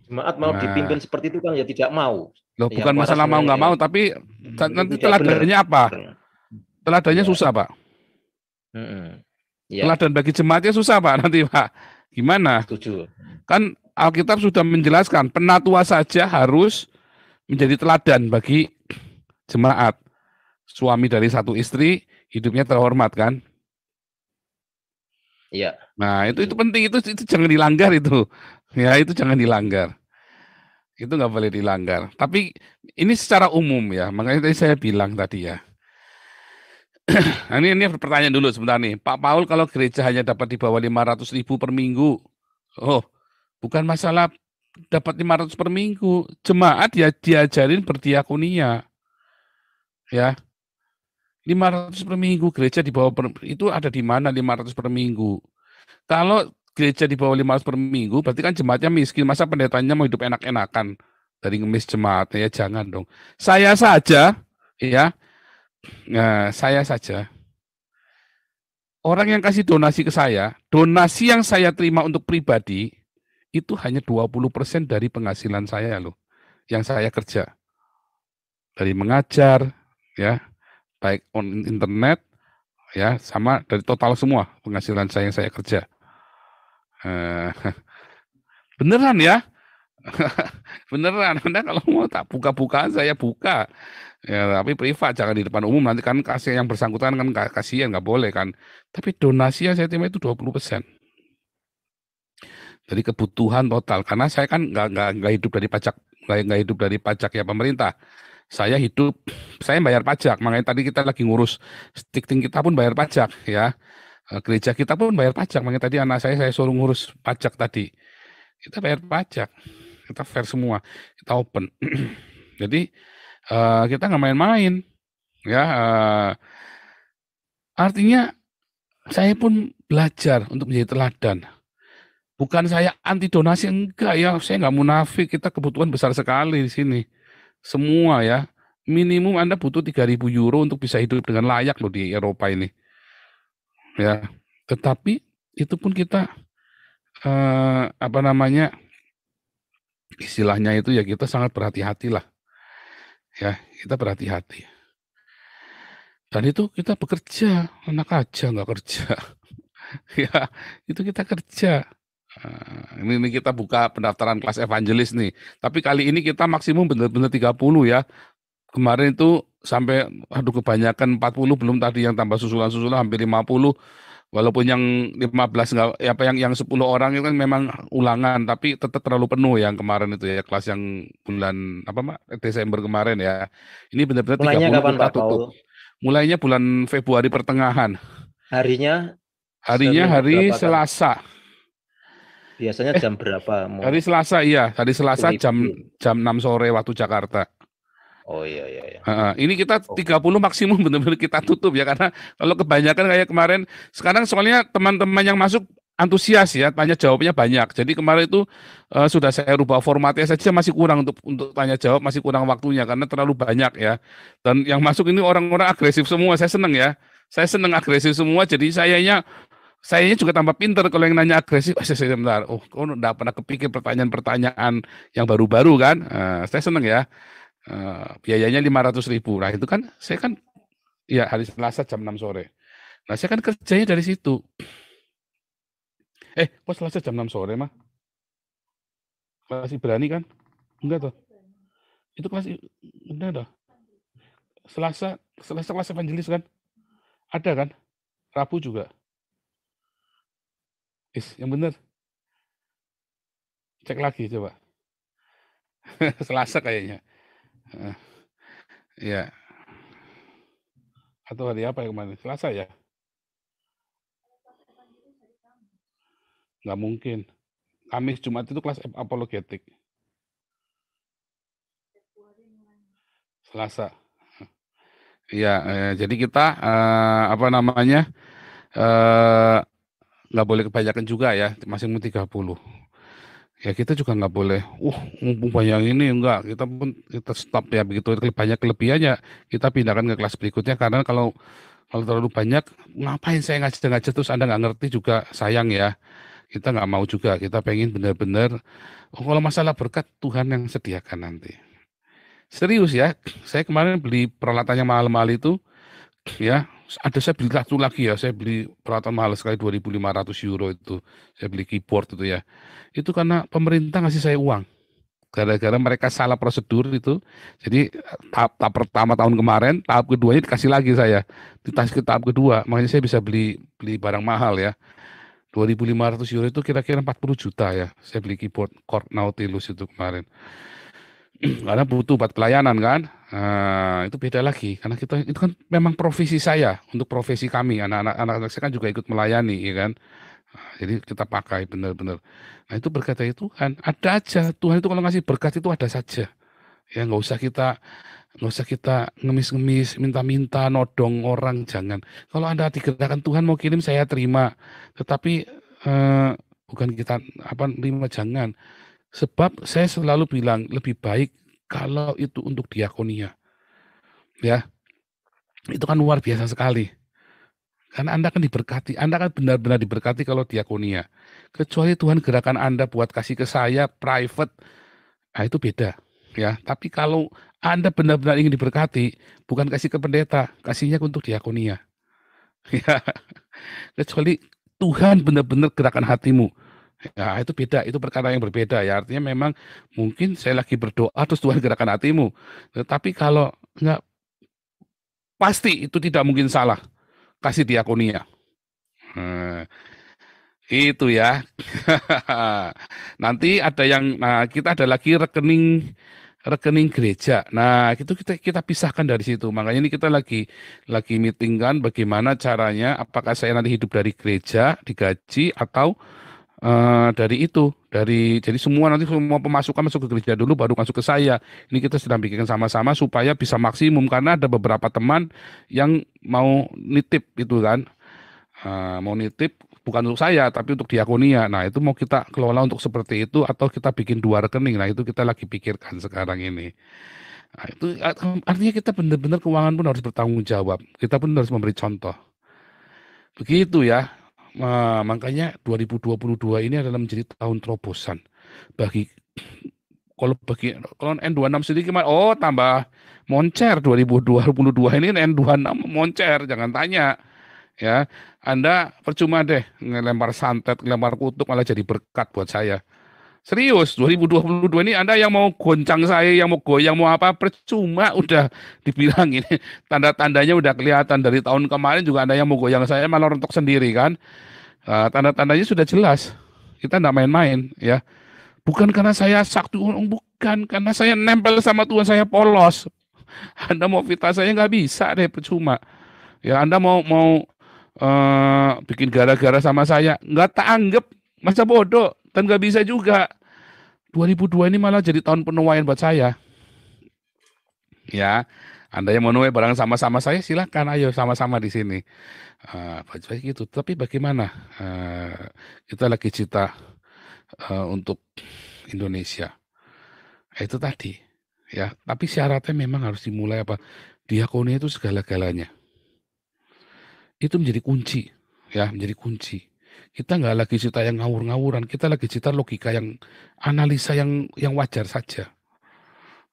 Speaker 2: Jemaat mau nah. dipimpin seperti itu kan ya tidak mau. Loh, ya, bukan masalah mau nggak mau, tapi hmm, nanti teladannya
Speaker 1: apa? Teladannya ya. susah, Pak.
Speaker 9: Hmm. Ya.
Speaker 1: Teladan bagi jemaatnya susah, Pak. Nanti, Pak. Gimana? Setuju. Kan Alkitab sudah menjelaskan, penatua saja harus menjadi teladan bagi jemaat. Suami dari satu istri hidupnya terhormat kan? Iya. Nah, itu itu hmm. penting itu itu jangan dilanggar itu. Ya, itu jangan dilanggar. Itu nggak boleh dilanggar. Tapi ini secara umum ya, makanya tadi saya bilang tadi ya. Nah, ini ini pertanyaan dulu sebentar nih. Pak Paul kalau gereja hanya dapat di bawah 500 ribu per minggu. Oh, bukan masalah dapat 500 per minggu. Jemaat ya diajarin berdiakonia ya 500 per minggu gereja di bawah per, itu ada di mana 500 per minggu kalau gereja di bawah 500 per minggu berarti kan jemaatnya miskin masa pendetanya mau hidup enak-enakan dari ngemis jemaatnya ya jangan dong saya saja ya nah, saya saja orang yang kasih donasi ke saya donasi yang saya terima untuk pribadi itu hanya 20% dari penghasilan saya loh yang saya kerja dari mengajar ya baik on internet ya sama dari total semua penghasilan saya yang saya kerja eh, beneran ya beneran anda kalau mau tak buka-bukaan saya buka ya tapi privat jangan di depan umum nanti kan kasih yang bersangkutan kan kasihan nggak boleh kan tapi donasi yang saya terima itu 20 persen dari kebutuhan total karena saya kan nggak nggak hidup dari pajak nggak hidup dari pajak ya pemerintah saya hidup, saya bayar pajak. Makanya tadi kita lagi ngurus stikting kita pun bayar pajak ya. Eh, gereja kita pun bayar pajak. Makanya tadi anak saya saya suruh ngurus pajak tadi. Kita bayar pajak. Kita fair semua. Kita open. Jadi eh, kita nggak main-main. Ya eh, artinya saya pun belajar untuk menjadi teladan. Bukan saya anti donasi enggak ya, saya nggak munafik. Kita kebutuhan besar sekali di sini semua ya minimum Anda butuh 3.000 euro untuk bisa hidup dengan layak loh di Eropa ini. Ya, tetapi itu pun kita eh, apa namanya istilahnya itu ya kita sangat berhati-hati lah. Ya, kita berhati-hati. Dan itu kita bekerja, anak aja nggak kerja. ya, itu kita kerja. Ah, ini, ini kita buka pendaftaran kelas evangelis nih. Tapi kali ini kita maksimum benar-benar 30 ya. Kemarin itu sampai aduh kebanyakan 40 belum tadi yang tambah susulan-susulan hampir 50. Walaupun yang 15 enggak apa yang yang 10 orang itu kan memang ulangan tapi tetap terlalu penuh yang kemarin itu ya kelas yang bulan apa Mak Desember kemarin ya. Ini benar-benar 30 puluh kapan kita tutup. Mulainya bulan Februari pertengahan.
Speaker 2: Harinya
Speaker 1: Harinya hari Selasa.
Speaker 2: Biasanya eh, jam berapa? Mau... Hari
Speaker 1: Selasa iya, hari Selasa jam jam 6 sore waktu Jakarta. Oh iya iya. iya. ini kita 30 oh. maksimum benar-benar kita tutup ya karena kalau kebanyakan kayak kemarin sekarang soalnya teman-teman yang masuk antusias ya tanya jawabnya banyak. Jadi kemarin itu uh, sudah saya rubah formatnya saja masih kurang untuk untuk tanya jawab masih kurang waktunya karena terlalu banyak ya. Dan yang masuk ini orang-orang agresif semua. Saya seneng ya. Saya seneng agresif semua. Jadi sayanya saya juga tambah pinter kalau yang nanya agresif. Oh, saya, sebentar. Oh, kau enggak pernah kepikir pertanyaan-pertanyaan yang baru-baru kan? Uh, saya seneng ya. Uh, biayanya ratus ribu. Nah itu kan saya kan ya hari Selasa jam enam sore. Nah saya kan kerjanya dari situ. Eh, kok Selasa jam enam sore mah? Masih berani kan? Enggak tuh. Itu kelas enggak ada. Selasa Selasa kelas evangelis kan? Ada kan? Rabu juga. Is, yang bener. Cek lagi coba. Selasa kayaknya. Uh, ya. Atau hari apa yang kemarin? Selasa ya? Gak mungkin. Kamis Jumat itu kelas apologetik. Selasa. Ya, eh, jadi kita eh, apa namanya? Eh, nggak boleh kebanyakan juga ya, maksimum 30. Ya kita juga nggak boleh, uh mumpung banyak ini enggak, kita pun kita stop ya begitu banyak kelebihannya kita pindahkan ke kelas berikutnya karena kalau kalau terlalu banyak ngapain saya ngajar-ngajar terus Anda nggak ngerti juga sayang ya. Kita nggak mau juga, kita pengen benar-benar oh, kalau masalah berkat Tuhan yang sediakan nanti. Serius ya, saya kemarin beli peralatan yang mahal-mahal itu ya ada saya beli satu lagi ya, saya beli peralatan mahal sekali 2.500 euro itu, saya beli keyboard itu ya. Itu karena pemerintah ngasih saya uang. Gara-gara mereka salah prosedur itu, jadi tahap, tahap pertama tahun kemarin, tahap keduanya dikasih lagi saya. ditas ke tahap kedua, makanya saya bisa beli beli barang mahal ya. 2.500 euro itu kira-kira 40 juta ya. Saya beli keyboard Core Nautilus itu kemarin. karena butuh buat pelayanan kan. Nah, itu beda lagi karena kita itu kan memang profesi saya untuk profesi kami anak-anak anak anak saya kan juga ikut melayani ya kan. Nah, jadi kita pakai benar-benar. Nah itu berkat dari ya Tuhan. Ada aja Tuhan itu kalau ngasih berkat itu ada saja. Ya nggak usah kita nggak usah kita ngemis-ngemis, minta-minta, nodong orang jangan. Kalau anda digerakkan Tuhan mau kirim saya terima. Tetapi eh, bukan kita apa terima jangan Sebab saya selalu bilang lebih baik kalau itu untuk diakonia. Ya. Itu kan luar biasa sekali. Karena Anda akan diberkati, Anda akan benar-benar diberkati kalau diakonia. Kecuali Tuhan gerakan Anda buat kasih ke saya private, nah itu beda. Ya, tapi kalau Anda benar-benar ingin diberkati, bukan kasih ke pendeta, kasihnya untuk diakonia. Ya. Kecuali Tuhan benar-benar gerakan hatimu. Ya, itu beda, itu perkara yang berbeda ya. Artinya memang mungkin saya lagi berdoa terus Tuhan gerakan hatimu. Tetapi kalau enggak pasti itu tidak mungkin salah. Kasih diakonia. Hmm, itu ya. Nanti ada yang nah kita ada lagi rekening rekening gereja. Nah, itu kita kita pisahkan dari situ. Makanya ini kita lagi lagi meeting kan bagaimana caranya apakah saya nanti hidup dari gereja digaji atau Uh, dari itu, dari jadi semua nanti semua pemasukan masuk ke gereja dulu baru masuk ke saya. Ini kita sedang bikin sama-sama supaya bisa maksimum karena ada beberapa teman yang mau nitip itu kan. Uh, mau nitip bukan untuk saya tapi untuk diakonia. Nah, itu mau kita kelola untuk seperti itu atau kita bikin dua rekening. Nah, itu kita lagi pikirkan sekarang ini. Nah, itu artinya kita benar-benar keuangan pun harus bertanggung jawab. Kita pun harus memberi contoh. Begitu ya. Nah, makanya 2022 ini adalah menjadi tahun terobosan bagi kalau bagi kalau N26 sendiri gimana? Oh, tambah moncer 2022 ini N26 moncer, jangan tanya. Ya, Anda percuma deh ngelempar santet, ngelempar kutuk malah jadi berkat buat saya. Serius, 2022 ini Anda yang mau goncang saya, yang mau goyang, mau apa, percuma udah dibilang ini. Tanda-tandanya udah kelihatan dari tahun kemarin juga Anda yang mau goyang saya malah rontok sendiri kan. Uh, tanda-tandanya sudah jelas. Kita tidak main-main ya. Bukan karena saya sakti, oh, bukan. Karena saya nempel sama Tuhan, saya polos. Anda mau fitnah saya nggak bisa deh, percuma. Ya Anda mau mau uh, bikin gara-gara sama saya, nggak tak anggap masa bodoh dan nggak bisa juga. 2002 ini malah jadi tahun penuaian buat saya. Ya, Anda yang menuai barang sama-sama saya silahkan, ayo sama-sama di sini. Uh, gitu. Tapi bagaimana uh, kita lagi cita uh, untuk Indonesia? Itu tadi, ya. Tapi syaratnya memang harus dimulai apa? Diakoni itu segala-galanya. Itu menjadi kunci, ya, menjadi kunci kita nggak lagi cerita yang ngawur-ngawuran, kita lagi cerita logika yang analisa yang yang wajar saja.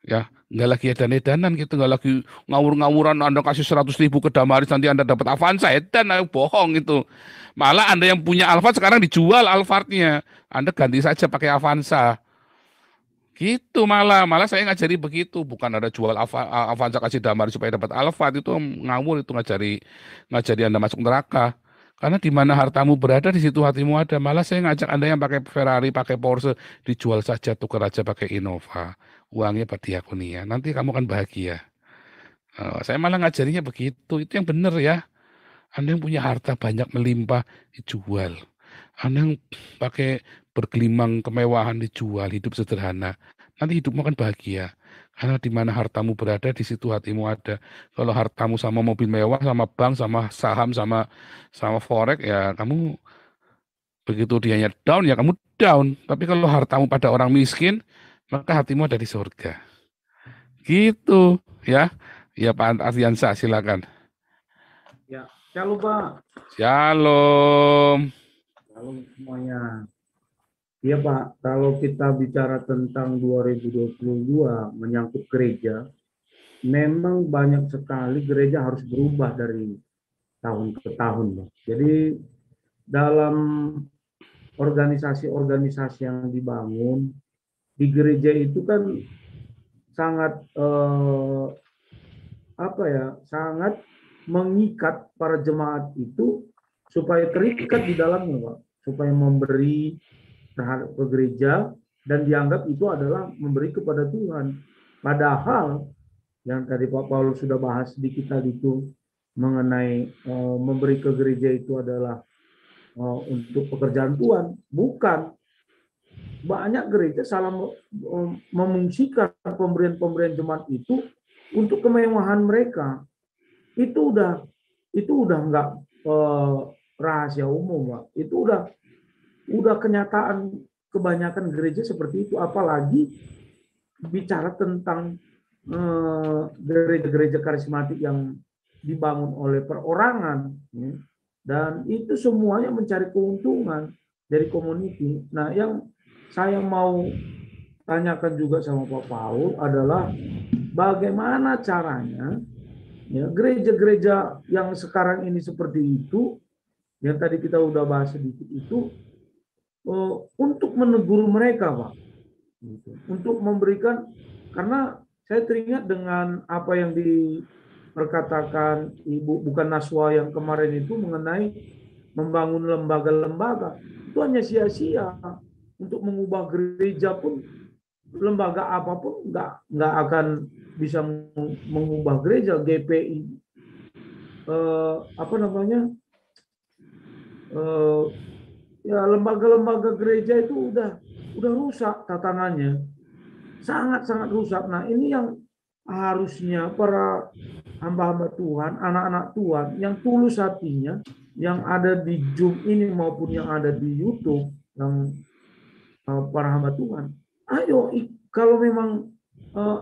Speaker 1: Ya, nggak lagi ada edanan kita nggak lagi ngawur-ngawuran Anda kasih seratus ribu ke Damaris nanti Anda dapat Avanza, edan, ayo bohong itu Malah Anda yang punya Alphard sekarang dijual Alphardnya. Anda ganti saja pakai Avanza. Gitu malah, malah saya ngajari begitu, bukan ada jual Avanza kasih damar supaya dapat Alphard itu ngawur itu ngajari ngajari Anda masuk neraka. Karena di mana hartamu berada, di situ hatimu ada. Malah saya ngajak Anda yang pakai Ferrari, pakai Porsche, dijual saja, tukar aja pakai Innova. Uangnya berdiakonia. Ya. Nanti kamu akan bahagia. Uh, saya malah ngajarinya begitu. Itu yang benar ya. Anda yang punya harta banyak melimpah, dijual. Anda yang pakai bergelimang kemewahan, dijual. Hidup sederhana. Nanti hidupmu akan bahagia. Karena di mana hartamu berada, di situ hatimu ada. Kalau hartamu sama mobil mewah, sama bank, sama saham, sama sama forex, ya kamu begitu dianya down, ya kamu down. Tapi kalau hartamu pada orang miskin, maka hatimu ada di surga. Gitu, ya. Ya Pak Ardiansa, silakan.
Speaker 4: Ya, shalom Pak. Shalom. Shalom semuanya. Iya Pak, kalau kita bicara tentang 2022 menyangkut gereja, memang banyak sekali gereja harus berubah dari tahun ke tahun. Pak. Jadi dalam organisasi-organisasi yang dibangun di gereja itu kan sangat eh, apa ya, sangat mengikat para jemaat itu supaya terikat di dalamnya, Pak, supaya memberi terhadap ke gereja dan dianggap itu adalah memberi kepada Tuhan. Padahal yang tadi Pak Paulus sudah bahas sedikit tadi itu mengenai uh, memberi ke gereja itu adalah uh, untuk pekerjaan Tuhan, bukan banyak gereja salah memungsikan pemberian-pemberian jemaat itu untuk kemewahan mereka. Itu udah itu udah nggak eh, rahasia umum, Pak. Itu udah udah kenyataan kebanyakan gereja seperti itu apalagi bicara tentang eh, gereja-gereja eh, karismatik yang dibangun oleh perorangan ya. dan itu semuanya mencari keuntungan dari community. Nah, yang saya mau tanyakan juga sama Pak Paul adalah bagaimana caranya ya gereja-gereja yang sekarang ini seperti itu yang tadi kita udah bahas sedikit itu Eh, untuk menegur mereka, Pak. Untuk memberikan karena saya teringat dengan apa yang diperkatakan Ibu bukan Naswa yang kemarin itu mengenai membangun lembaga-lembaga. Itu hanya sia-sia. Untuk mengubah gereja pun lembaga apapun nggak nggak akan bisa mengubah gereja GPI eh, apa namanya eh, ya lembaga-lembaga gereja itu udah udah rusak tatanannya sangat-sangat rusak nah ini yang harusnya para hamba-hamba Tuhan anak-anak Tuhan yang tulus hatinya yang ada di Zoom ini maupun yang ada di YouTube yang eh, para hamba Tuhan ayo kalau memang eh,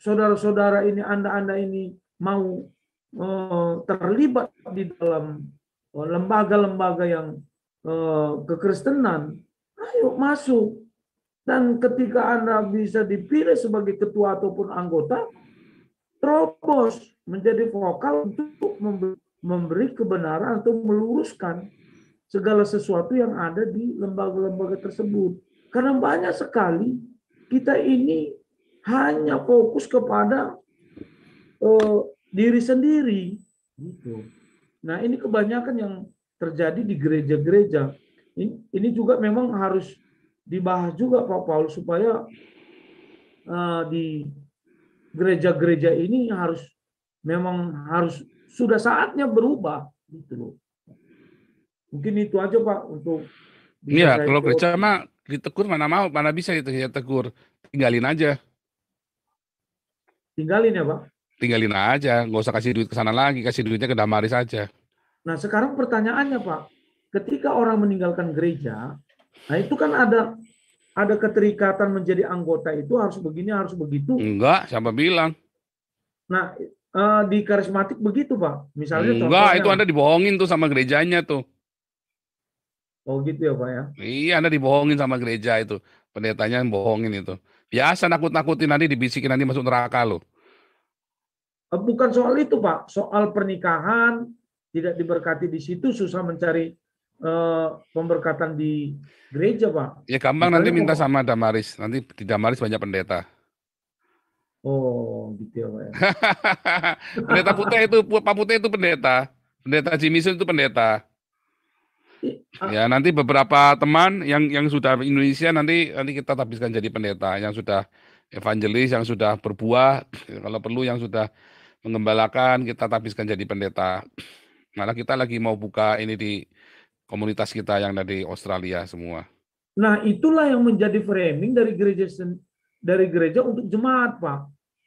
Speaker 4: saudara-saudara ini anda-anda ini mau eh, terlibat di dalam lembaga-lembaga yang Eh, kekristenan, ayo masuk. Dan ketika Anda bisa dipilih sebagai ketua ataupun anggota, terobos menjadi vokal untuk memberi kebenaran atau meluruskan segala sesuatu yang ada di lembaga-lembaga tersebut. Karena banyak sekali kita ini hanya fokus kepada uh, diri sendiri. Gitu. Nah ini kebanyakan yang terjadi di gereja-gereja. Ini juga memang harus dibahas juga Pak Paul supaya uh, di gereja-gereja ini harus memang harus sudah saatnya berubah gitu loh. Mungkin itu aja Pak untuk
Speaker 1: Iya, kalau gereja mah ditegur mana mau, mana bisa gitu, ya tegur. Tinggalin aja. Tinggalin ya, Pak? Tinggalin aja, nggak usah kasih duit ke sana lagi, kasih duitnya ke Damaris aja.
Speaker 4: Nah sekarang pertanyaannya Pak, ketika orang meninggalkan gereja, nah itu kan ada ada keterikatan menjadi anggota itu harus begini harus begitu.
Speaker 1: Enggak, siapa bilang?
Speaker 4: Nah eh, di karismatik begitu pak, misalnya. Enggak, contohnya, itu anda
Speaker 1: dibohongin tuh sama gerejanya tuh.
Speaker 4: Oh gitu ya pak
Speaker 1: ya? Iya, anda dibohongin sama gereja itu, pendetanya bohongin itu. Biasa nakut-nakutin nanti dibisikin nanti masuk neraka lo.
Speaker 4: Eh, bukan soal itu pak, soal pernikahan, tidak diberkati di situ susah mencari uh, pemberkatan di gereja pak ya gampang nanti minta mau...
Speaker 1: sama Damaris nanti di Damaris banyak pendeta
Speaker 4: oh gitu ya pak
Speaker 1: pendeta putih itu Pak Putih itu pendeta pendeta Jimisun itu pendeta ah. Ya nanti beberapa teman yang yang sudah Indonesia nanti nanti kita tabiskan jadi pendeta yang sudah evangelis yang sudah berbuah kalau perlu yang sudah mengembalakan kita tabiskan jadi pendeta. Malah kita lagi mau buka ini di komunitas kita yang dari Australia semua.
Speaker 4: Nah, itulah yang menjadi framing dari gereja dari gereja untuk jemaat, Pak.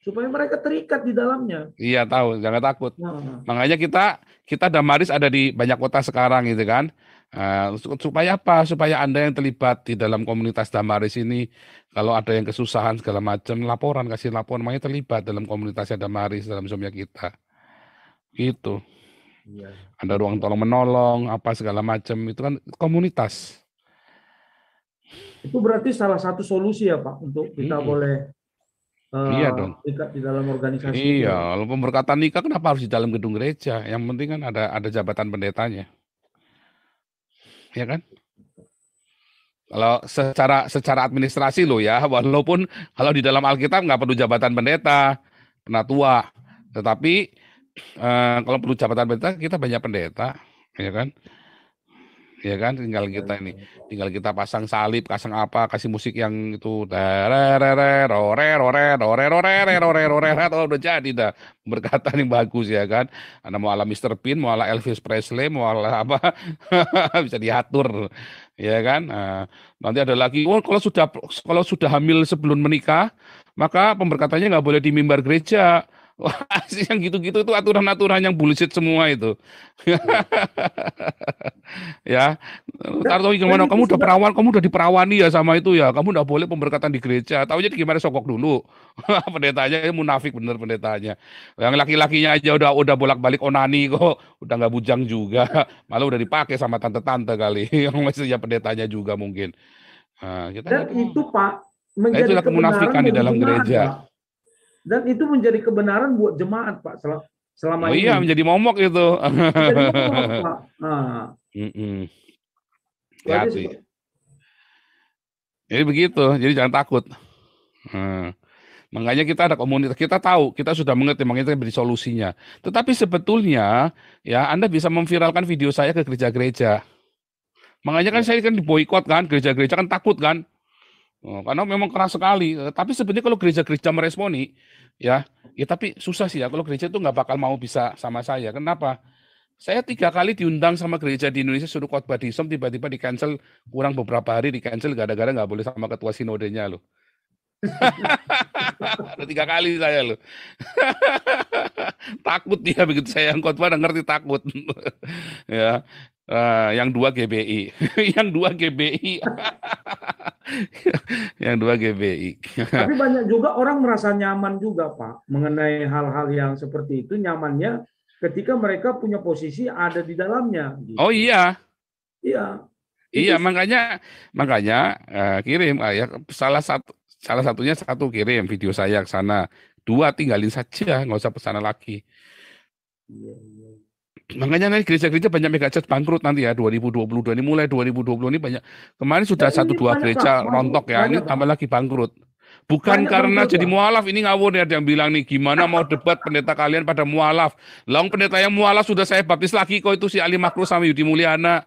Speaker 4: Supaya mereka terikat di dalamnya.
Speaker 1: Iya, tahu, jangan takut. Nah. nah. Makanya kita kita Damaris ada di banyak kota sekarang gitu kan. Uh, supaya apa? Supaya Anda yang terlibat di dalam komunitas Damaris ini, kalau ada yang kesusahan segala macam, laporan, kasih laporan, makanya terlibat dalam komunitasnya Damaris, dalam semuanya kita. itu. Iya. Ada ruang tolong menolong, apa segala macam itu kan komunitas.
Speaker 4: Itu berarti salah satu solusi ya Pak untuk kita hmm. boleh uh, iya dong. Ikat di dalam organisasi. Iya,
Speaker 1: kalau pemberkatan nikah kenapa harus di dalam gedung gereja? Yang penting kan ada ada jabatan pendetanya. Ya kan? Kalau secara secara administrasi loh ya, walaupun kalau di dalam Alkitab nggak perlu jabatan pendeta, penatua, tetapi uh, kalau perlu jabatan pendeta kita banyak pendeta, ya kan? Ya kan, tinggal iya, kita ini, tinggal kita pasang salib, pasang apa, kasih musik yang itu, udah jadi dah berkata yang bagus ya kan. Anda mau ala Mr. Pin, mau ala Elvis Presley, mau ala apa, bisa diatur, ya kan. nanti ada lagi, oh kalau sudah kalau sudah hamil sebelum menikah, maka pemberkatannya nggak boleh di mimbar gereja Wah, yang gitu-gitu itu aturan-aturan yang bullshit semua itu. ya. Nah, Tarto gimana? Kamu udah perawan, kamu udah diperawani ya sama itu ya. Kamu udah boleh pemberkatan di gereja. Tahu jadi gimana sokok dulu. pendetanya ini munafik bener pendetanya. Yang laki-lakinya aja udah udah bolak-balik onani kok. Udah nggak bujang juga. Malah udah dipakai sama tante-tante kali. Yang maksudnya pendetanya juga mungkin. Nah, kita Dan
Speaker 4: itu Pak nah, menjadi nah, kemunafikan di dalam gereja dan itu menjadi kebenaran buat jemaat Pak selama oh, iya,
Speaker 1: ini. Iya menjadi momok itu. Nah. Jadi begitu, jadi jangan takut. Hmm. Makanya kita ada komunitas, kita tahu, kita sudah mengerti, makanya kita beri solusinya. Tetapi sebetulnya ya Anda bisa memviralkan video saya ke gereja-gereja. Makanya kan ya. saya kan diboikot kan, gereja-gereja kan takut kan. Oh, karena memang keras sekali. Eh, tapi sebenarnya kalau gereja-gereja meresponi, ya, ya tapi susah sih ya. Kalau gereja itu nggak bakal mau bisa sama saya. Kenapa? Saya tiga kali diundang sama gereja di Indonesia suruh khotbah di som, tiba-tiba di cancel kurang beberapa hari di cancel gara-gara nggak boleh sama ketua sinodenya loh. Ada tiga kali saya loh. takut dia begitu saya yang khotbah ngerti takut. ya. Uh, yang dua GBI, yang dua GBI,
Speaker 4: yang dua GBI. Tapi banyak juga orang merasa nyaman juga pak mengenai hal-hal yang seperti itu nyamannya ketika mereka punya posisi ada di dalamnya. Gitu.
Speaker 1: Oh iya, iya, iya itu. makanya makanya uh, kirim uh, ya salah satu salah satunya satu kirim video saya ke sana, dua tinggalin saja nggak usah pesan lagi. Iya. iya. Makanya nanti gereja-gereja banyak church bangkrut nanti ya 2022 ini mulai 2020 ini banyak kemarin sudah nah, satu dua gereja rontok ya ini tambah lagi bangkrut. Bukan banyak karena jadi ya? mualaf ini ngawur ya yang bilang nih gimana mau debat pendeta kalian pada mualaf. Long pendeta yang mualaf sudah saya baptis lagi kok itu si Ali Makro sama Yudi Mulyana.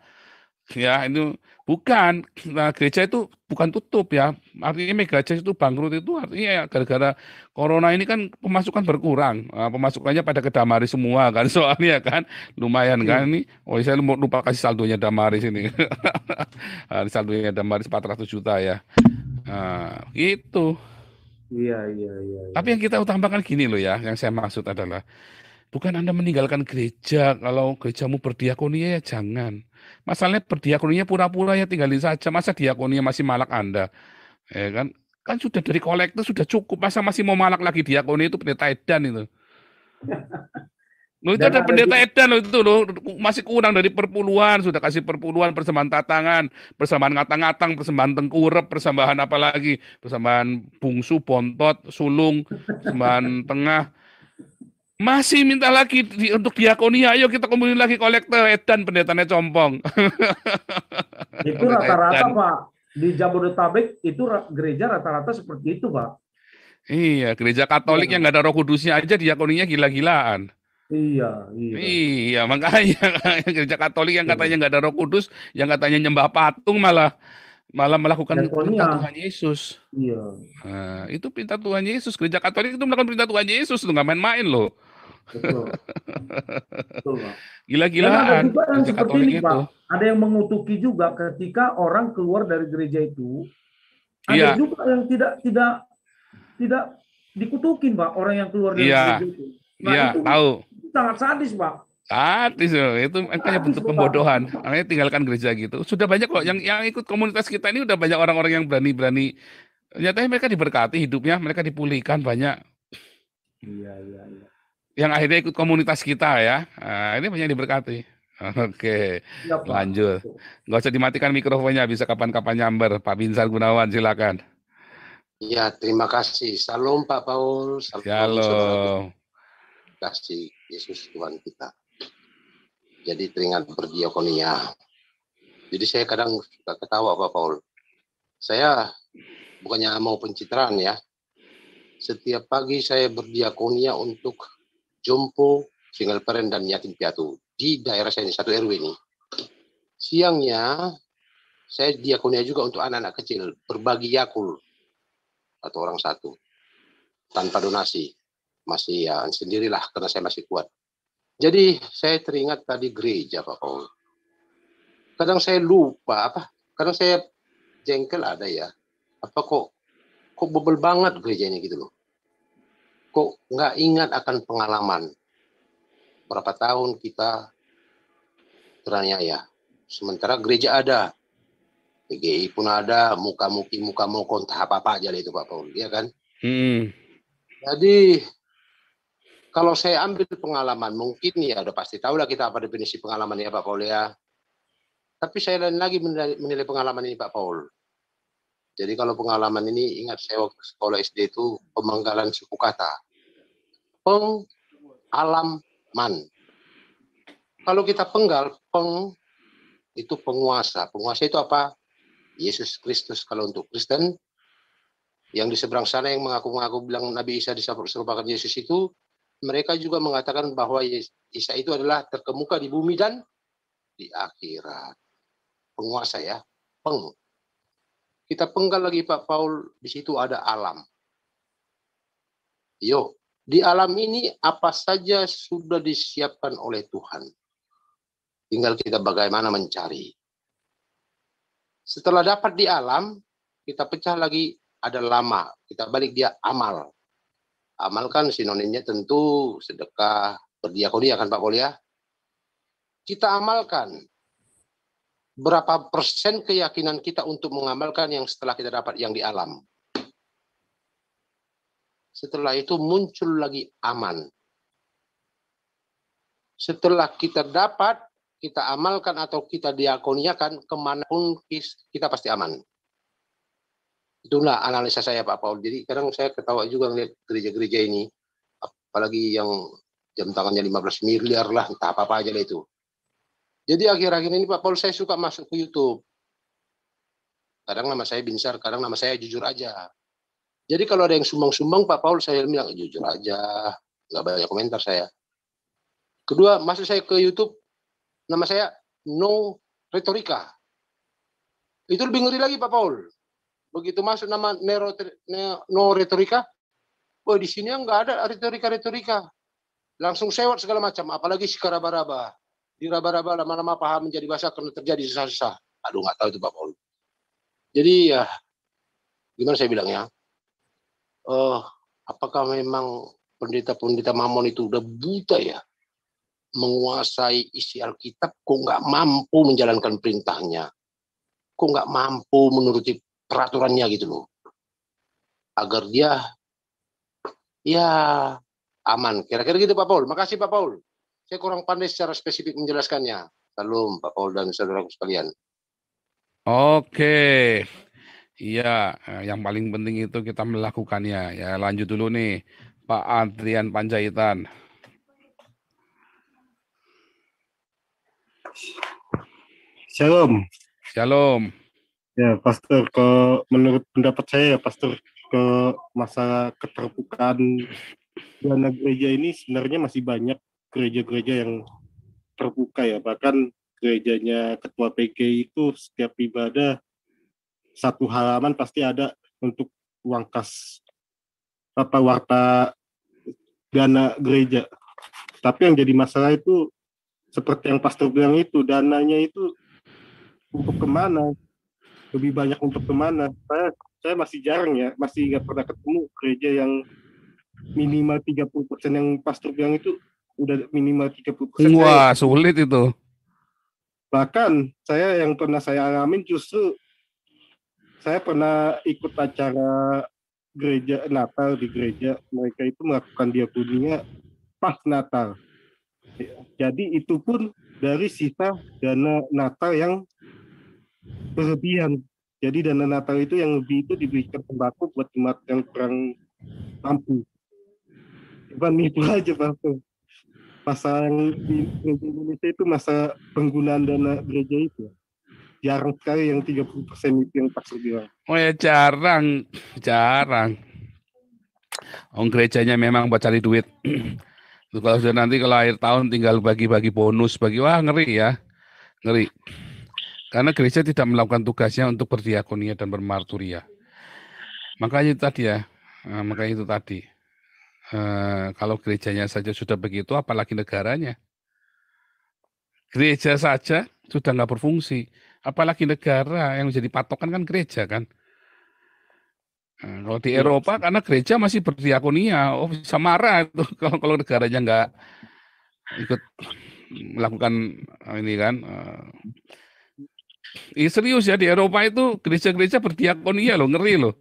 Speaker 1: Ya itu Bukan, nah, gereja itu bukan tutup ya. Artinya mega church itu bangkrut itu artinya ya gara-gara corona ini kan pemasukan berkurang. Nah, pemasukannya pada ke Damaris semua kan soalnya kan lumayan kan iya. ini. Oh, saya lupa kasih saldonya Damaris ini. Nah, saldonya Damaris 400 juta ya. Nah, itu.
Speaker 4: Iya, iya, iya, iya.
Speaker 1: Tapi yang kita utamakan gini loh ya, yang saya maksud adalah bukan Anda meninggalkan gereja kalau gerejamu berdiakonia ya jangan Masalahnya berdiakoninya pura-pura ya tinggalin saja. Masa diakoninya masih malak Anda? Ya kan? Kan sudah dari kolektor sudah cukup. Masa masih mau malak lagi diakoni itu pendeta edan itu. Loh itu ada pendeta edan loh itu loh masih kurang dari perpuluhan sudah kasih perpuluhan persembahan tatangan persembahan ngatang-ngatang persembahan tengkurep persembahan apa lagi persembahan bungsu bontot sulung persembahan tengah masih minta lagi di, untuk diakonia, ya, ayo kita kumpulin lagi kolektor Edan pendetanya
Speaker 4: compong. Itu rata-rata Pak, di Jabodetabek itu gereja rata-rata seperti itu Pak.
Speaker 1: Iya, gereja Katolik iya. yang nggak ada roh kudusnya aja diakoninya gila-gilaan. Iya, iya. Iya, makanya gereja Katolik yang katanya nggak ada roh kudus, yang katanya nyembah patung malah malah melakukan perintah Tuhan Yesus. Iya. Nah, itu perintah Tuhan Yesus. Gereja Katolik itu melakukan perintah Tuhan Yesus, itu nggak main-main loh. Betul. Betul, Gila-gilaan. ada juga yang seperti ini, Pak.
Speaker 4: Ada yang mengutuki juga ketika orang keluar dari gereja itu, ada iya. juga yang tidak tidak tidak dikutukin, Pak, orang yang keluar dari ya. gereja itu. Nah, iya, itu Sangat sadis, Pak.
Speaker 1: Sadis loh, itu makanya bentuk pembodohan. Makanya tinggalkan gereja gitu. Sudah banyak kok yang yang ikut komunitas kita ini udah banyak orang-orang yang berani-berani. Nyatanya mereka diberkati hidupnya, mereka dipulihkan banyak.
Speaker 5: Iya, iya, iya
Speaker 1: yang akhirnya ikut komunitas kita ya. Nah, ini banyak diberkati. Oke, ya, lanjut. Nggak usah dimatikan mikrofonnya, bisa kapan-kapan nyamber. Pak Binsar Gunawan, silakan.
Speaker 6: Ya, terima kasih. Salam Pak Paul. Salam. Salam. Terima kasih Yesus Tuhan kita. Jadi teringat berdiakonia. Jadi saya kadang suka ketawa Pak Paul. Saya bukannya mau pencitraan ya. Setiap pagi saya berdiakonia untuk jompo, single parent, dan yatim piatu di daerah saya ini, satu RW ini. Siangnya, saya diakonia juga untuk anak-anak kecil, berbagi yakul, atau orang satu, tanpa donasi. Masih ya, sendirilah, karena saya masih kuat. Jadi, saya teringat tadi gereja, Pak Paul. Kadang saya lupa, apa? Kadang saya jengkel ada ya. Apa kok, kok bebel banget gerejanya gitu loh kok nggak ingat akan pengalaman berapa tahun kita teraniaya. Sementara gereja ada, PGI pun ada, muka-muki muka muka tahap apa aja itu Pak Paul, ya kan? Hmm. Jadi kalau saya ambil pengalaman mungkin ya udah pasti tahu lah kita apa definisi pengalaman ya Pak Paul ya. Tapi saya lain lagi menilai pengalaman ini Pak Paul. Jadi kalau pengalaman ini ingat saya waktu sekolah SD itu pemangkalan suku kata. Peng alam man. Kalau kita penggal peng itu penguasa. Penguasa itu apa? Yesus Kristus kalau untuk Kristen yang di seberang sana yang mengaku-mengaku bilang Nabi Isa diserupakan Yesus itu mereka juga mengatakan bahwa Isa itu adalah terkemuka di bumi dan di akhirat. Penguasa ya, peng kita penggal lagi Pak Paul, di situ ada alam. Yo, di alam ini apa saja sudah disiapkan oleh Tuhan. Tinggal kita bagaimana mencari. Setelah dapat di alam, kita pecah lagi ada lama. Kita balik dia amal. Amal kan sinonimnya tentu sedekah, berdiakonia kan Pak Kolia. Ya? Kita amalkan berapa persen keyakinan kita untuk mengamalkan yang setelah kita dapat yang di alam. Setelah itu muncul lagi aman. Setelah kita dapat, kita amalkan atau kita diakoniakan, kemanapun kita pasti aman. Itulah analisa saya Pak Paul. Jadi kadang saya ketawa juga melihat gereja-gereja ini. Apalagi yang jam tangannya 15 miliar lah, entah apa-apa aja lah itu. Jadi akhir-akhir ini Pak Paul saya suka masuk ke YouTube. Kadang nama saya Binsar, kadang nama saya jujur aja. Jadi kalau ada yang sumbang-sumbang Pak Paul saya bilang jujur aja, nggak banyak komentar saya. Kedua masuk saya ke YouTube, nama saya No Retorika. Itu lebih ngeri lagi Pak Paul. Begitu masuk nama Nero, No Retorika, oh di sini nggak ada retorika-retorika. Langsung sewot segala macam, apalagi si karaba diraba-raba lama-lama paham menjadi basah karena terjadi susah-susah. Aduh nggak tahu itu Pak paul. Jadi ya gimana saya bilang ya, uh, apakah memang pendeta-pendeta Mammon itu udah buta ya menguasai isi Alkitab, kok nggak mampu menjalankan perintahnya, kok nggak mampu menuruti peraturannya gitu loh, agar dia ya aman. Kira-kira gitu Pak Paul. Makasih Pak Paul. Saya kurang pandai secara spesifik menjelaskannya. Salam Pak Paul dan saudara sekalian.
Speaker 1: Oke. Iya, eh, yang paling penting itu kita melakukannya. Ya, lanjut dulu nih Pak Adrian Panjaitan.
Speaker 8: Shalom. Shalom. Ya, Pastor, ke menurut pendapat saya ya, Pastor, ke masa keterbukaan dana gereja ini sebenarnya masih banyak gereja-gereja yang terbuka ya bahkan gerejanya ketua PG itu setiap ibadah satu halaman pasti ada untuk uang kas apa warta dana gereja tapi yang jadi masalah itu seperti yang pastor bilang itu dananya itu untuk kemana lebih banyak untuk kemana saya saya masih jarang ya masih nggak pernah ketemu gereja yang minimal 30% yang pastor bilang itu udah minimal 30%. Wah, saya.
Speaker 1: sulit itu.
Speaker 8: Bahkan saya yang pernah saya alamin justru saya pernah ikut acara gereja Natal di gereja mereka itu melakukan dia punya pas Natal. Jadi itu pun dari sisa dana Natal yang berlebihan. Jadi dana Natal itu yang lebih itu diberikan sembako buat jemaat yang kurang mampu. Cuman itu aja Pak pasang di gereja Indonesia itu masa penggunaan dana gereja itu jarang sekali yang 30 persen itu yang pastor bilang.
Speaker 1: Oh ya jarang, jarang. oh, gerejanya memang buat cari duit. kalau sudah nanti kalau akhir tahun tinggal bagi-bagi bonus, bagi wah ngeri ya, ngeri. Karena gereja tidak melakukan tugasnya untuk berdiakonia dan bermarturia. Makanya itu tadi ya, nah, makanya itu tadi. Eh, kalau gerejanya saja sudah begitu, apalagi negaranya. Gereja saja sudah nggak berfungsi, apalagi negara yang menjadi patokan kan gereja kan. Nah, kalau di iya, Eropa karena gereja masih berdiakonia, oh bisa marah itu kalau kalau negaranya nggak ikut melakukan ini kan. Eh. Ini serius ya di Eropa itu gereja-gereja berdiakonia loh, ngeri loh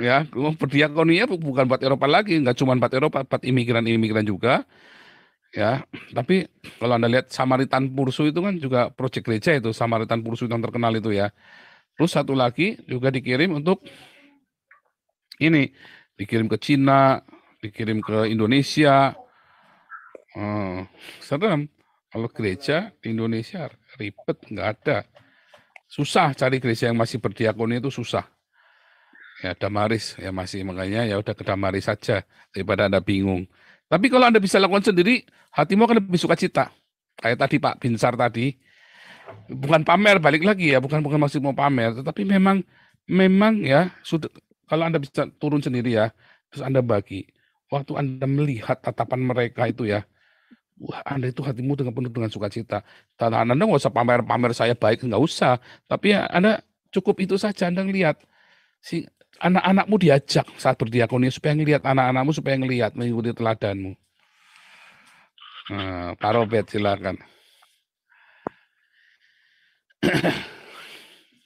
Speaker 1: ya perdiakonia bukan buat Eropa lagi nggak cuma buat Eropa buat imigran-imigran juga ya tapi kalau anda lihat Samaritan Pursu itu kan juga proyek gereja itu Samaritan Pursu yang terkenal itu ya terus satu lagi juga dikirim untuk ini dikirim ke Cina dikirim ke Indonesia hmm, eh, serem kalau gereja di Indonesia ribet nggak ada susah cari gereja yang masih berdiakoni itu susah ya Damaris ya masih makanya ya udah ke Damaris saja daripada Anda bingung. Tapi kalau Anda bisa lakukan sendiri, hatimu akan lebih suka cita. Kayak tadi Pak Binsar tadi, bukan pamer balik lagi ya, bukan bukan maksud mau pamer, tetapi memang memang ya sudah kalau Anda bisa turun sendiri ya, terus Anda bagi. Waktu Anda melihat tatapan mereka itu ya, wah Anda itu hatimu dengan penuh dengan sukacita. Tanda Anda nggak usah pamer-pamer saya baik, nggak usah. Tapi ya Anda cukup itu saja, Anda lihat si anak-anakmu diajak saat berdiakoni supaya ngelihat anak-anakmu supaya ngelihat mengikuti teladanmu. Nah, Robert silakan.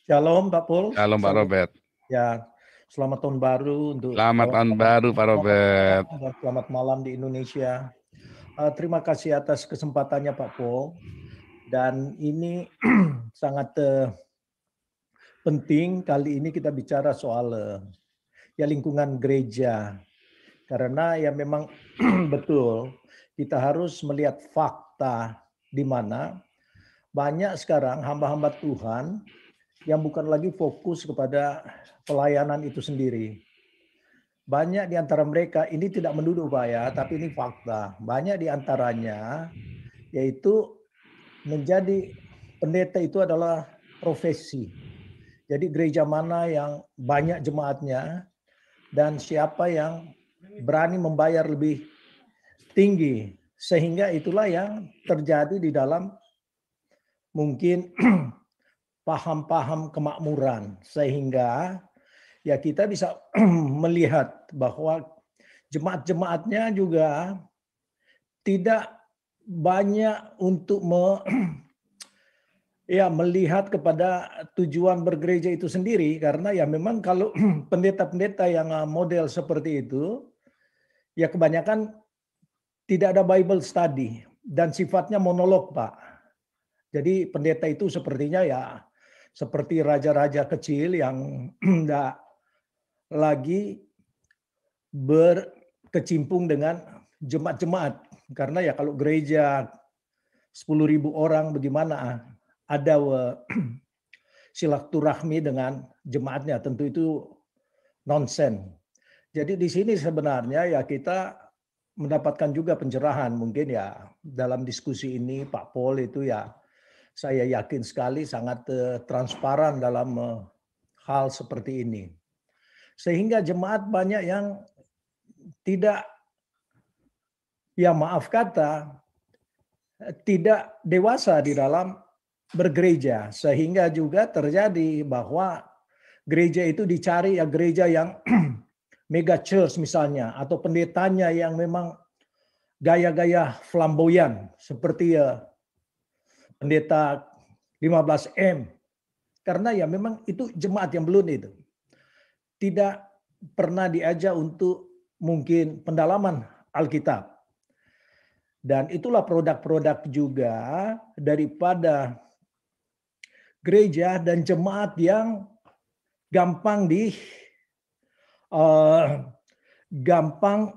Speaker 10: Shalom Pak Pol. Shalom Pak Robert. Ya, selamat tahun baru untuk Selamat tahun
Speaker 1: baru Pak Robert.
Speaker 10: Selamat malam di Indonesia. Uh, terima kasih atas kesempatannya Pak Pol. Dan ini sangat uh, penting kali ini kita bicara soal eh, ya lingkungan gereja. Karena ya memang betul kita harus melihat fakta di mana banyak sekarang hamba-hamba Tuhan yang bukan lagi fokus kepada pelayanan itu sendiri. Banyak di antara mereka ini tidak menuduh Pak ya, tapi ini fakta. Banyak di antaranya yaitu menjadi pendeta itu adalah profesi jadi gereja mana yang banyak jemaatnya dan siapa yang berani membayar lebih tinggi. Sehingga itulah yang terjadi di dalam mungkin paham-paham kemakmuran. Sehingga ya kita bisa melihat bahwa jemaat-jemaatnya juga tidak banyak untuk me ya melihat kepada tujuan bergereja itu sendiri karena ya memang kalau pendeta-pendeta yang eh, model seperti itu ya kebanyakan tidak ada Bible study dan sifatnya monolog, Pak. Jadi pendeta itu sepertinya ya seperti raja-raja kecil yang tidak lagi berkecimpung dengan jemaat-jemaat. Karena ya kalau gereja 10.000 orang bagaimana? ada eh, silaturahmi dengan jemaatnya. Tentu itu nonsen. Jadi di sini sebenarnya ya kita mendapatkan juga pencerahan mungkin ya dalam diskusi ini Pak Pol itu ya saya yakin sekali sangat eh, transparan dalam eh, hal seperti ini. Sehingga jemaat banyak yang tidak ya maaf kata tidak dewasa di dalam bergereja sehingga juga terjadi bahwa gereja itu dicari ya gereja yang mega church misalnya atau pendetanya yang memang gaya-gaya flamboyan seperti ya pendeta 15M karena ya memang itu jemaat yang belum itu tidak pernah diajak untuk mungkin pendalaman Alkitab dan itulah produk-produk juga daripada gereja dan jemaat yang gampang di uh, gampang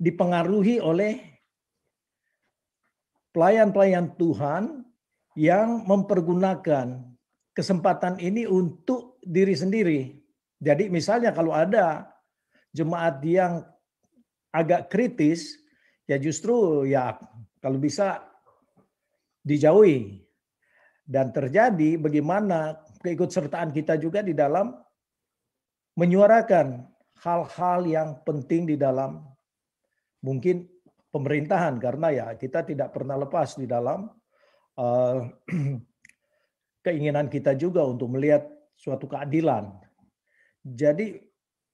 Speaker 10: dipengaruhi oleh pelayan-pelayan Tuhan yang mempergunakan kesempatan ini untuk diri sendiri. Jadi misalnya kalau ada jemaat yang agak kritis, ya justru ya kalau bisa dijauhi dan terjadi bagaimana keikutsertaan kita juga di dalam menyuarakan hal-hal yang penting di dalam mungkin pemerintahan karena ya kita tidak pernah lepas di dalam eh, keinginan kita juga untuk melihat suatu keadilan. Jadi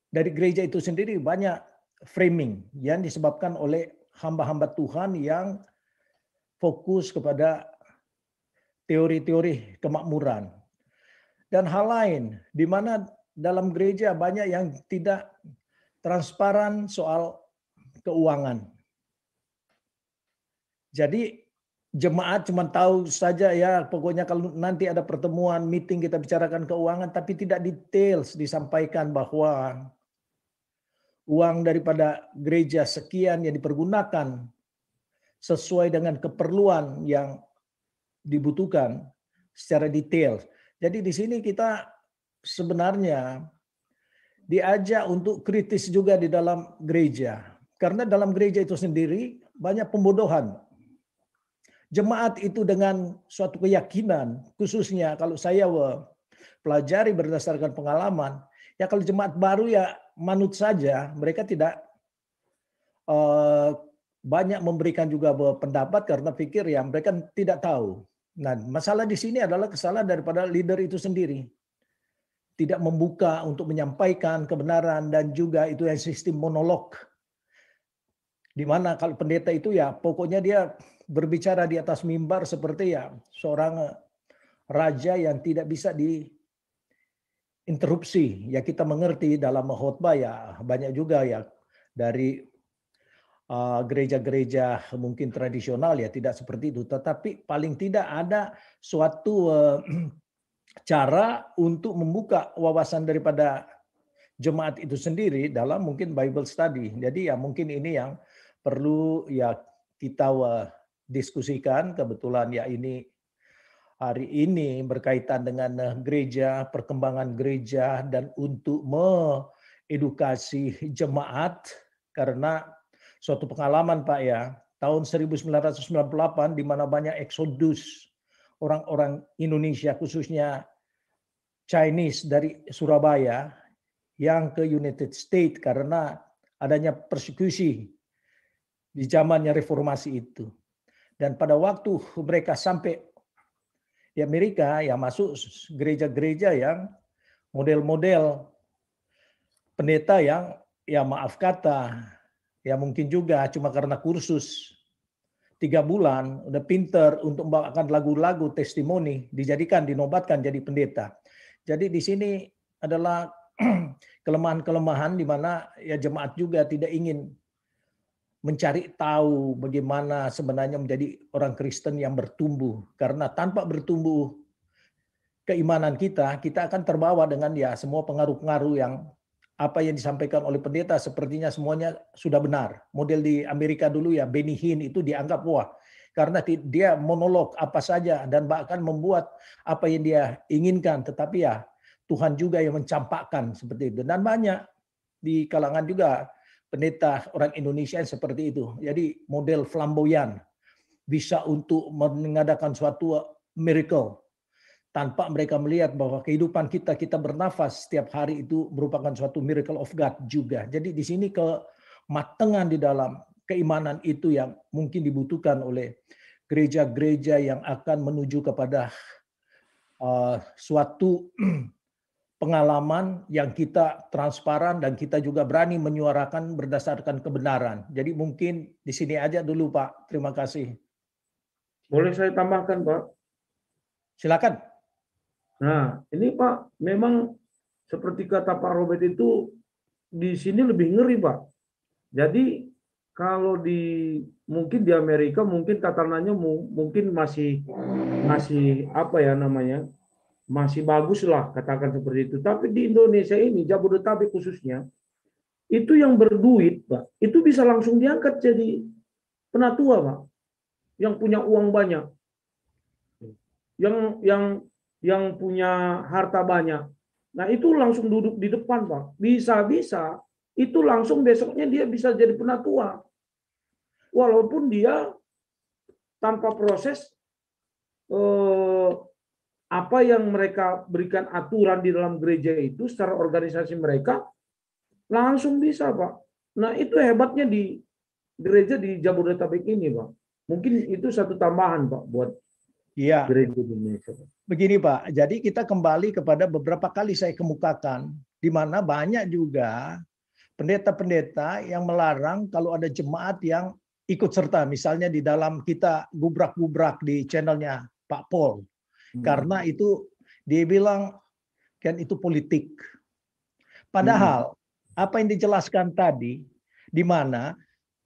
Speaker 10: dari gereja itu sendiri banyak framing yang disebabkan oleh hamba-hamba Tuhan yang fokus kepada teori-teori kemakmuran. Dan hal lain, di mana dalam gereja banyak yang tidak transparan soal keuangan. Jadi jemaat cuma tahu saja ya pokoknya kalau nanti ada pertemuan meeting kita bicarakan keuangan tapi tidak details disampaikan bahwa uang daripada gereja sekian yang dipergunakan sesuai dengan keperluan yang dibutuhkan secara detail. Jadi di sini kita sebenarnya diajak untuk kritis juga di dalam gereja. Karena dalam gereja itu sendiri banyak pembodohan. Jemaat itu dengan suatu keyakinan, khususnya kalau saya pelajari berdasarkan pengalaman, ya kalau jemaat baru ya manut saja, mereka tidak eh, banyak memberikan juga pendapat karena pikir ya mereka tidak tahu. Nah, masalah di sini adalah kesalahan daripada leader itu sendiri. Tidak membuka untuk menyampaikan kebenaran dan juga itu yang sistem monolog. Di mana kalau pendeta itu ya pokoknya dia berbicara di atas mimbar seperti ya seorang raja yang tidak bisa di interupsi. Ya kita mengerti dalam khotbah ya banyak juga ya dari Eh, gereja-gereja mungkin tradisional ya tidak seperti itu tetapi paling tidak ada suatu eh, cara untuk membuka wawasan daripada jemaat itu sendiri dalam mungkin Bible study. Jadi ya mungkin ini yang perlu ya kita eh, diskusikan kebetulan ya ini hari ini berkaitan dengan gereja, perkembangan gereja dan untuk mengedukasi jemaat karena suatu pengalaman Pak ya, tahun 1998 di mana banyak eksodus orang-orang Indonesia khususnya Chinese dari Surabaya yang ke United States karena adanya persekusi di zamannya reformasi itu. Dan pada waktu mereka sampai di Amerika ya masuk gereja-gereja yang model-model pendeta yang ya maaf kata Ya mungkin juga cuma karena kursus tiga bulan udah pinter untuk membawakan lagu-lagu testimoni dijadikan dinobatkan jadi pendeta. Jadi di sini adalah kelemahan-kelemahan di mana ya jemaat juga tidak ingin mencari tahu bagaimana sebenarnya menjadi orang Kristen yang bertumbuh karena tanpa bertumbuh keimanan kita kita akan terbawa dengan ya semua pengaruh-pengaruh yang apa yang disampaikan oleh pendeta sepertinya semuanya sudah benar. Model di Amerika dulu ya Benny Hinn itu dianggap wah karena dia monolog apa saja dan bahkan membuat apa yang dia inginkan tetapi ya Tuhan juga yang mencampakkan seperti itu dan banyak di kalangan juga pendeta orang Indonesia yang seperti itu. Jadi model flamboyan bisa untuk mengadakan suatu miracle tanpa mereka melihat bahwa kehidupan kita kita bernafas setiap hari itu merupakan suatu miracle of God juga. Jadi di sini kematangan di dalam keimanan itu yang mungkin dibutuhkan oleh gereja-gereja yang akan menuju kepada uh, suatu pengalaman yang kita transparan dan kita juga berani menyuarakan berdasarkan kebenaran. Jadi mungkin di sini aja dulu Pak. Terima kasih. Boleh saya tambahkan Pak? Silakan.
Speaker 4: Nah, ini Pak, memang seperti kata Pak Robert itu di sini lebih ngeri, Pak. Jadi kalau di mungkin di Amerika mungkin tatanannya mungkin masih masih apa ya namanya? masih bagus lah katakan seperti itu. Tapi di Indonesia ini Jabodetabek khususnya itu yang berduit, Pak, itu bisa langsung diangkat jadi penatua, Pak. Yang punya uang banyak. Yang yang yang punya harta banyak. Nah, itu langsung duduk di depan, Pak. Bisa-bisa itu langsung besoknya dia bisa jadi penatua. Walaupun dia tanpa proses eh, apa yang mereka berikan aturan di dalam gereja itu secara organisasi mereka langsung bisa, Pak. Nah, itu hebatnya di gereja di Jabodetabek
Speaker 10: ini, Pak. Mungkin itu satu tambahan, Pak, buat Iya. Begini Pak, jadi kita kembali kepada beberapa kali saya kemukakan, di mana banyak juga pendeta-pendeta yang melarang kalau ada jemaat yang ikut serta, misalnya di dalam kita gubrak-gubrak di channelnya Pak Pol, hmm. karena itu dia bilang kan itu politik. Padahal hmm. apa yang dijelaskan tadi, di mana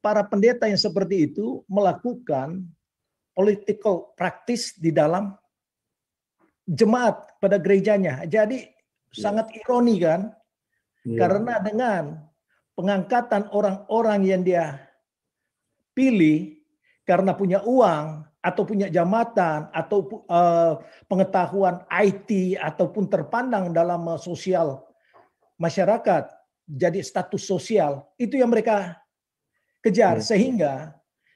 Speaker 10: para pendeta yang seperti itu melakukan political practice di dalam jemaat pada gerejanya. Jadi yeah. sangat ironi kan? Yeah. Karena dengan pengangkatan orang-orang yang dia pilih karena punya uang atau punya jamatan atau uh, pengetahuan IT ataupun terpandang dalam eh, sosial masyarakat jadi status sosial itu yang mereka kejar yeah. sehingga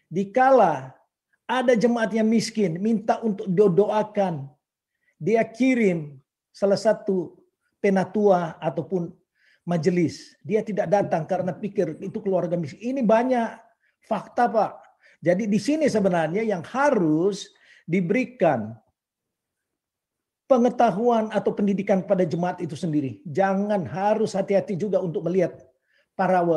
Speaker 10: dikala ada jemaat yang miskin, minta untuk didoakan. Dia kirim salah satu penatua ataupun majelis. Dia tidak datang karena pikir itu keluarga miskin. Ini banyak fakta, Pak. Jadi di sini sebenarnya yang harus diberikan pengetahuan atau pendidikan pada jemaat itu sendiri. Jangan harus hati-hati juga untuk melihat para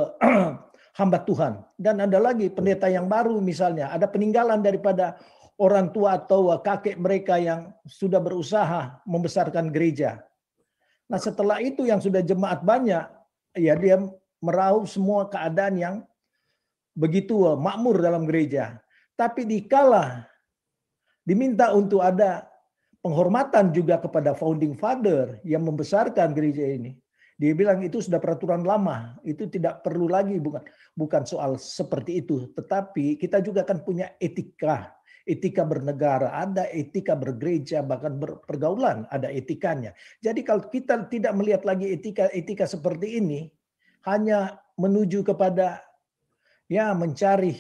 Speaker 10: hamba Tuhan. Dan ada lagi pendeta yang baru misalnya, ada peninggalan daripada orang tua atau kakek mereka yang sudah berusaha membesarkan gereja. Nah setelah itu yang sudah jemaat banyak, ya dia meraup semua keadaan yang begitu makmur dalam gereja. Tapi dikalah diminta untuk ada penghormatan juga kepada founding father yang membesarkan gereja ini. Dia bilang itu sudah peraturan lama, itu tidak perlu lagi bukan bukan soal seperti itu, tetapi kita juga akan punya etika, etika bernegara, ada etika bergereja bahkan berpergaulan, ada etikanya. Jadi kalau kita tidak melihat lagi etika-etika seperti ini, hanya menuju kepada ya mencari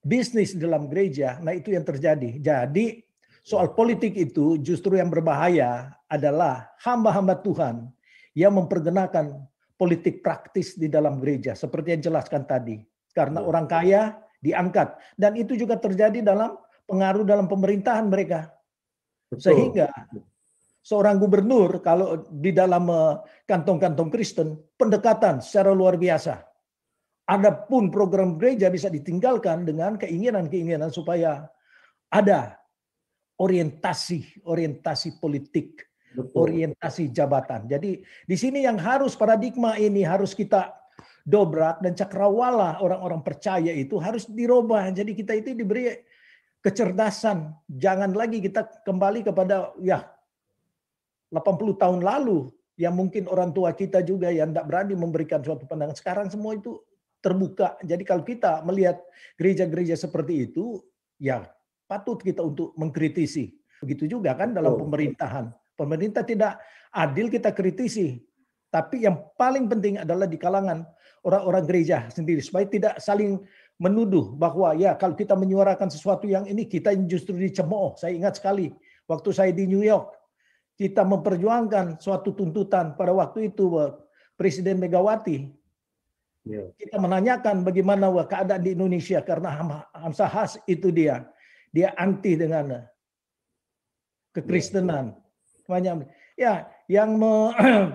Speaker 10: bisnis dalam gereja, nah itu yang terjadi. Jadi soal politik itu justru yang berbahaya adalah hamba-hamba Tuhan yang mempergenakan politik praktis di dalam gereja seperti yang jelaskan tadi karena oh. orang kaya diangkat dan itu juga terjadi dalam pengaruh dalam pemerintahan mereka sehingga seorang gubernur kalau di dalam eh, kantong-kantong Kristen pendekatan secara luar biasa adapun program gereja bisa ditinggalkan dengan keinginan-keinginan supaya ada orientasi orientasi politik orientasi jabatan. Jadi di sini yang harus paradigma ini harus kita dobrak dan cakrawala orang-orang percaya itu harus dirubah. Jadi kita itu diberi kecerdasan. Jangan lagi kita kembali kepada ya 80 tahun lalu yang mungkin orang tua kita juga yang tidak berani memberikan suatu pandangan. Sekarang semua itu terbuka. Jadi kalau kita melihat gereja-gereja seperti itu, ya patut kita untuk mengkritisi. Begitu juga kan dalam pemerintahan pemerintah tidak adil kita kritisi. Tapi yang paling penting adalah di kalangan orang-orang gereja sendiri supaya tidak saling menuduh bahwa ya kalau kita menyuarakan sesuatu yang ini kita justru dicemooh. Saya ingat sekali waktu saya di New York kita memperjuangkan suatu tuntutan pada waktu itu Presiden Megawati ya. kita menanyakan bagaimana keadaan di Indonesia karena Hamzah Has itu dia dia anti dengan kekristenan banyak ya yang me,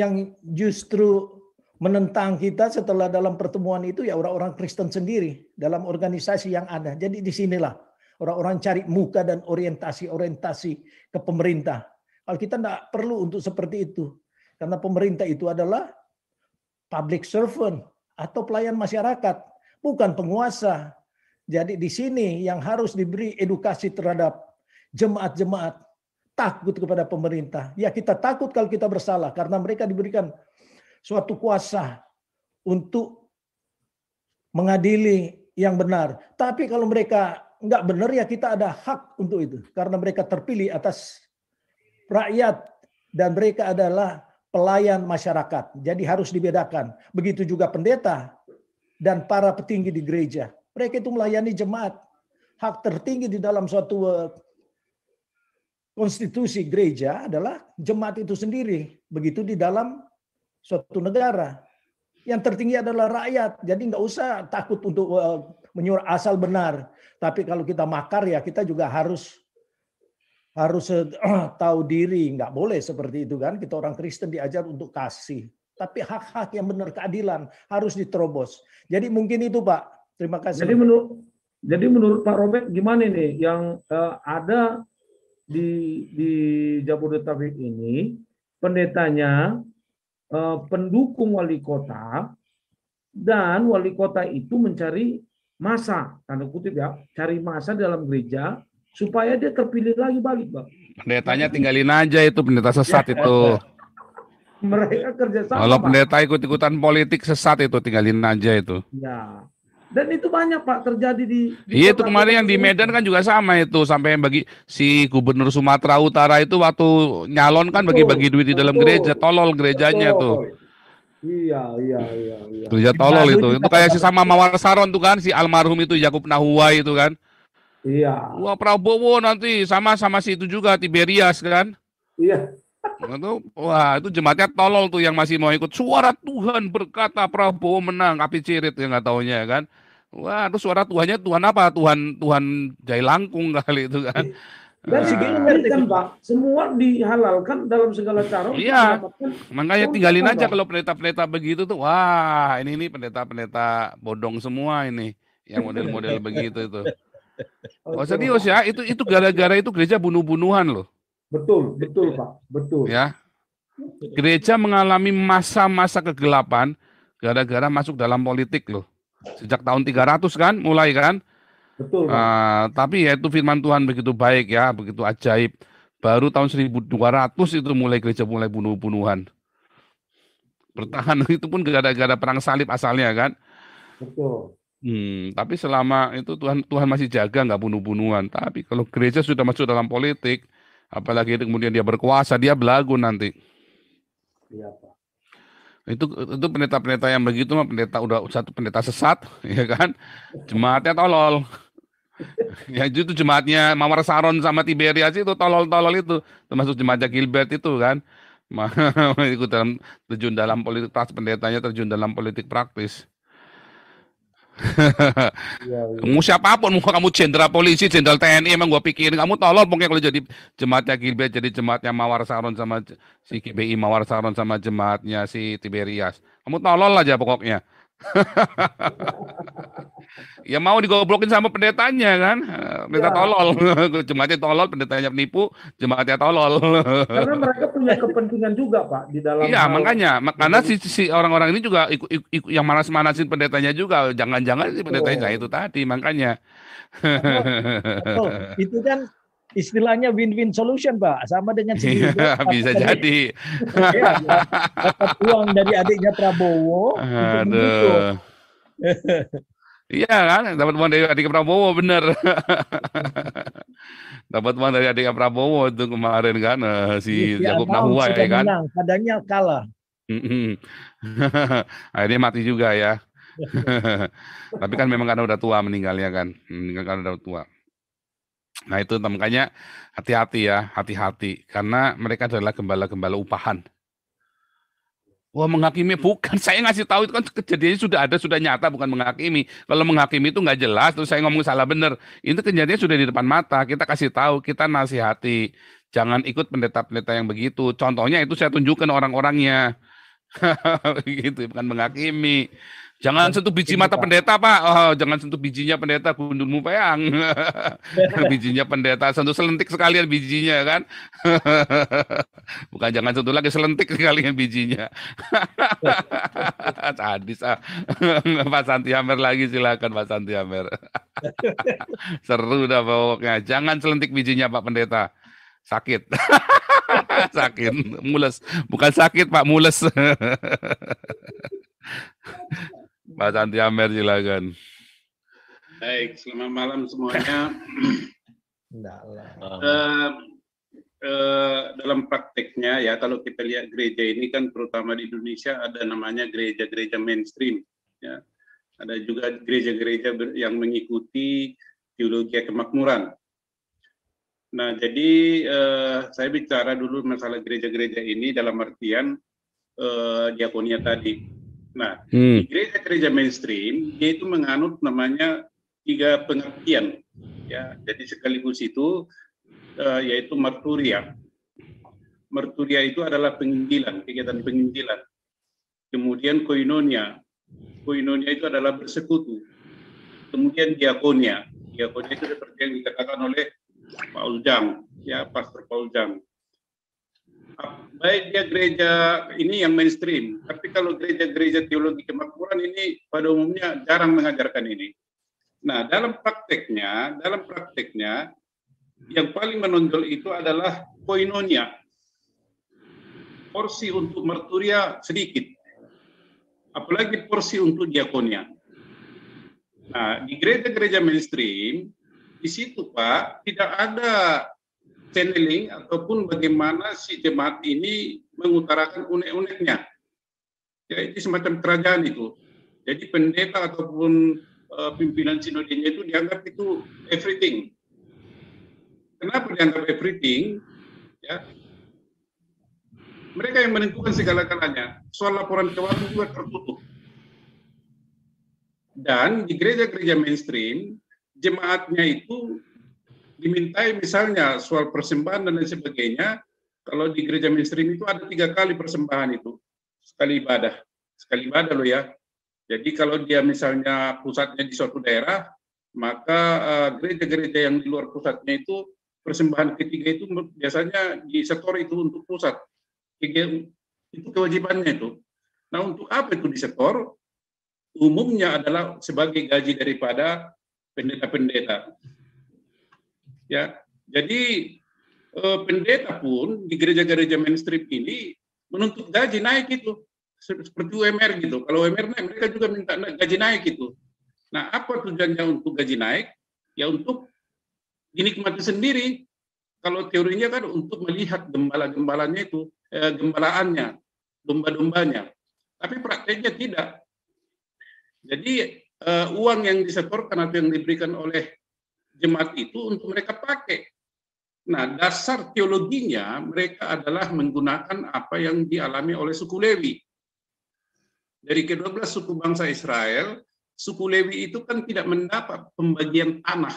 Speaker 10: yang justru menentang kita setelah dalam pertemuan itu ya orang-orang Kristen sendiri dalam organisasi yang ada. Jadi disinilah orang-orang cari muka dan orientasi-orientasi ke pemerintah. Kalau kita tidak perlu untuk seperti itu. Karena pemerintah itu adalah public servant atau pelayan masyarakat, bukan penguasa. Jadi di sini yang harus diberi edukasi terhadap jemaat-jemaat takut kepada pemerintah. Ya kita takut kalau kita bersalah karena mereka diberikan suatu kuasa untuk mengadili yang benar. Tapi kalau mereka nggak benar ya kita ada hak untuk itu karena mereka terpilih atas rakyat dan mereka adalah pelayan masyarakat. Jadi harus dibedakan. Begitu juga pendeta dan para petinggi di gereja. Mereka itu melayani jemaat. Hak tertinggi di dalam suatu konstitusi gereja adalah jemaat itu sendiri. Begitu di dalam suatu negara. Yang tertinggi adalah rakyat. Jadi nggak usah takut untuk eh, menyuruh asal benar. Tapi kalau kita makar ya kita juga harus harus eh, tahu diri. Nggak boleh seperti itu kan. Kita orang Kristen diajar untuk kasih. Tapi hak-hak yang benar keadilan harus diterobos. Jadi mungkin itu Pak. Terima kasih. Jadi menurut
Speaker 4: jadi menurut Pak Robert gimana nih yang uh, ada di di Jabodetabek ini pendetanya eh, pendukung wali kota dan wali kota itu mencari masa tanda kutip ya cari masa dalam gereja supaya dia terpilih lagi balik bang
Speaker 1: pendetanya tinggalin aja itu pendeta sesat ya, itu
Speaker 4: mereka kerja sama kalau pendeta
Speaker 1: ikut ikutan politik sesat itu tinggalin aja itu
Speaker 4: ya dan itu banyak Pak terjadi di. Iya itu kemarin yang di
Speaker 1: Medan kan juga sama itu sampai yang bagi si Gubernur Sumatera Utara itu waktu nyalon kan bagi-bagi duit di dalam betul, gereja, tolol gerejanya betul. tuh.
Speaker 4: Iya, iya, iya, iya. Gereja nah, tolol itu. Itu
Speaker 1: kayak si sama Mawar Saron tuh kan, si almarhum itu Yakub Nahua itu kan. Iya. Wah Prabowo nanti sama sama si itu juga Tiberias kan. Iya. Itu, wah itu jemaatnya tolol tuh yang masih mau ikut. Suara Tuhan berkata Prabowo menang, api cirit yang nggak taunya ya kan. Wah itu suara Tuhannya Tuhan apa? Tuhan Tuhan jai langkung kali itu kan. Iya. Dan segini
Speaker 4: mengerikan pak, semua dihalalkan dalam segala cara. Iya, makanya tinggalin aja kalau
Speaker 1: pendeta-pendeta begitu tuh, wah ini ini pendeta-pendeta bodong semua ini, yang model-model begitu
Speaker 4: itu. Oh serius ya, itu itu
Speaker 1: gara-gara itu gereja bunuh-bunuhan loh.
Speaker 4: Betul, betul Pak, betul. Ya.
Speaker 1: Gereja mengalami masa-masa kegelapan gara-gara masuk dalam politik loh. Sejak tahun 300 kan mulai kan? Betul. Uh, tapi ya itu firman Tuhan begitu baik ya, begitu ajaib. Baru tahun 1200 itu mulai gereja mulai bunuh-bunuhan. Bertahan itu pun gara-gara perang salib asalnya kan? Betul. Hmm, tapi selama itu Tuhan Tuhan masih jaga nggak bunuh-bunuhan. Tapi kalau gereja sudah masuk dalam politik, Apalagi itu kemudian dia berkuasa, dia belagu nanti. Iya, Pak. Itu itu pendeta-pendeta yang begitu mah pendeta udah satu pendeta sesat, ya kan? Jemaatnya tolol. ya itu jemaatnya Mawar Saron sama Tiberias itu tolol-tolol itu, termasuk jemaatnya Gilbert itu kan. ikut dalam terjun dalam politik praktis pendetanya terjun dalam politik praktis.
Speaker 8: ya, ya.
Speaker 1: Mau siapapun, mau kamu jenderal polisi, jenderal TNI, emang gua pikirin kamu tolol pokoknya kalau jadi jemaatnya Gilbert, jadi jemaatnya Mawar Saron sama si KBI Mawar Saron sama jemaatnya si Tiberias. Kamu tolol aja pokoknya. ya mau digoblokin sama pendetanya kan. Eh, pendeta ya. tolol. Jemaatnya tolol, pendetanya penipu, jemaatnya tolol. Karena
Speaker 4: mereka punya kepentingan juga, Pak, di dalam Iya, makanya.
Speaker 1: Karena si, si orang-orang ini juga ikut, ikut, yang manas-manasin pendetanya juga. Jangan-jangan si pendetanya oh. itu tadi, makanya. oh,
Speaker 10: Itu kan istilahnya win-win solution pak sama dengan sendiri bisa jadi iya, dapat uang dari
Speaker 1: adiknya
Speaker 8: Prabowo aduh
Speaker 1: Iya kan, dapat uang dari adiknya Prabowo bener. dapat uang dari adiknya Prabowo itu kemarin kan eh, si ya, Yakub Nahua ya kan. Menang,
Speaker 10: padanya kalah.
Speaker 1: Akhirnya mati juga ya. Tapi kan memang karena udah tua meninggalnya kan, meninggal karena udah tua. Nah itu makanya hati-hati ya, hati-hati karena mereka adalah gembala-gembala upahan. Wah menghakimi hmm. bukan, saya ngasih tahu itu kan kejadiannya sudah ada, sudah nyata bukan menghakimi. Kalau menghakimi itu nggak jelas, terus saya ngomong salah benar. Itu kejadiannya sudah di depan mata, kita kasih tahu, kita nasihati. Jangan ikut pendeta-pendeta yang begitu. Contohnya itu saya tunjukkan orang-orangnya. begitu bukan menghakimi. Jangan iya. sentuh biji iya, mata pendeta, Pak. Oh, jangan sentuh bijinya pendeta gundulmu peyang. bijinya pendeta, sentuh selentik sekalian bijinya kan. Bukan jangan sentuh lagi selentik sekalian bijinya. Sadis ah. Pak Santi Hamer lagi silakan Pak Santi Hamer. Seru dah pokoknya. Jangan selentik bijinya Pak Pendeta. Sakit. sakit, mules. Bukan sakit Pak, mules. Pak Santi Amer silakan. Baik, selamat malam semuanya.
Speaker 10: uh,
Speaker 1: uh, dalam prakteknya ya, kalau kita lihat gereja ini kan terutama di Indonesia ada namanya gereja-gereja mainstream. Ya. Ada juga gereja-gereja yang mengikuti teologi kemakmuran. Nah, jadi uh, saya bicara dulu masalah gereja-gereja ini dalam artian uh, diakonia tadi. Nah, hmm. di gereja-gereja mainstream dia itu menganut namanya tiga pengertian. Ya, jadi sekaligus itu uh, yaitu marturia. Marturia itu adalah penginjilan, kegiatan penginjilan. Kemudian koinonia. Koinonia itu adalah bersekutu. Kemudian diakonia. Diakonia itu seperti yang dikatakan oleh Pak Uljang, ya Pastor Pak Uljang baik dia ya, gereja ini yang mainstream, tapi kalau gereja-gereja teologi kemakmuran ini pada umumnya jarang mengajarkan ini. Nah, dalam prakteknya, dalam prakteknya yang paling menonjol itu adalah koinonia. Porsi untuk marturia sedikit. Apalagi porsi untuk diakonia. Nah, di gereja-gereja mainstream, di situ Pak, tidak ada channeling ataupun bagaimana si jemaat ini mengutarakan unek-uneknya. Ya, itu semacam kerajaan itu. Jadi pendeta ataupun uh, pimpinan sinodenya itu dianggap itu everything. Kenapa dianggap everything? Ya, mereka yang menentukan segala-galanya. Soal laporan keuangan juga tertutup. Dan di gereja-gereja mainstream, jemaatnya itu dimintai misalnya soal persembahan dan lain sebagainya, kalau di gereja mainstream itu ada tiga kali persembahan itu, sekali ibadah, sekali ibadah loh ya. Jadi kalau dia misalnya pusatnya di suatu daerah, maka eh, gereja-gereja yang di luar pusatnya itu persembahan ketiga itu biasanya di setor itu untuk pusat. itu kewajibannya itu. Nah untuk apa itu di setor? Umumnya adalah sebagai gaji daripada pendeta-pendeta. Ya, jadi eh, pendeta pun di gereja-gereja mainstream ini menuntut gaji naik itu seperti UMR gitu. Kalau UMR naik, mereka juga minta gaji naik itu. Nah, apa tujuannya untuk gaji naik? Ya untuk dinikmati sendiri. Kalau teorinya kan untuk melihat gembala-gembalanya itu, eh, gembalaannya, domba-dombanya. Tapi prakteknya tidak. Jadi eh, uang yang disetorkan atau yang diberikan oleh jemaat itu untuk mereka pakai. Nah, dasar teologinya mereka adalah menggunakan apa yang dialami oleh suku Lewi. Dari ke-12 suku bangsa Israel, suku Lewi itu kan tidak mendapat pembagian tanah.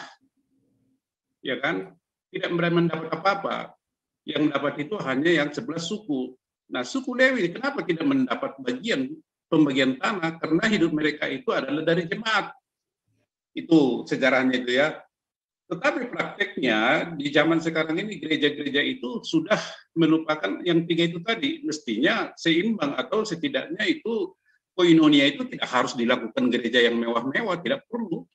Speaker 1: Ya kan? Tidak mendapat apa-apa. Yang dapat itu hanya yang 11 suku. Nah, suku Lewi kenapa tidak mendapat bagian pembagian tanah? Karena hidup mereka itu adalah dari jemaat. Itu sejarahnya itu ya. Tetapi prakteknya di zaman sekarang ini gereja-gereja itu sudah melupakan yang tiga itu tadi. Mestinya seimbang atau setidaknya itu koinonia itu tidak harus dilakukan gereja yang mewah-mewah, tidak perlu.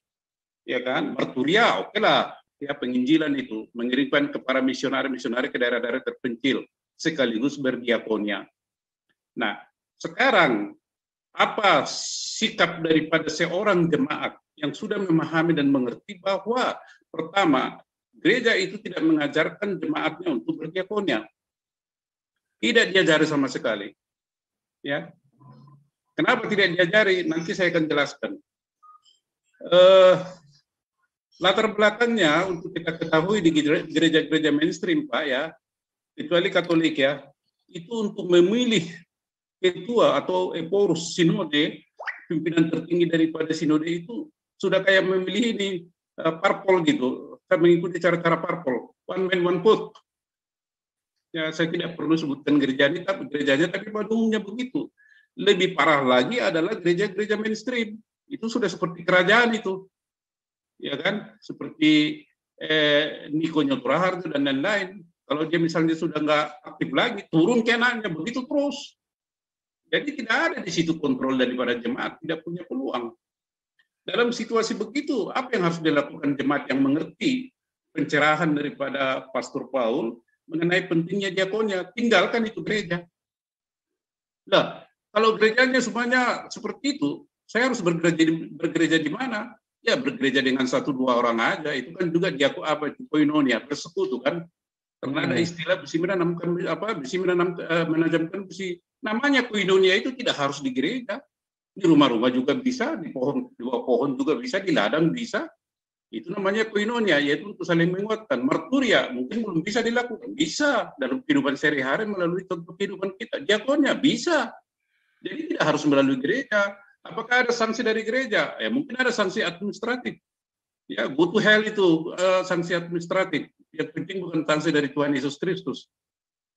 Speaker 1: Ya kan, marturia oke lah, ya penginjilan itu mengirimkan kepada misionari-misionari ke daerah-daerah terpencil sekaligus berdiakonia. Nah, sekarang apa sikap daripada seorang jemaat yang sudah memahami dan mengerti bahwa Pertama, gereja itu tidak mengajarkan jemaatnya untuk berdiakonia. Tidak diajari sama sekali. Ya. Kenapa tidak diajari? Nanti saya akan jelaskan. Eh, latar belakangnya untuk kita ketahui di gereja-gereja mainstream, Pak ya, kecuali Katolik ya, itu untuk memilih ketua atau eporus sinode, pimpinan tertinggi daripada sinode itu sudah kayak memilih ini Eh, parpol gitu. Saya mengikuti cara-cara parpol. One man, one vote. Ya, saya tidak perlu sebutkan gereja ini, tapi gerejanya, tapi pada umumnya begitu. Lebih parah lagi adalah gereja-gereja mainstream. Itu sudah seperti kerajaan itu. Ya kan? Seperti eh, Niko Nyotraharjo dan lain-lain. Kalau dia misalnya sudah nggak aktif lagi, turun kenanya begitu terus. Jadi tidak ada di situ kontrol daripada jemaat, tidak punya peluang. Dalam situasi begitu, apa yang harus dilakukan jemaat yang mengerti pencerahan daripada Pastor Paul mengenai pentingnya diakonnya? Tinggalkan itu gereja. Nah, kalau gerejanya semuanya seperti itu, saya harus bergereja di, bergereja di mana? Ya bergereja dengan satu dua orang aja, itu kan juga diaku apa koinonia, bersekutu kan. Karena ada hmm. istilah besi menanamkan apa besi menanam, eh, menajamkan besi. Namanya koinonia itu tidak harus di gereja di rumah-rumah juga bisa, di pohon di pohon juga bisa, di ladang bisa. Itu namanya koinonia, yaitu untuk saling menguatkan. Marturia mungkin belum bisa dilakukan, bisa dalam kehidupan sehari-hari melalui contoh kehidupan kita. Diakonnya bisa, jadi tidak harus melalui gereja. Apakah ada sanksi dari gereja? Ya mungkin ada sanksi administratif. Ya butuh hal itu uh, sanksi administratif. Yang penting bukan sanksi dari Tuhan Yesus Kristus.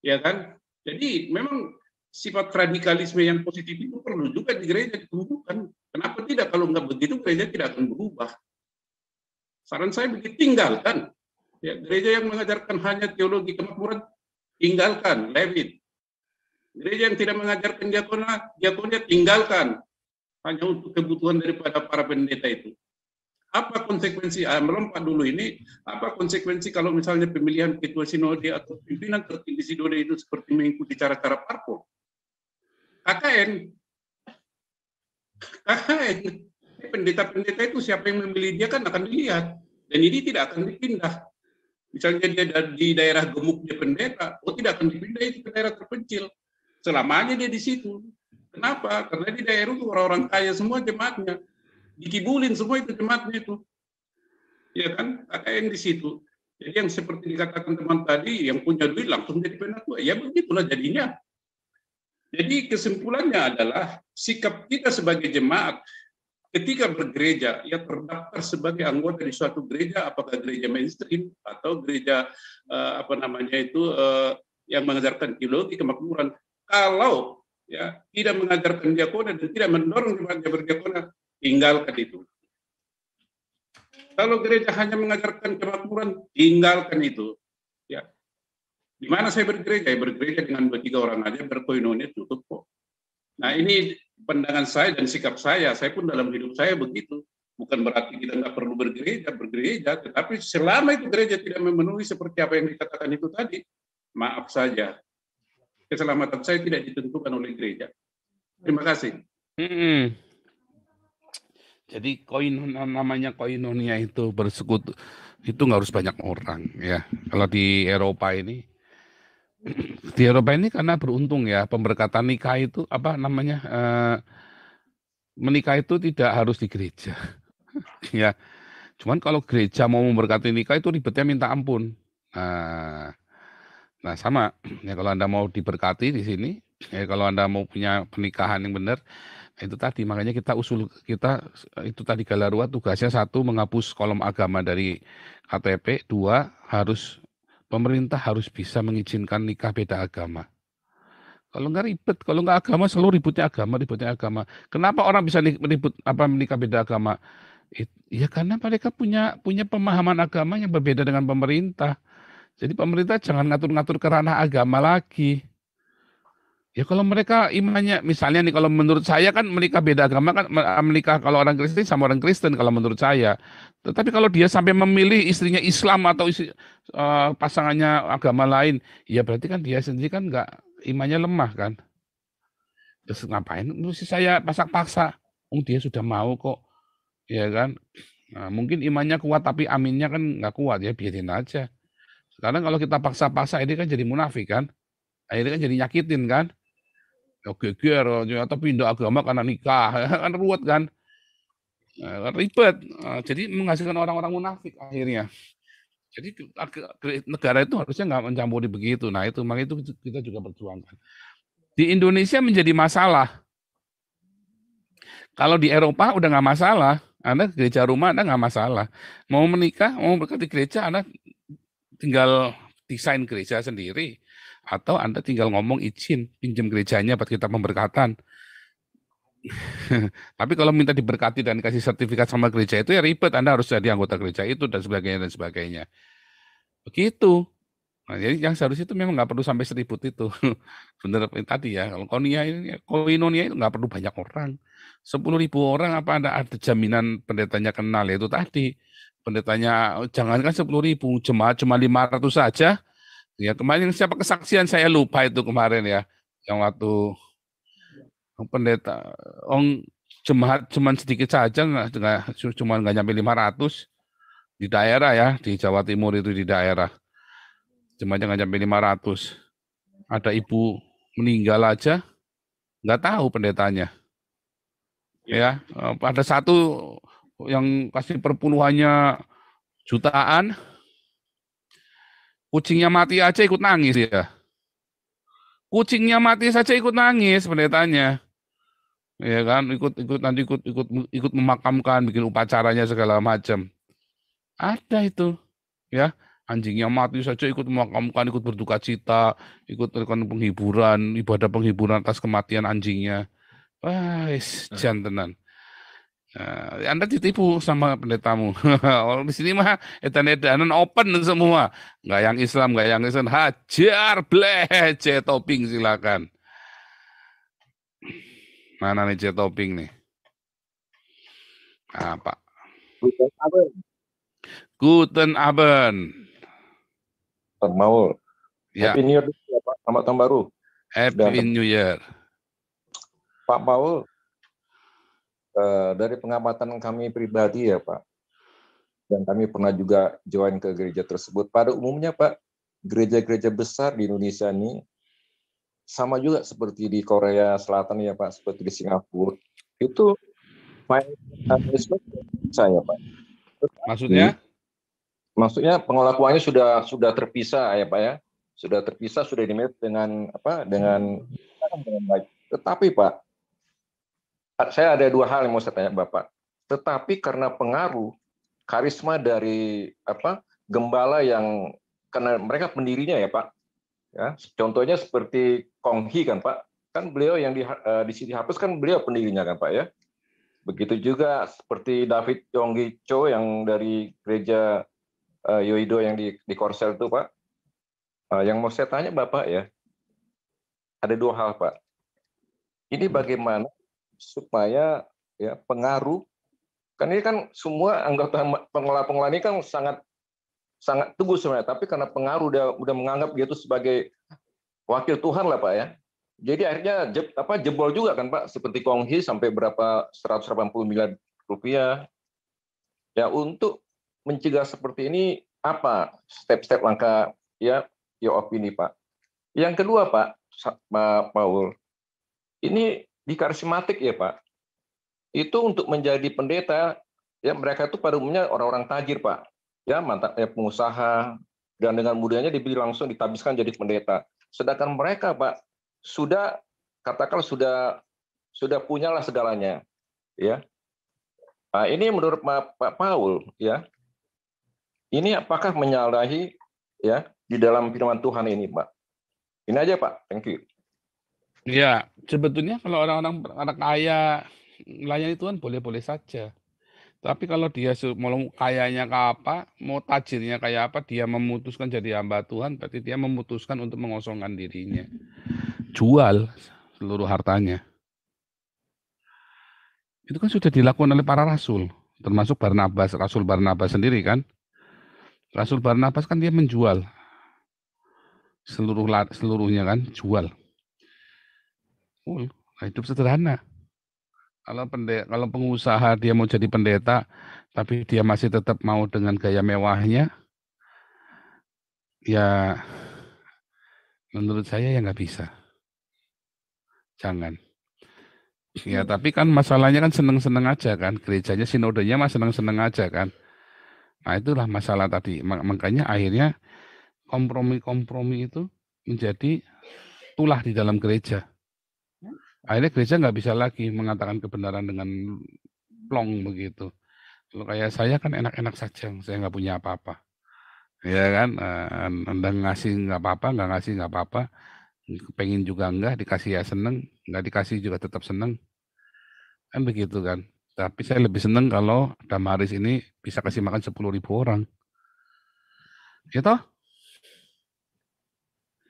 Speaker 1: Ya kan? Jadi memang sifat radikalisme yang positif itu perlu juga di gereja ditumbuhkan. Kenapa tidak? Kalau nggak begitu gereja tidak akan berubah. Saran saya begitu tinggalkan. Ya, gereja yang mengajarkan hanya teologi kemakmuran tinggalkan, Levit. Gereja yang tidak mengajarkan diakonat, diakonnya tinggalkan hanya untuk kebutuhan daripada para pendeta itu. Apa konsekuensi ah, melompat dulu ini? Apa konsekuensi kalau misalnya pemilihan ketua sinode atau pimpinan tertinggi sinode itu seperti mengikuti cara-cara parpol? KKN. KKN. Pendeta-pendeta itu siapa yang memilih dia kan akan dilihat. Dan ini tidak akan dipindah. Misalnya dia di daerah gemuk dia pendeta, oh tidak akan dipindah itu ke daerah terpencil. Selamanya dia di situ. Kenapa? Karena di daerah itu orang-orang kaya semua jemaatnya. Dikibulin semua itu jemaatnya itu. Ya kan? KKN di situ. Jadi yang seperti dikatakan teman tadi, yang punya duit langsung jadi penatua. Ya begitulah jadinya. Jadi kesimpulannya adalah sikap kita sebagai jemaat ketika bergereja ya terdaftar sebagai anggota di suatu gereja apakah gereja mainstream atau gereja eh, apa namanya itu eh, yang mengajarkan teologi kemakmuran kalau ya tidak mengajarkan diakona dan tidak mendorong jemaatnya berdiakona tinggalkan itu kalau gereja hanya mengajarkan kemakmuran tinggalkan itu di mana saya bergereja? Saya bergereja dengan tiga orang aja berkoinonia tutup kok. Nah ini pandangan saya dan sikap saya, saya pun dalam hidup saya begitu. Bukan berarti kita nggak perlu bergereja, bergereja, tetapi selama itu gereja tidak memenuhi seperti apa yang dikatakan itu tadi, maaf saja. Keselamatan saya tidak ditentukan oleh gereja. Terima kasih. Hmm. Jadi koin namanya koinonia itu bersekutu itu nggak harus banyak orang ya. Kalau di Eropa ini di Eropa ini karena beruntung ya pemberkatan nikah itu apa namanya eh, menikah itu tidak harus di gereja. ya. Cuman kalau gereja mau memberkati nikah itu ribetnya minta ampun. Nah, nah sama ya kalau Anda mau diberkati di sini, ya kalau Anda mau punya pernikahan yang benar, itu tadi makanya kita usul kita itu tadi Galarua tugasnya satu menghapus kolom agama dari KTP, dua harus pemerintah harus bisa mengizinkan nikah beda agama. Kalau nggak ribet, kalau nggak agama selalu ributnya agama, ributnya agama. Kenapa orang bisa ribut apa menikah beda agama? It, ya karena mereka punya punya pemahaman agama yang berbeda dengan pemerintah. Jadi pemerintah jangan ngatur-ngatur ke ranah agama lagi. Ya kalau mereka imannya, misalnya nih kalau menurut saya kan menikah beda agama kan ah, menikah kalau orang Kristen sama orang Kristen kalau menurut saya. Tetapi kalau dia sampai memilih istrinya Islam atau istri, uh, eh, pasangannya agama lain, ya berarti kan dia sendiri kan nggak imannya lemah kan. Terus ya, ngapain? Mesti saya pasak-paksa. Oh dia sudah mau kok, ya kan. Nah, mungkin imannya kuat tapi aminnya kan nggak kuat ya biarin aja. Sekarang kalau kita paksa-paksa ini kan jadi munafik kan. Akhirnya kan jadi nyakitin kan oke ya geger, oh, atau pindah agama karena nikah, kan ruwet kan. Nah, kan ribet. Nah, jadi menghasilkan orang-orang munafik akhirnya. Jadi negara itu harusnya nggak mencampuri begitu. Nah itu makanya itu kita juga perjuangkan. Di Indonesia menjadi masalah. Kalau di Eropa udah nggak masalah. Anda gereja rumah Anda nggak masalah. Mau menikah, mau berkat di gereja Anda tinggal desain gereja sendiri atau Anda tinggal ngomong izin pinjam gerejanya buat kita pemberkatan. Tapi kalau minta diberkati dan kasih sertifikat sama gereja itu ya ribet, Anda harus jadi anggota gereja itu dan sebagainya dan sebagainya. Begitu. Nah, jadi yang seharusnya itu memang nggak perlu sampai seribut itu. Bener tadi ya, kalau konia ini, koinonia itu nggak perlu banyak orang. Sepuluh ribu orang apa ada, ada jaminan pendetanya kenal ya itu tadi. Pendetanya jangankan sepuluh ribu, jemaat cuma lima ratus saja Ya kemarin siapa kesaksian saya lupa itu kemarin ya yang waktu pendeta Ong jemaat cuman sedikit saja nggak cuma nggak nyampe 500 di daerah ya di Jawa Timur itu di daerah jemaatnya nggak nyampe 500 ada ibu meninggal aja nggak tahu pendetanya ya pada ya, eh, satu yang kasih perpuluhannya jutaan Kucingnya mati aja ikut nangis ya. Kucingnya mati saja ikut nangis pendetanya. Ya kan, ikut ikut nanti ikut ikut ikut memakamkan, bikin upacaranya segala macam. Ada itu. Ya, anjingnya mati saja ikut memakamkan, ikut berduka cita, ikut melakukan penghiburan, ibadah penghiburan atas kematian anjingnya. Wah, nah. jantenan. Uh, anda ditipu sama pendetamu. Kalau di sini mah etan edanan open semua. Nggak yang Islam, nggak yang Islam. Hajar, bleh, topping silakan. Mana nih C topping nih? Apa?
Speaker 4: Guten Abend.
Speaker 1: Guten Abend. Termaul. Ya. Happy New Year,
Speaker 9: ya, Pak. Selamat tahun baru. Happy Dan New Year. Pak Paul, Eh, dari pengamatan kami pribadi ya Pak, dan kami pernah juga join ke gereja tersebut. Pada umumnya Pak, gereja-gereja besar di Indonesia ini sama juga seperti di Korea Selatan ya Pak, seperti di Singapura itu saya Pak. Maksudnya? Maksudnya pengelakuannya sudah sudah terpisah ya Pak ya, sudah terpisah sudah dimet dengan apa dengan, dengan Tetapi Pak saya ada dua hal yang mau saya tanya Bapak. Tetapi karena pengaruh karisma dari apa gembala yang karena mereka pendirinya ya Pak. Ya, contohnya seperti Kong Hi kan Pak. Kan beliau yang di eh, di sini hapus kan beliau pendirinya kan Pak ya. Begitu juga seperti David Yonggi Cho yang dari gereja eh, Yoido yang di di Korsel itu Pak. Eh, yang mau saya tanya Bapak ya. Ada dua hal Pak. Ini hmm. bagaimana supaya ya pengaruh kan ini kan semua anggota pengelola-pengelola ini kan sangat sangat teguh sebenarnya, tapi karena pengaruh dia udah menganggap dia itu sebagai wakil Tuhan lah Pak ya. Jadi akhirnya je, apa jebol juga kan Pak seperti Konghi sampai berapa 180 miliar rupiah. Ya untuk mencegah seperti ini apa step-step langkah ya ya opini Pak. Yang kedua Pak Pak Paul. Ini di karismatik ya Pak, itu untuk menjadi pendeta ya mereka itu pada umumnya orang-orang tajir Pak, ya mantap ya eh, pengusaha dan dengan mudahnya dibeli langsung ditabiskan jadi pendeta. Sedangkan mereka Pak sudah katakan sudah sudah punyalah segalanya, ya. Nah, ini menurut Pak Paul ya, ini apakah menyalahi ya di dalam firman Tuhan ini Pak? Ini aja Pak, thank you.
Speaker 1: Ya sebetulnya kalau orang-orang orang kaya melayani Tuhan boleh-boleh saja. Tapi kalau dia mau kayanya kayak apa, mau tajirnya kayak apa, dia memutuskan jadi hamba Tuhan, berarti dia memutuskan untuk mengosongkan dirinya. Jual seluruh hartanya. Itu kan sudah dilakukan oleh para rasul, termasuk Barnabas, Rasul Barnabas sendiri kan. Rasul Barnabas kan dia menjual seluruh seluruhnya kan, jual Cool. Nah, hidup sederhana. Kalau pendek, kalau pengusaha dia mau jadi pendeta, tapi dia masih tetap mau dengan gaya mewahnya, ya menurut saya ya nggak bisa. Jangan. Ya, hmm. tapi kan masalahnya kan seneng-seneng aja kan. Gerejanya sinodenya mah seneng-seneng aja kan. Nah, itulah masalah tadi. Makanya akhirnya kompromi-kompromi itu menjadi tulah di dalam gereja akhirnya gereja nggak bisa lagi mengatakan kebenaran dengan plong begitu kalau kayak saya kan enak-enak saja saya nggak punya apa-apa ya kan eh, anda ngasih nggak apa-apa nggak ngasih nggak apa-apa pengen juga nggak, dikasih ya seneng nggak dikasih juga tetap seneng kan begitu kan tapi saya lebih seneng kalau Damaris ini bisa kasih makan sepuluh ribu orang ya gitu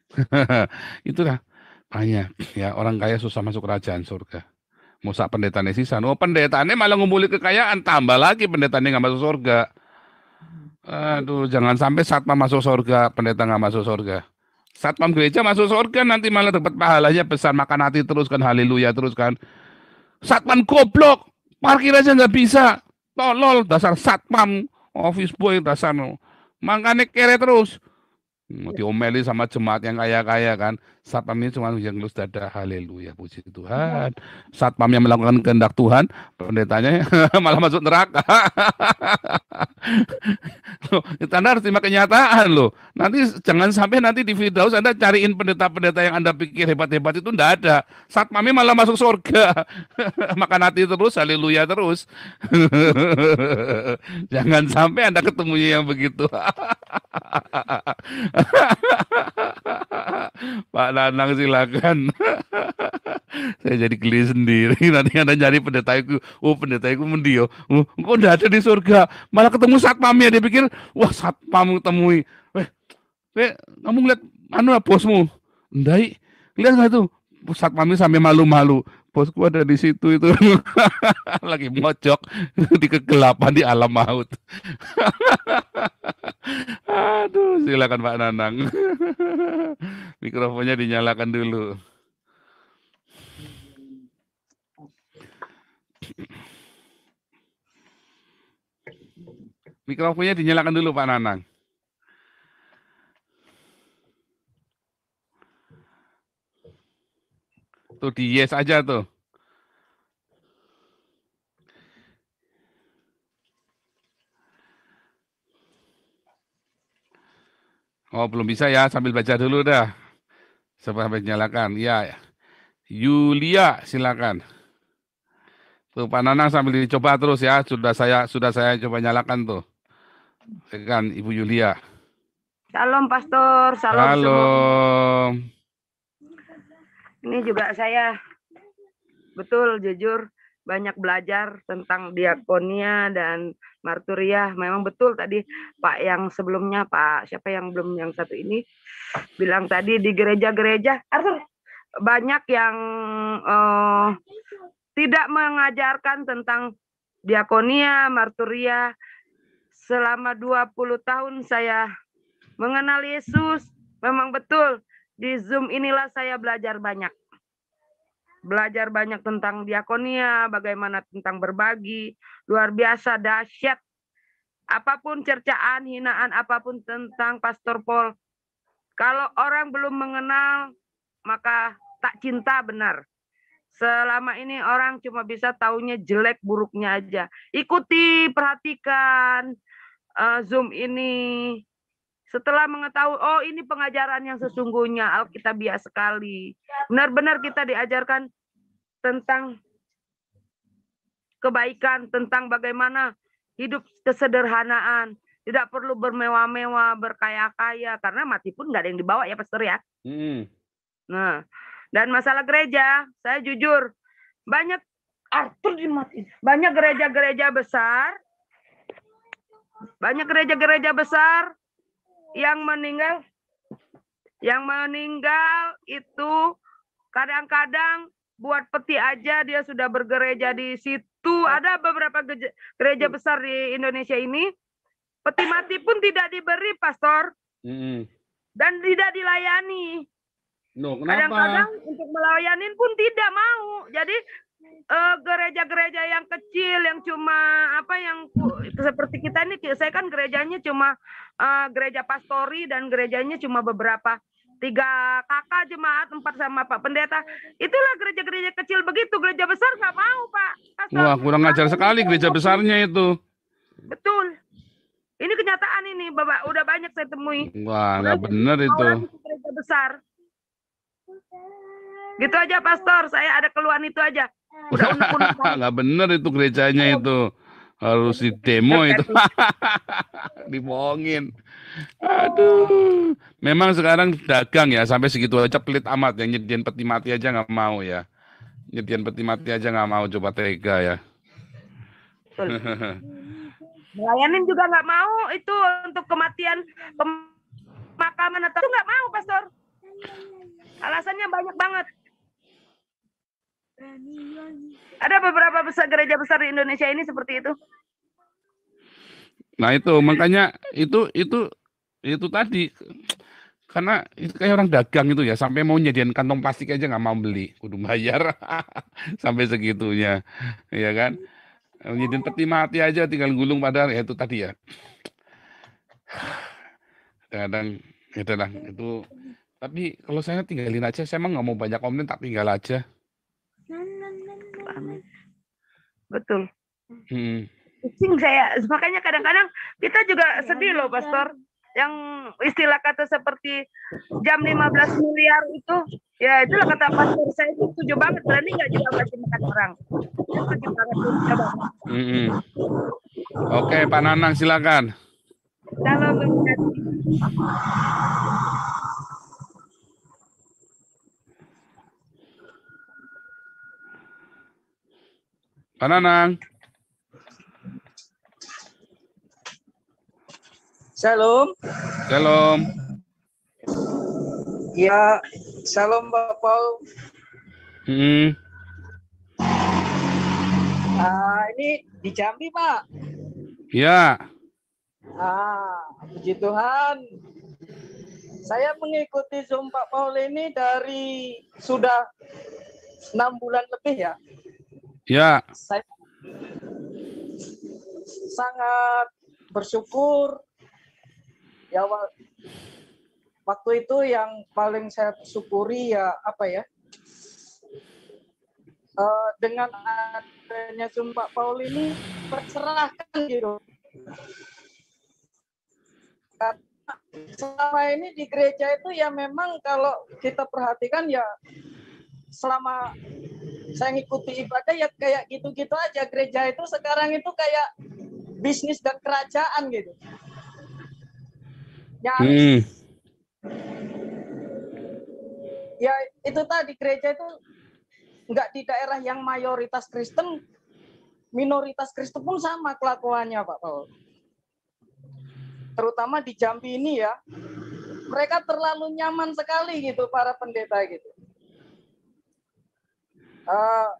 Speaker 1: itulah banyak ya orang kaya susah masuk kerajaan surga. Musa pendetane sisa. Oh, pendetane malah ngumpuli kekayaan, tambah lagi pendetanya nggak masuk surga. Aduh, jangan sampai satpam masuk surga, pendeta nggak masuk surga. Satpam gereja masuk surga nanti malah dapat pahalanya besar, makan hati terus kan haleluya terus teruskan. Satpam goblok, parkir aja nggak bisa. Tolol, dasar satpam, office boy dasar. Makanya kere terus. Iya. Diomeli sama jemaat yang kaya-kaya kan. Satpam ini cuma yang lulus dada, haleluya, puji Tuhan. Iya. Satpam yang melakukan kehendak Tuhan, pendetanya malah masuk neraka. loh, anda harus terima kenyataan loh. Nanti jangan sampai nanti di Firdaus Anda cariin pendeta-pendeta yang Anda pikir hebat-hebat itu enggak ada. Satpamnya malah masuk surga. Makan hati terus, haleluya terus. jangan sampai Anda ketemunya yang begitu. Pak anak silakan. saya jadi geli sendiri. Nanti anda nyari pendeta itu, oh pendeta itu mendio. Oh, kok udah ada di surga? Malah ketemu satpam ya. Dia pikir, wah satpam temui. Weh, weh kamu ngeliat anu lah bosmu. Ndai, lihat nggak tuh? Satpamnya sampai malu-malu bosku ada di situ itu lagi mojok di kegelapan di alam maut. Aduh, silakan Pak Nanang. Mikrofonnya dinyalakan dulu. Mikrofonnya dinyalakan dulu Pak Nanang. Tuh di yes aja tuh. Oh, belum bisa ya, sambil baca dulu dah. Sampai nyalakan. Iya, ya. Yulia silakan. Tuh Pak Nanang sambil dicoba terus ya. Sudah saya sudah saya coba nyalakan tuh. Kan Ibu Yulia.
Speaker 5: Salam Pastor, salam.
Speaker 1: Salam.
Speaker 5: Ini juga saya betul jujur banyak belajar tentang diakonia dan marturia. Memang betul tadi Pak yang sebelumnya Pak siapa yang belum yang satu ini bilang tadi di gereja-gereja banyak yang uh, tidak mengajarkan tentang diakonia, marturia. Selama 20 tahun saya mengenal Yesus, memang betul di Zoom inilah saya belajar banyak. Belajar banyak tentang diakonia, bagaimana tentang berbagi, luar biasa dahsyat. Apapun cercaan, hinaan apapun tentang Pastor Paul, kalau orang belum mengenal, maka tak cinta benar. Selama ini orang cuma bisa taunya jelek buruknya aja. Ikuti, perhatikan uh, Zoom ini. Setelah mengetahui, oh ini pengajaran yang sesungguhnya, Alkitabiah sekali. Benar-benar kita diajarkan tentang kebaikan, tentang bagaimana hidup kesederhanaan, tidak perlu bermewah-mewah, berkaya-kaya karena mati pun nggak ada yang dibawa ya pastor ya. Hmm. Nah, dan masalah gereja, saya jujur banyak Arthur dimatiin. Banyak gereja-gereja besar, banyak gereja-gereja besar yang meninggal, yang meninggal itu kadang-kadang buat peti aja dia sudah bergereja di situ. Iya. Ada beberapa gereja besar di Indonesia ini Peti mati pun tidak diberi, Pastor. Mm -hmm. Dan tidak dilayani.
Speaker 8: No,
Speaker 4: Kadang-kadang
Speaker 5: untuk melayanin pun tidak mau. Jadi eh, gereja-gereja uh, yang kecil yang cuma apa yang seperti kita ini saya kan gerejanya cuma uh, gereja pastori dan gerejanya cuma beberapa tiga kakak jemaat empat sama pak pendeta itulah gereja-gereja kecil begitu gereja besar nggak mau pak
Speaker 1: Pastor. wah kurang ajar sekali gereja besarnya itu
Speaker 5: betul ini kenyataan ini, Bapak. Udah banyak saya temui.
Speaker 8: Wah, nggak benar itu.
Speaker 5: Gereja besar. Gitu aja, Pastor. Saya ada keluhan itu aja.
Speaker 1: nggak benar itu gerejanya itu. Harus di demo itu. Dibohongin. Aduh. Memang sekarang dagang ya, sampai segitu aja pelit amat. Yang nyediain peti mati aja nggak mau ya. Nyediain peti mati aja nggak mau. Coba tega ya.
Speaker 5: Melayanin juga nggak mau itu untuk kematian pemakaman atau nggak mau, Pastor. Alasannya banyak banget. Ada beberapa besar gereja besar di Indonesia ini seperti itu.
Speaker 1: Nah itu makanya itu itu itu tadi karena itu kayak orang dagang itu ya sampai mau nyediain kantong plastik aja nggak mau beli kudu bayar sampai segitunya ya kan Jadiin eh, peti mati aja tinggal gulung padahal ya itu tadi ya. Kadang-kadang itu ya lah itu tapi kalau saya tinggalin aja, saya emang nggak mau banyak komplain, tak tinggal aja.
Speaker 5: Betul. Hmm. Pusing saya, makanya kadang-kadang kita juga iya, sedih loh, iya. Pastor yang istilah kata seperti jam 15 miliar itu ya itulah kata pastor saya itu setuju banget berani nggak juga berarti makan orang setuju banget coba
Speaker 1: mm -hmm. oke okay, Pak Nanang silakan kalau berkat Pak Nanang Shalom. Shalom.
Speaker 4: Ya, shalom Pak Paul.
Speaker 1: Hmm.
Speaker 5: Ah, ini di Jambi, Pak. Ya. Ah, puji Tuhan. Saya mengikuti Zoom Pak Paul ini dari sudah enam bulan lebih ya. Ya. Saya sangat bersyukur ya waktu itu yang paling saya syukuri ya apa ya uh, dengan adanya sumpah Paul ini tercerahkan gitu selama ini di gereja itu ya memang kalau kita perhatikan ya selama saya ngikuti ibadah ya kayak gitu-gitu aja gereja itu sekarang itu kayak bisnis dan kerajaan gitu Ya, hmm. ya itu tadi gereja itu nggak di daerah yang mayoritas Kristen minoritas Kristen pun sama kelakuannya Pak Paul terutama di Jambi ini ya mereka terlalu nyaman sekali gitu para pendeta gitu uh,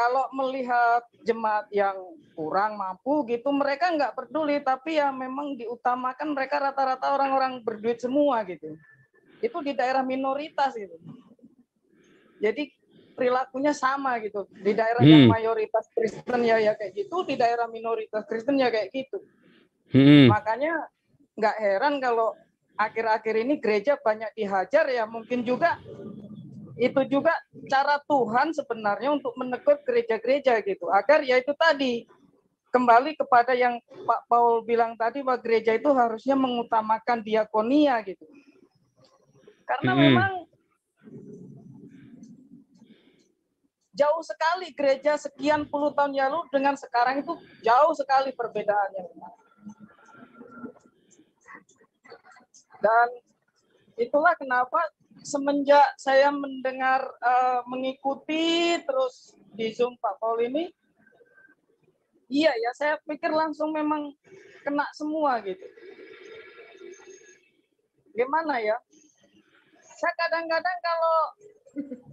Speaker 5: kalau melihat jemaat yang kurang mampu gitu, mereka nggak peduli. Tapi ya memang diutamakan mereka rata-rata orang-orang berduit semua gitu. Itu di daerah minoritas gitu. Jadi perilakunya sama gitu. Di daerah hmm. yang mayoritas Kristen ya ya kayak gitu, di daerah minoritas Kristen ya kayak gitu. Hmm. Makanya nggak heran kalau akhir-akhir ini gereja banyak dihajar ya mungkin juga itu juga cara Tuhan sebenarnya untuk menegur gereja-gereja gitu agar ya itu tadi kembali kepada yang Pak Paul bilang tadi bahwa gereja itu harusnya mengutamakan diakonia gitu karena hmm. memang jauh sekali gereja sekian puluh tahun lalu dengan sekarang itu jauh sekali perbedaannya dan itulah kenapa semenjak saya mendengar uh, mengikuti terus di Zoom Pak Paul ini iya ya saya pikir langsung memang kena semua gitu. Gimana ya? Saya kadang-kadang kalau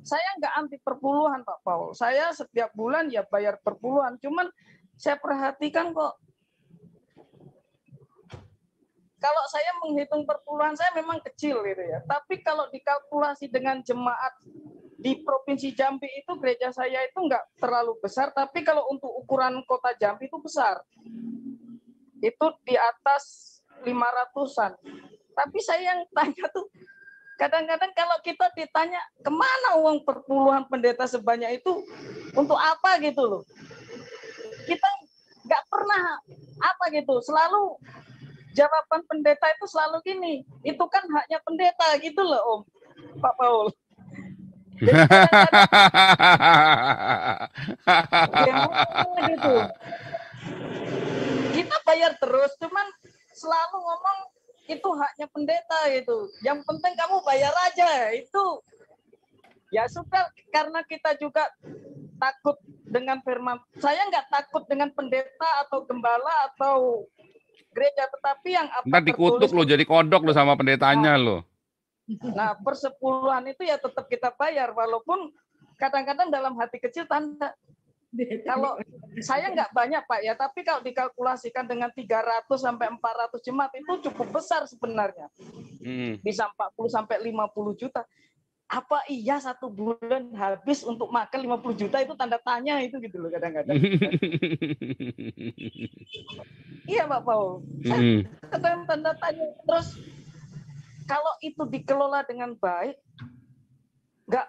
Speaker 5: saya nggak anti perpuluhan Pak Paul. Saya setiap bulan ya bayar perpuluhan. Cuman saya perhatikan kok kalau saya menghitung perpuluhan saya memang kecil gitu ya. Tapi kalau dikalkulasi dengan jemaat di Provinsi Jambi itu gereja saya itu enggak terlalu besar, tapi kalau untuk ukuran kota Jambi itu besar. Itu di atas 500-an. Tapi saya yang tanya tuh, kadang-kadang kalau kita ditanya kemana uang perpuluhan pendeta sebanyak itu, untuk apa gitu loh. Kita nggak pernah apa gitu, selalu jawaban pendeta itu selalu gini, itu kan haknya pendeta gitu loh Om, Pak Paul.
Speaker 8: Iya,
Speaker 5: gitu. Kita bayar terus, cuman selalu ngomong itu haknya pendeta itu. Yang penting kamu bayar aja itu. Ya sudah, karena kita juga takut dengan firman. Saya nggak takut dengan pendeta atau gembala atau gereja tetapi yang apa Nanti dikutuk lo
Speaker 1: jadi kodok lo sama pendetanya nah. lo.
Speaker 5: Nah, persepuluhan itu ya tetap kita bayar walaupun kadang-kadang dalam hati kecil tanda kalau saya nggak banyak Pak ya, tapi kalau dikalkulasikan dengan 300 sampai 400 jemaat itu cukup besar sebenarnya. Hmm. Bisa 40 sampai 50 juta apa iya satu bulan habis untuk makan 50 juta itu tanda tanya itu gitu loh kadang-kadang. iya Pak Paul. Saya hmm. tanda tanya terus kalau itu dikelola dengan baik enggak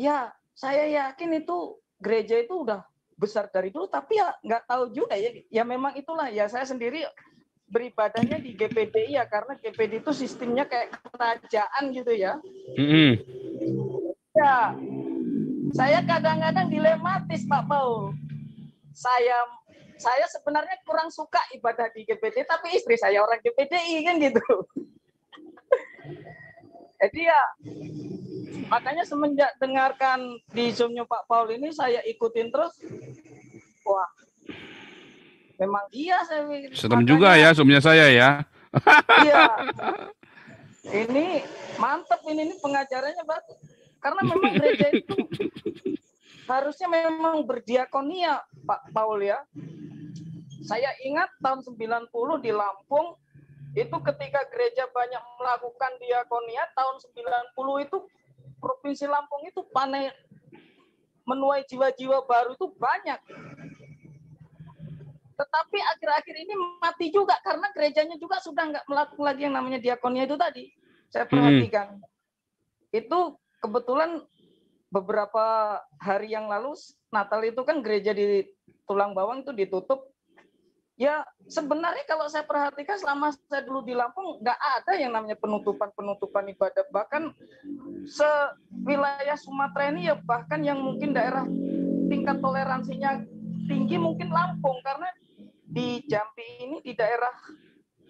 Speaker 5: ya saya yakin itu gereja itu udah besar dari dulu tapi ya nggak tahu juga ya ya memang itulah ya saya sendiri beribadahnya di GPDI ya karena GPD itu sistemnya kayak kerajaan gitu ya. Mm-hmm. Ya, saya kadang-kadang dilematis Pak Paul. Saya saya sebenarnya kurang suka ibadah di GPD, tapi istri saya orang GPDI kan gitu. Jadi ya makanya semenjak dengarkan di zoomnya Pak Paul ini saya ikutin terus. Wah, memang iya saya pikir. Serem Makanya, juga ya
Speaker 1: suaminya saya ya.
Speaker 5: iya. Ini mantep ini, ini pengajarannya bagus. Karena memang gereja itu harusnya memang berdiakonia Pak Paul ya. Saya ingat tahun 90 di Lampung itu ketika gereja banyak melakukan diakonia tahun 90 itu provinsi Lampung itu panen menuai jiwa-jiwa baru itu banyak tetapi akhir-akhir ini mati juga karena gerejanya juga sudah nggak melakukan lagi yang namanya diakonia itu tadi. Saya hmm. perhatikan. Hmm. Itu kebetulan beberapa hari yang lalu Natal itu kan gereja di Tulang Bawang itu ditutup. Ya sebenarnya kalau saya perhatikan selama saya dulu di Lampung nggak ada yang namanya penutupan-penutupan ibadah. Bahkan wilayah Sumatera ini ya bahkan yang mungkin daerah tingkat toleransinya tinggi mungkin Lampung karena di Jambi ini di daerah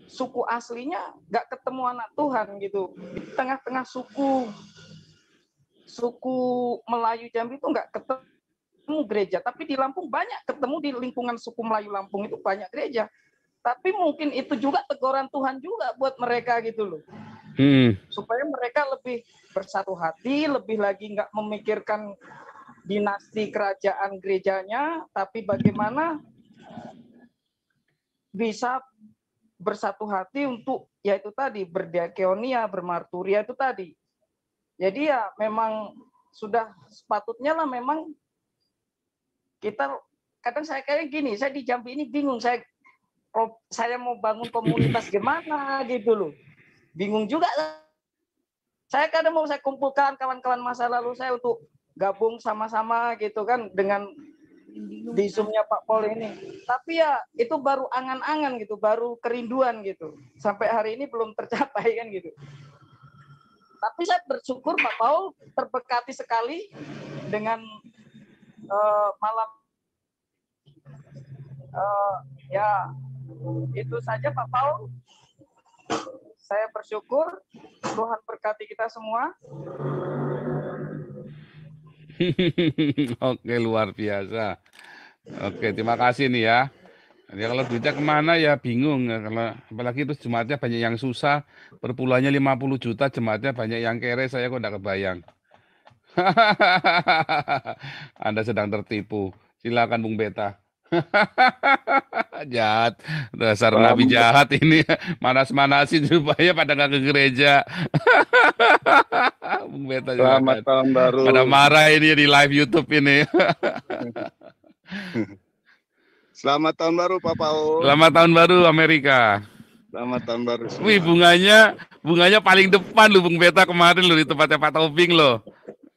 Speaker 5: suku aslinya nggak ketemu anak Tuhan gitu di tengah-tengah suku suku Melayu Jambi itu nggak ketemu gereja tapi di Lampung banyak ketemu di lingkungan suku Melayu Lampung itu banyak gereja tapi mungkin itu juga teguran Tuhan juga buat mereka gitu loh hmm. supaya mereka lebih bersatu hati lebih lagi nggak memikirkan dinasti kerajaan gerejanya tapi bagaimana bisa bersatu hati untuk yaitu tadi berdiakonia, bermarturia itu tadi. Jadi ya memang sudah sepatutnya lah memang kita kadang saya kayak gini, saya di Jambi ini bingung saya oh, saya mau bangun komunitas gimana gitu loh. Bingung juga. Saya kadang mau saya kumpulkan kawan-kawan masa lalu saya untuk gabung sama-sama gitu kan dengan di kan. zoomnya Pak Pol ini. Tapi ya itu baru angan-angan gitu, baru kerinduan gitu. Sampai hari ini belum tercapai kan gitu. Tapi saya bersyukur Pak Paul terbekati sekali dengan uh, malam uh, ya itu saja Pak Paul. Saya bersyukur Tuhan berkati kita semua.
Speaker 1: Oke, luar biasa. Oke, terima kasih nih ya. Ya kalau duitnya kemana ya bingung ya, kalau apalagi itu jemaatnya banyak yang susah Perpulangnya 50 juta jemaatnya banyak yang kere saya kok tidak kebayang. Anda sedang tertipu. Silakan Bung Beta. jahat dasar nabi jahat ini manas-manasin supaya pada nggak ke gereja Bung Beta Selamat juga.
Speaker 7: Kan. tahun baru. Pada marah
Speaker 1: ini di live YouTube ini.
Speaker 7: Selamat tahun baru Pak Paul.
Speaker 1: Selamat tahun baru Amerika.
Speaker 7: Selamat tahun baru.
Speaker 1: Wih bunganya, bunganya paling depan lu Bung Beta kemarin lu di tempatnya Pak Taufik loh.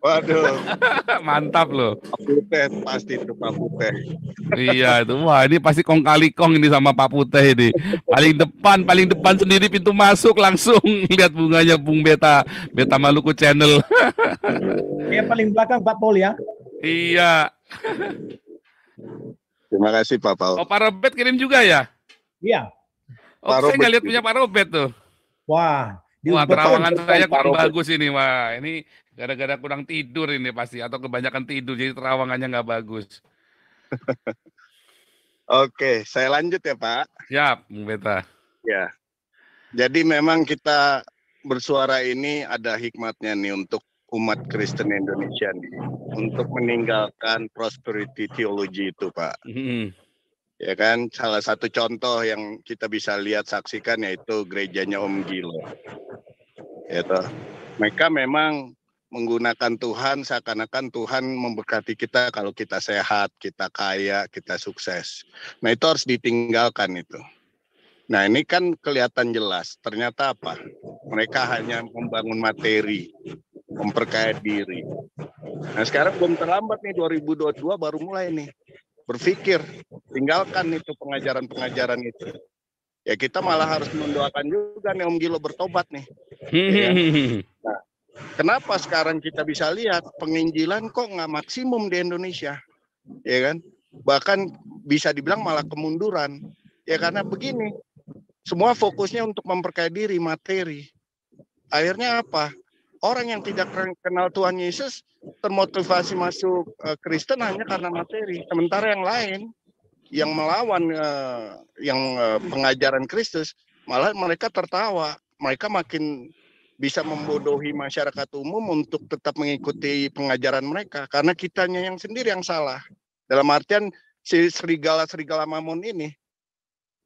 Speaker 7: Waduh. Mantap loh. Pak Puteh pasti itu Pak Puteh.
Speaker 1: iya itu. Wah, ini pasti kong kali kong ini sama Pak Puteh ini. Paling depan, paling depan sendiri pintu masuk langsung lihat bunganya Bung Beta, Beta Maluku Channel.
Speaker 10: Iya paling belakang Pak Pol ya. Iya.
Speaker 1: Terima kasih Pak Paul. Oh, Pak Robert kirim juga ya?
Speaker 10: Iya. Oh, saya nggak lihat punya Pak
Speaker 1: Robert tuh. Wah, di Wah, terawangan saya kurang bagus ini, Wah. Ini Gara-gara kurang tidur ini pasti atau kebanyakan tidur jadi terawangannya nggak bagus.
Speaker 7: Oke, saya lanjut ya Pak.
Speaker 1: Siap, Bung Beta.
Speaker 7: Ya. Jadi memang kita bersuara ini ada hikmatnya nih untuk umat Kristen Indonesia nih, untuk meninggalkan prosperity theology itu Pak. -hmm. Ya kan, salah satu contoh yang kita bisa lihat saksikan yaitu gerejanya Om Gilo. Ya Mereka memang menggunakan Tuhan seakan-akan Tuhan memberkati kita kalau kita sehat, kita kaya, kita sukses. Nah, itu harus ditinggalkan itu. Nah, ini kan kelihatan jelas. Ternyata apa? Mereka hanya membangun materi, memperkaya diri. Nah, sekarang belum terlambat nih 2022 baru mulai nih. Berpikir, tinggalkan itu pengajaran-pengajaran itu. Ya kita malah harus mendoakan juga nih Om Gilo bertobat nih. Hmm. Ya kan? Kenapa sekarang kita bisa lihat penginjilan kok nggak maksimum di Indonesia, ya kan? Bahkan bisa dibilang malah kemunduran, ya karena begini, semua fokusnya untuk memperkaya diri materi. Akhirnya apa? Orang yang tidak kenal Tuhan Yesus termotivasi masuk eh, Kristen hanya karena materi. Sementara yang lain yang melawan eh, yang eh, pengajaran Kristus malah mereka tertawa, mereka makin bisa membodohi masyarakat umum untuk tetap mengikuti pengajaran mereka karena kitanya yang sendiri yang salah dalam artian si serigala serigala mamon ini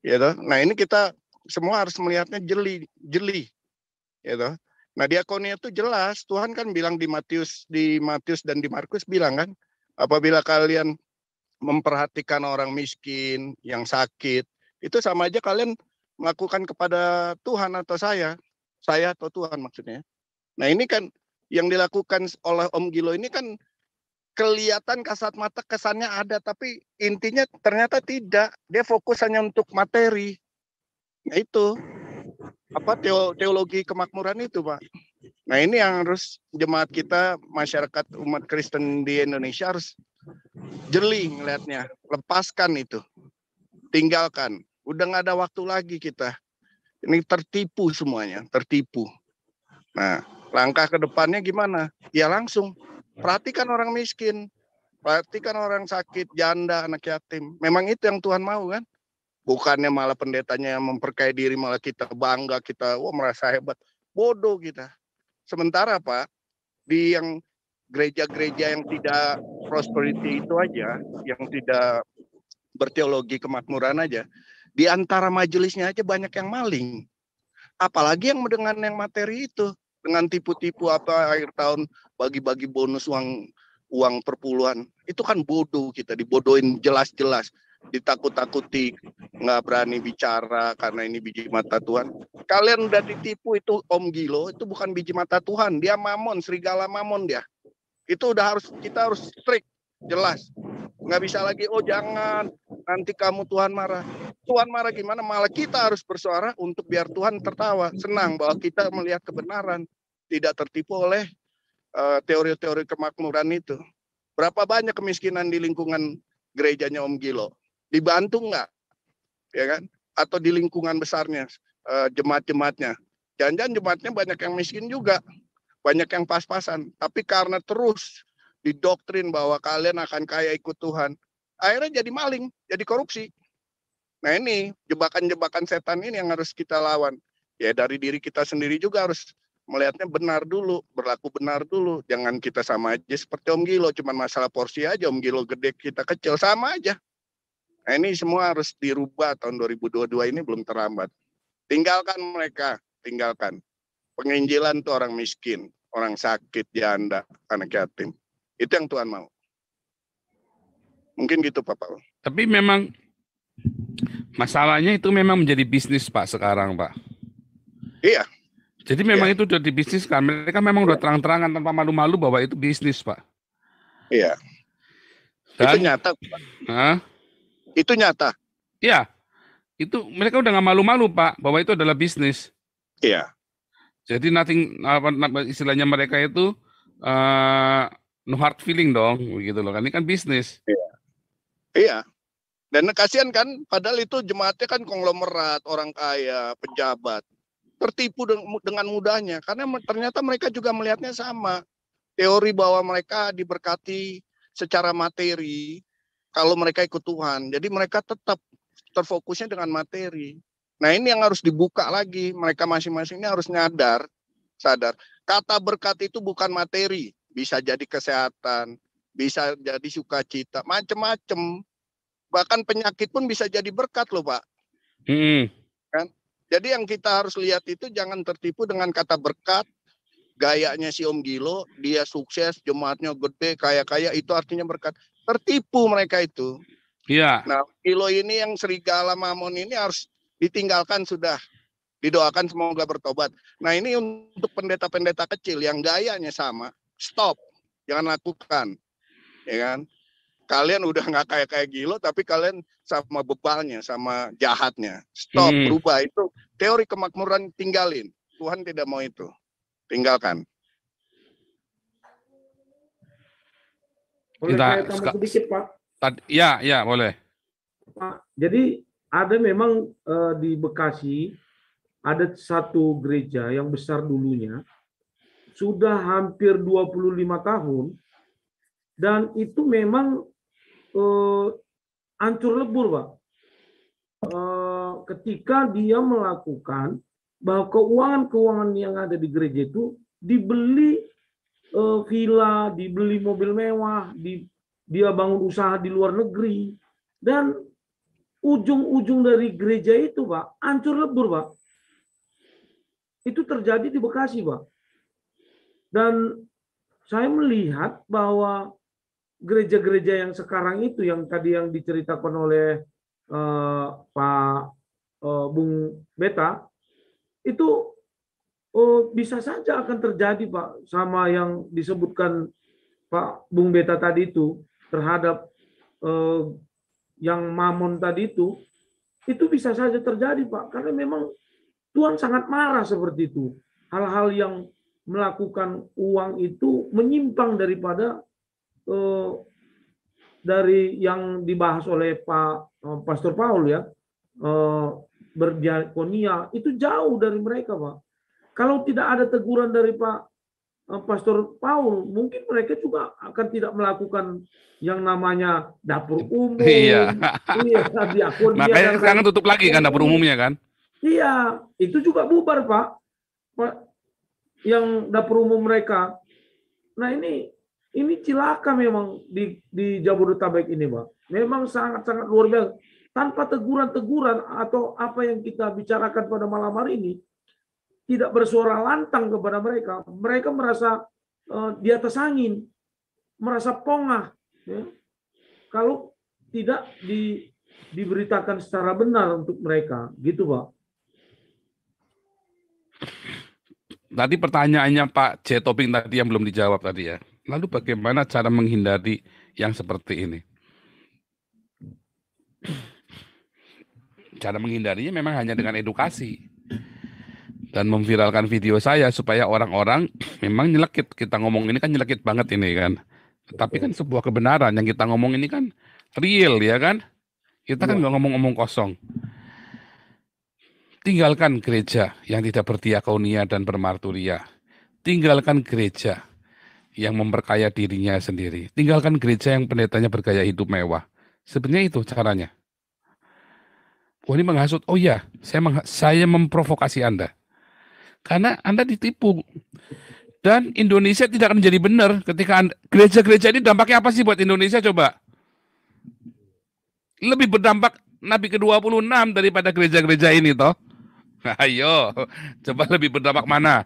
Speaker 7: ya gitu. nah ini kita semua harus melihatnya jeli jeli ya gitu. nah diakonia itu jelas Tuhan kan bilang di Matius di Matius dan di Markus bilang kan apabila kalian memperhatikan orang miskin yang sakit itu sama aja kalian melakukan kepada Tuhan atau saya saya atau Tuhan maksudnya. Nah ini kan yang dilakukan oleh Om Gilo ini kan kelihatan kasat mata kesannya ada tapi intinya ternyata tidak dia fokus hanya untuk materi nah, itu apa teologi kemakmuran itu pak nah ini yang harus jemaat kita masyarakat umat Kristen di Indonesia harus jeli ngelihatnya lepaskan itu tinggalkan udah nggak ada waktu lagi kita ini tertipu semuanya, tertipu. Nah, langkah ke depannya gimana? Ya langsung perhatikan orang miskin, perhatikan orang sakit, janda, anak yatim. Memang itu yang Tuhan mau kan? Bukannya malah pendetanya yang memperkaya diri, malah kita bangga, kita wah merasa hebat. Bodoh kita. Sementara Pak, di yang gereja-gereja yang tidak prosperity itu aja, yang tidak berteologi kemakmuran aja, di antara majelisnya aja banyak yang maling. Apalagi yang dengan yang materi itu, dengan tipu-tipu apa akhir tahun bagi-bagi bonus uang uang perpuluhan. Itu kan bodoh kita dibodohin jelas-jelas ditakut-takuti, nggak berani bicara karena ini biji mata Tuhan. Kalian udah ditipu itu Om Gilo, itu bukan biji mata Tuhan, dia mamon, serigala mamon dia. Itu udah harus kita harus strict jelas. Nggak bisa lagi, oh jangan, nanti kamu Tuhan marah. Tuhan marah gimana? Malah kita harus bersuara untuk biar Tuhan tertawa, senang bahwa kita melihat kebenaran, tidak tertipu oleh teori eh, teori-teori kemakmuran itu. Berapa banyak kemiskinan di lingkungan gerejanya Om Gilo? Dibantu nggak? Ya kan? Atau di lingkungan besarnya, uh, jemaat-jemaatnya. Jangan-jangan jemaatnya banyak yang miskin juga, banyak yang pas-pasan. Tapi karena terus didoktrin bahwa kalian akan kaya ikut Tuhan. Akhirnya jadi maling, jadi korupsi. Nah ini jebakan-jebakan setan ini yang harus kita lawan. Ya dari diri kita sendiri juga harus melihatnya benar dulu, berlaku benar dulu. Jangan kita sama aja seperti Om Gilo, cuman masalah porsi aja. Om Gilo gede, kita kecil, sama aja. Nah ini semua harus dirubah tahun 2022 ini belum terlambat. Tinggalkan mereka, tinggalkan. Penginjilan itu orang miskin, orang sakit janda anak yatim itu yang Tuhan mau. Mungkin gitu Bapak.
Speaker 1: Tapi memang masalahnya itu memang menjadi bisnis Pak sekarang Pak. Iya. Jadi memang iya. itu sudah kan? Mereka memang iya. terang-terangan tanpa malu-malu bahwa itu bisnis Pak.
Speaker 8: Iya. Dan, itu nyata. Pak. Huh?
Speaker 7: Itu nyata.
Speaker 1: Iya. Itu mereka udah nggak malu-malu Pak bahwa itu adalah bisnis. Iya. Jadi nothing apa, istilahnya mereka itu uh, no hard feeling dong begitu loh kan ini kan bisnis iya
Speaker 7: iya dan kasihan kan padahal itu jemaatnya kan konglomerat orang kaya pejabat tertipu dengan mudahnya karena ternyata mereka juga melihatnya sama teori bahwa mereka diberkati secara materi kalau mereka ikut Tuhan jadi mereka tetap terfokusnya dengan materi nah ini yang harus dibuka lagi mereka masing-masing ini harus nyadar sadar kata berkat itu bukan materi bisa jadi kesehatan, bisa jadi sukacita, macem-macem Bahkan penyakit pun bisa jadi berkat loh Pak. Hmm. Kan? Jadi yang kita harus lihat itu jangan tertipu dengan kata berkat, gayanya si Om Gilo, dia sukses, jemaatnya gede, kaya-kaya, itu artinya berkat. Tertipu mereka itu. Iya. Nah, Gilo ini yang serigala mamon ini harus ditinggalkan sudah. Didoakan semoga bertobat. Nah ini untuk pendeta-pendeta kecil yang gayanya sama, stop, jangan lakukan, ya kan? Kalian udah nggak kayak kayak gilo, tapi kalian sama bebalnya, sama jahatnya.
Speaker 8: Stop, hmm. berubah
Speaker 7: itu teori kemakmuran tinggalin. Tuhan tidak mau itu, tinggalkan. Boleh saya sedikit, Pak?
Speaker 4: Ya, ya, boleh. Pak, jadi ada memang uh, di Bekasi ada satu gereja yang besar dulunya sudah hampir 25 tahun dan itu memang eh, ancur lebur, Pak. Eh, ketika dia melakukan bahwa keuangan-keuangan yang ada di gereja itu dibeli eh, villa, dibeli mobil mewah, di, dia bangun usaha di luar negeri dan ujung-ujung dari gereja itu, Pak, ancur lebur, Pak. Itu terjadi di Bekasi, Pak dan saya melihat bahwa gereja-gereja yang sekarang itu yang tadi yang diceritakan oleh uh, Pak uh, Bung Beta itu uh, bisa saja akan terjadi Pak sama yang disebutkan Pak Bung Beta tadi itu terhadap uh, yang mamon tadi itu itu bisa saja terjadi Pak karena memang Tuhan sangat marah seperti itu hal-hal yang melakukan uang itu menyimpang daripada eh, dari yang dibahas oleh Pak eh, Pastor Paul ya eh, berdiakonia itu jauh dari mereka Pak. Kalau tidak ada teguran dari Pak eh, Pastor Paul, mungkin mereka juga akan tidak melakukan yang namanya dapur umum. Iya. iya Makanya sekarang tutup lagi kan dapur umumnya kan? Iya, itu juga bubar Pak yang dapur umum mereka. Nah ini ini cilaka memang di, di Jabodetabek ini, Pak. Memang sangat-sangat luar biasa. Tanpa teguran-teguran atau apa yang kita bicarakan pada malam hari ini, tidak bersuara lantang kepada mereka. Mereka merasa e, di atas angin, merasa pongah. Ya. Kalau tidak di, diberitakan secara benar untuk mereka, gitu, Pak
Speaker 1: tadi pertanyaannya Pak J Toping tadi yang belum dijawab tadi ya. Lalu bagaimana cara menghindari yang seperti ini? Cara menghindarinya memang hanya dengan edukasi dan memviralkan video saya supaya orang-orang memang nyelekit kita ngomong ini kan nyelekit banget ini kan. Tapi kan sebuah kebenaran yang kita ngomong ini kan real ya kan. Kita kan iya. nggak ngomong-ngomong kosong. Tinggalkan gereja yang tidak berdiakonia dan bermarturia. Tinggalkan gereja yang memperkaya dirinya sendiri. Tinggalkan gereja yang pendetanya bergaya hidup mewah. Sebenarnya itu caranya. Wah oh, ini menghasut. Oh ya, saya, meng, saya memprovokasi Anda. Karena Anda ditipu. Dan Indonesia tidak akan menjadi benar ketika gereja-gereja ini dampaknya apa sih buat Indonesia coba? Lebih berdampak Nabi ke-26 daripada gereja-gereja ini toh. Ayo, coba lebih berdampak mana?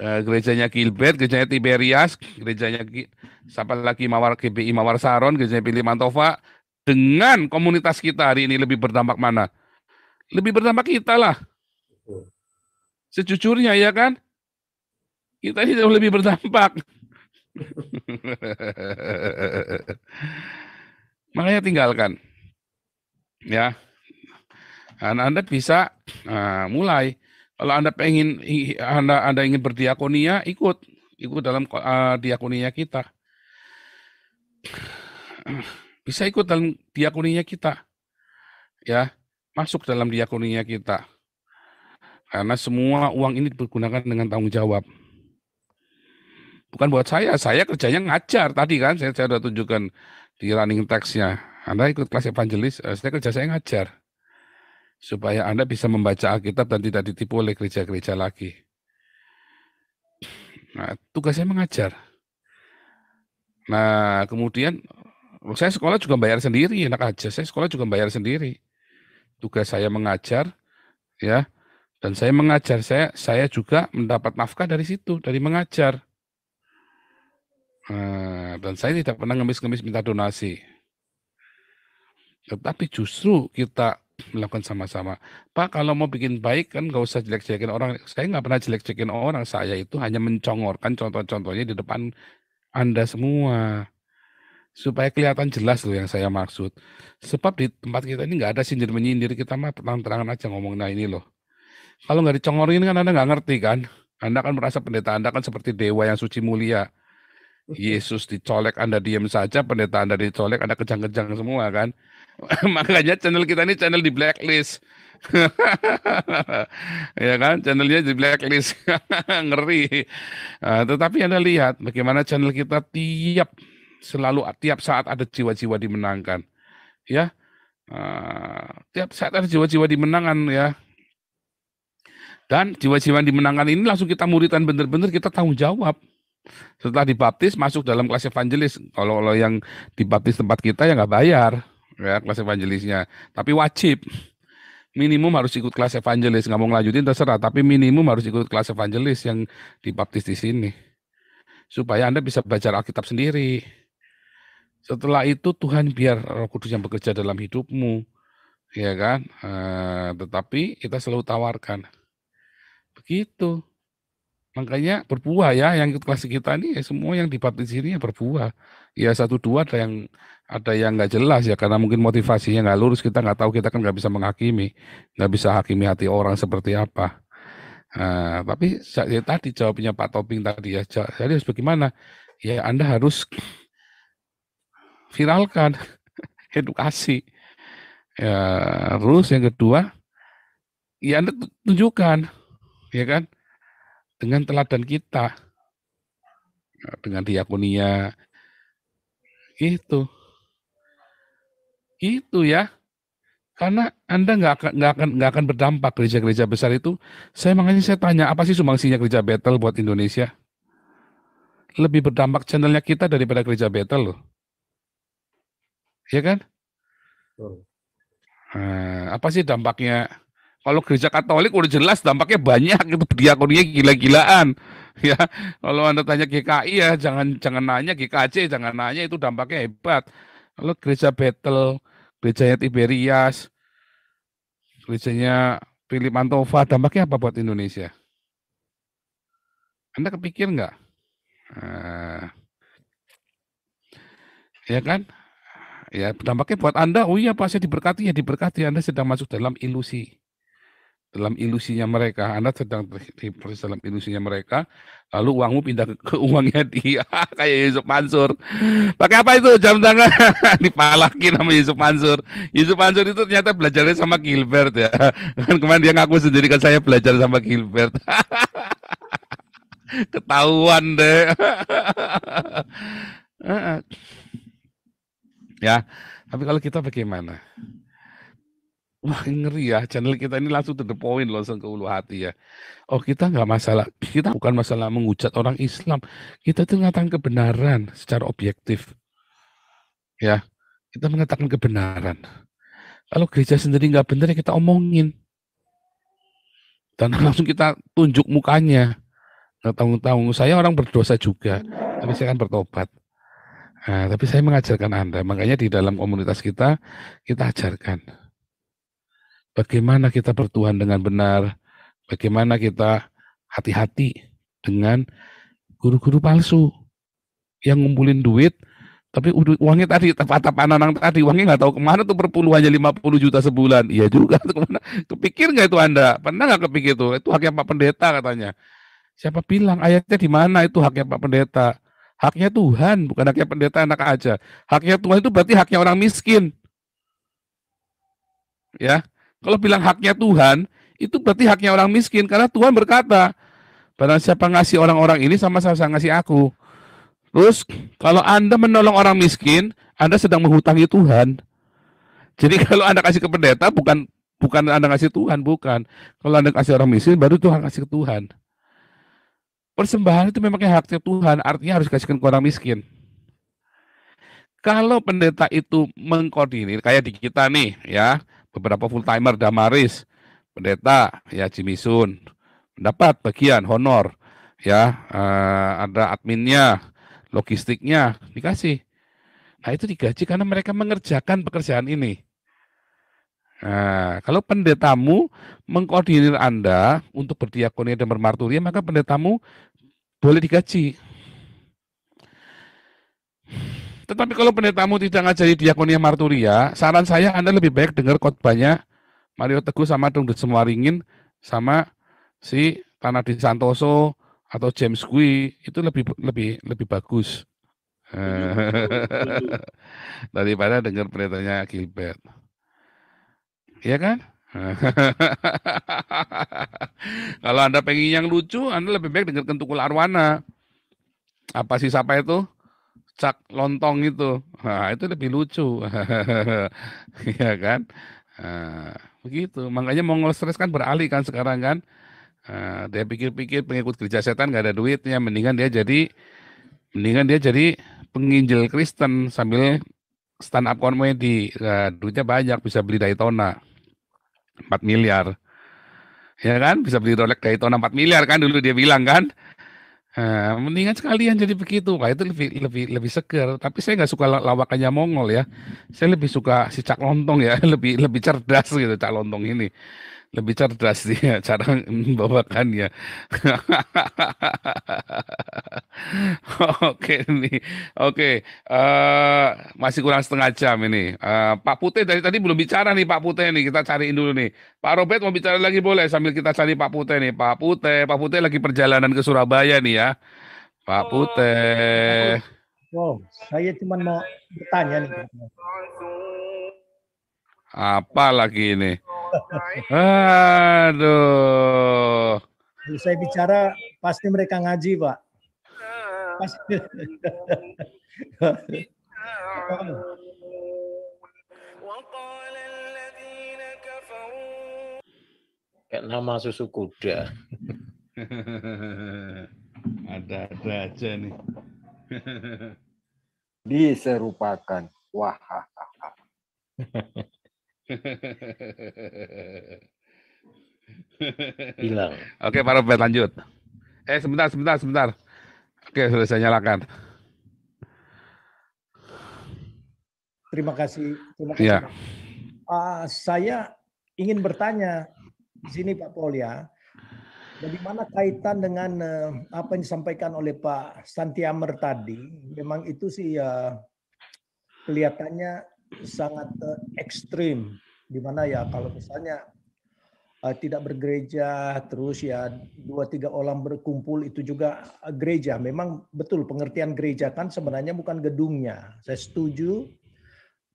Speaker 1: Uh, gerejanya Gilbert, gerejanya Tiberias, gerejanya siapa lagi Mawar GBI Mawar Saron, gerejanya Pilih Mantova dengan komunitas kita hari ini lebih berdampak mana? Lebih berdampak kita lah. Sejujurnya ya kan? Kita ini jauh lebih berdampak. Makanya tinggalkan. Ya. Anda bisa uh, mulai. Kalau Anda pengen Anda Anda ingin berdiakonia, ikut ikut dalam uh, diakonia kita. Bisa ikut dalam diakonia kita. Ya, masuk dalam diakonia kita. Karena semua uang ini digunakan dengan tanggung jawab. Bukan buat saya, saya kerjanya ngajar tadi kan, saya, saya sudah tunjukkan di running text-nya. Anda ikut kelas evangelis, eh, saya kerja saya ngajar supaya Anda bisa membaca Alkitab dan tidak ditipu oleh gereja-gereja lagi. Nah, tugasnya mengajar. Nah, kemudian saya sekolah juga bayar sendiri, enak aja. Saya sekolah juga bayar sendiri. Tugas saya mengajar, ya. Dan saya mengajar, saya saya juga mendapat nafkah dari situ, dari mengajar. Nah, dan saya tidak pernah ngemis-ngemis minta donasi. Tetapi justru kita melakukan sama-sama. Pak, kalau mau bikin baik kan nggak usah jelek-jelekin orang. Saya nggak pernah jelek-jelekin orang. Saya itu hanya mencongorkan contoh-contohnya di depan Anda semua. Supaya kelihatan jelas loh yang saya maksud. Sebab di tempat kita ini nggak ada sindir-menyindir. Kita mah terang-terangan aja ngomong, nah ini loh. Kalau nggak dicongorin kan Anda nggak ngerti kan. Anda akan merasa pendeta Anda kan seperti dewa yang suci mulia. Yesus dicolek Anda diam saja, pendeta Anda dicolek Anda kejang-kejang semua kan. Makanya channel kita ini channel di blacklist. ya kan channelnya di blacklist ngeri uh, tetapi anda lihat bagaimana channel kita tiap selalu tiap saat ada jiwa-jiwa dimenangkan ya uh, tiap saat ada jiwa-jiwa dimenangkan ya dan jiwa-jiwa dimenangkan ini langsung kita muritan benar-benar kita tanggung jawab setelah dibaptis masuk dalam kelas evangelis kalau, kalau yang dibaptis tempat kita ya nggak bayar ya kelas evangelisnya. Tapi wajib minimum harus ikut kelas evangelis. Nggak mau ngelanjutin terserah, tapi minimum harus ikut kelas evangelis yang dibaptis di sini. Supaya Anda bisa belajar Alkitab sendiri. Setelah itu Tuhan biar Roh Kudus yang bekerja dalam hidupmu. Ya kan? eh, tetapi kita selalu tawarkan. Begitu. Makanya berbuah ya yang ikut kelas kita ini ya semua yang di sini ya berbuah. Ya satu dua ada yang ada yang nggak jelas ya karena mungkin motivasinya nggak lurus kita nggak tahu kita kan nggak bisa menghakimi nggak bisa hakimi hati orang seperti apa. Nah, tapi ya, tadi jawabnya Pak Toping tadi ya jadi harus bagaimana ya Anda harus viralkan edukasi. Ya, terus yang kedua ya Anda tunjukkan ya kan dengan teladan kita, nah, dengan diakonia, itu, itu ya, karena anda nggak akan nggak akan nggak akan berdampak gereja-gereja besar itu. Saya makanya saya tanya apa sih sumbangsinya gereja Betel buat Indonesia? Lebih berdampak channelnya kita daripada gereja Betel loh, ya kan? Nah, apa sih dampaknya kalau gereja Katolik udah jelas dampaknya banyak itu diakoninya gila-gilaan. Ya, kalau Anda tanya GKI ya jangan jangan nanya GKC, jangan nanya itu dampaknya hebat. Kalau gereja Betel, gerejanya Tiberias, gerejanya Philip Antova, dampaknya apa buat Indonesia? Anda kepikir nggak? Nah, ya kan? ya dampaknya buat anda oh iya pasti diberkati ya diberkati anda sedang masuk dalam ilusi dalam ilusinya mereka, Anda sedang terhipnotis dalam ilusinya mereka, lalu uangmu pindah ke, uangnya dia, kayak Yusuf Mansur. Pakai apa itu jam tangan? Dipalakin sama Yusuf Mansur. Yusuf Mansur itu ternyata belajarnya sama Gilbert ya. Kan kemarin dia ngaku sendiri kan saya belajar sama Gilbert. Ketahuan deh. ya, tapi kalau kita bagaimana? Wah ngeri ya, channel kita ini langsung to the point, langsung ke ulu hati ya. Oh kita nggak masalah, kita bukan masalah mengucat orang Islam. Kita itu mengatakan kebenaran secara objektif. Ya, kita mengatakan kebenaran. Kalau gereja sendiri nggak benar ya kita omongin. Dan langsung kita tunjuk mukanya. Nah, tanggung-tanggung saya orang berdosa juga, tapi saya kan bertobat. Nah, tapi saya mengajarkan Anda, makanya di dalam komunitas kita, kita ajarkan bagaimana kita bertuhan dengan benar, bagaimana kita hati-hati dengan guru-guru palsu yang ngumpulin duit, tapi uangnya tadi, tatap anak tadi, uangnya nggak tahu kemana tuh perpuluhannya 50 juta sebulan. Iya juga, tuh kemana. kepikir nggak itu Anda? Pernah nggak kepikir itu? Itu haknya Pak Pendeta katanya. Siapa bilang ayatnya di mana itu haknya Pak Pendeta? Haknya Tuhan, bukan haknya pendeta anak aja. Haknya Tuhan itu berarti haknya orang miskin. Ya, kalau bilang haknya Tuhan, itu berarti haknya orang miskin karena Tuhan berkata, "Barang siapa ngasih orang-orang ini sama saya ngasih aku." Terus kalau Anda menolong orang miskin, Anda sedang menghutangi Tuhan. Jadi kalau Anda kasih ke pendeta bukan bukan Anda kasih Tuhan, bukan. Kalau Anda kasih orang miskin baru Tuhan kasih ke Tuhan. Persembahan itu memangnya haknya Tuhan, artinya harus kasihkan ke orang miskin. Kalau pendeta itu mengkoordinir kayak di kita nih ya, beberapa full timer Damaris, pendeta ya Jimmy Sun mendapat bagian honor ya eh, ada adminnya logistiknya dikasih nah itu digaji karena mereka mengerjakan pekerjaan ini nah kalau pendetamu mengkoordinir anda untuk berdiakonia dan bermarturia maka pendetamu boleh digaji tetapi kalau pendetamu tidak ngajari diakonia marturia, saran saya Anda lebih baik dengar khotbahnya Mario Teguh sama Semua Semwaringin sama si Tanadi Santoso atau James Gui itu lebih lebih lebih bagus daripada dengar pendetanya Gilbert. Iya kan? Kalau Anda pengen yang lucu, Anda lebih baik dengar Kentukul Arwana. Apa sih siapa itu? cak lontong itu. Nah, itu lebih lucu. Iya kan? Nah, begitu. Makanya mau stres kan beralih kan sekarang kan. Nah, dia pikir-pikir pengikut gereja setan gak ada duitnya, mendingan dia jadi mendingan dia jadi penginjil Kristen sambil stand up comedy. Nah, duitnya banyak bisa beli Daytona 4 miliar. Ya kan? Bisa beli Rolex Daytona 4 miliar kan dulu dia bilang kan. Eee, eh, mendingan sekalian jadi begitu, kayak itu lebih lebih lebih segar tapi saya nggak suka lawakannya Mongol ya, saya lebih suka si Cak Lontong ya, lebih lebih cerdas gitu Cak Lontong ini lebih cerdas dia ya, cara membawakannya. Oke nih, oke. Uh, masih kurang setengah jam ini. Uh, Pak Putih dari tadi belum bicara nih Pak Putih nih. Kita cariin dulu nih. Pak Robert mau bicara lagi boleh sambil kita cari Pak Putih nih. Pak Putih, Pak Putih lagi perjalanan ke Surabaya nih ya. Pak oh, Putih.
Speaker 10: Oh, saya cuma mau bertanya nih.
Speaker 1: Apa lagi ini? Aduh.
Speaker 10: Saya bicara pasti mereka ngaji, Pak. Pasti.
Speaker 2: Kayak nama susu kuda.
Speaker 1: Ada-ada aja nih.
Speaker 9: Diserupakan. Wah.
Speaker 8: Hilang. Oke, Pak Robert
Speaker 1: lanjut. Eh, sebentar, sebentar, sebentar. Oke, sudah saya nyalakan.
Speaker 10: Terima kasih. Terima kasih. Ya. Uh, saya ingin bertanya di sini Pak Paul ya. Bagaimana kaitan dengan uh, apa yang disampaikan oleh Pak Santiamer tadi? Memang itu sih ya uh, kelihatannya sangat uh, ekstrim dimana ya kalau misalnya uh, tidak bergereja terus ya dua tiga orang berkumpul itu juga eh, gereja memang betul pengertian gereja kan sebenarnya bukan gedungnya saya setuju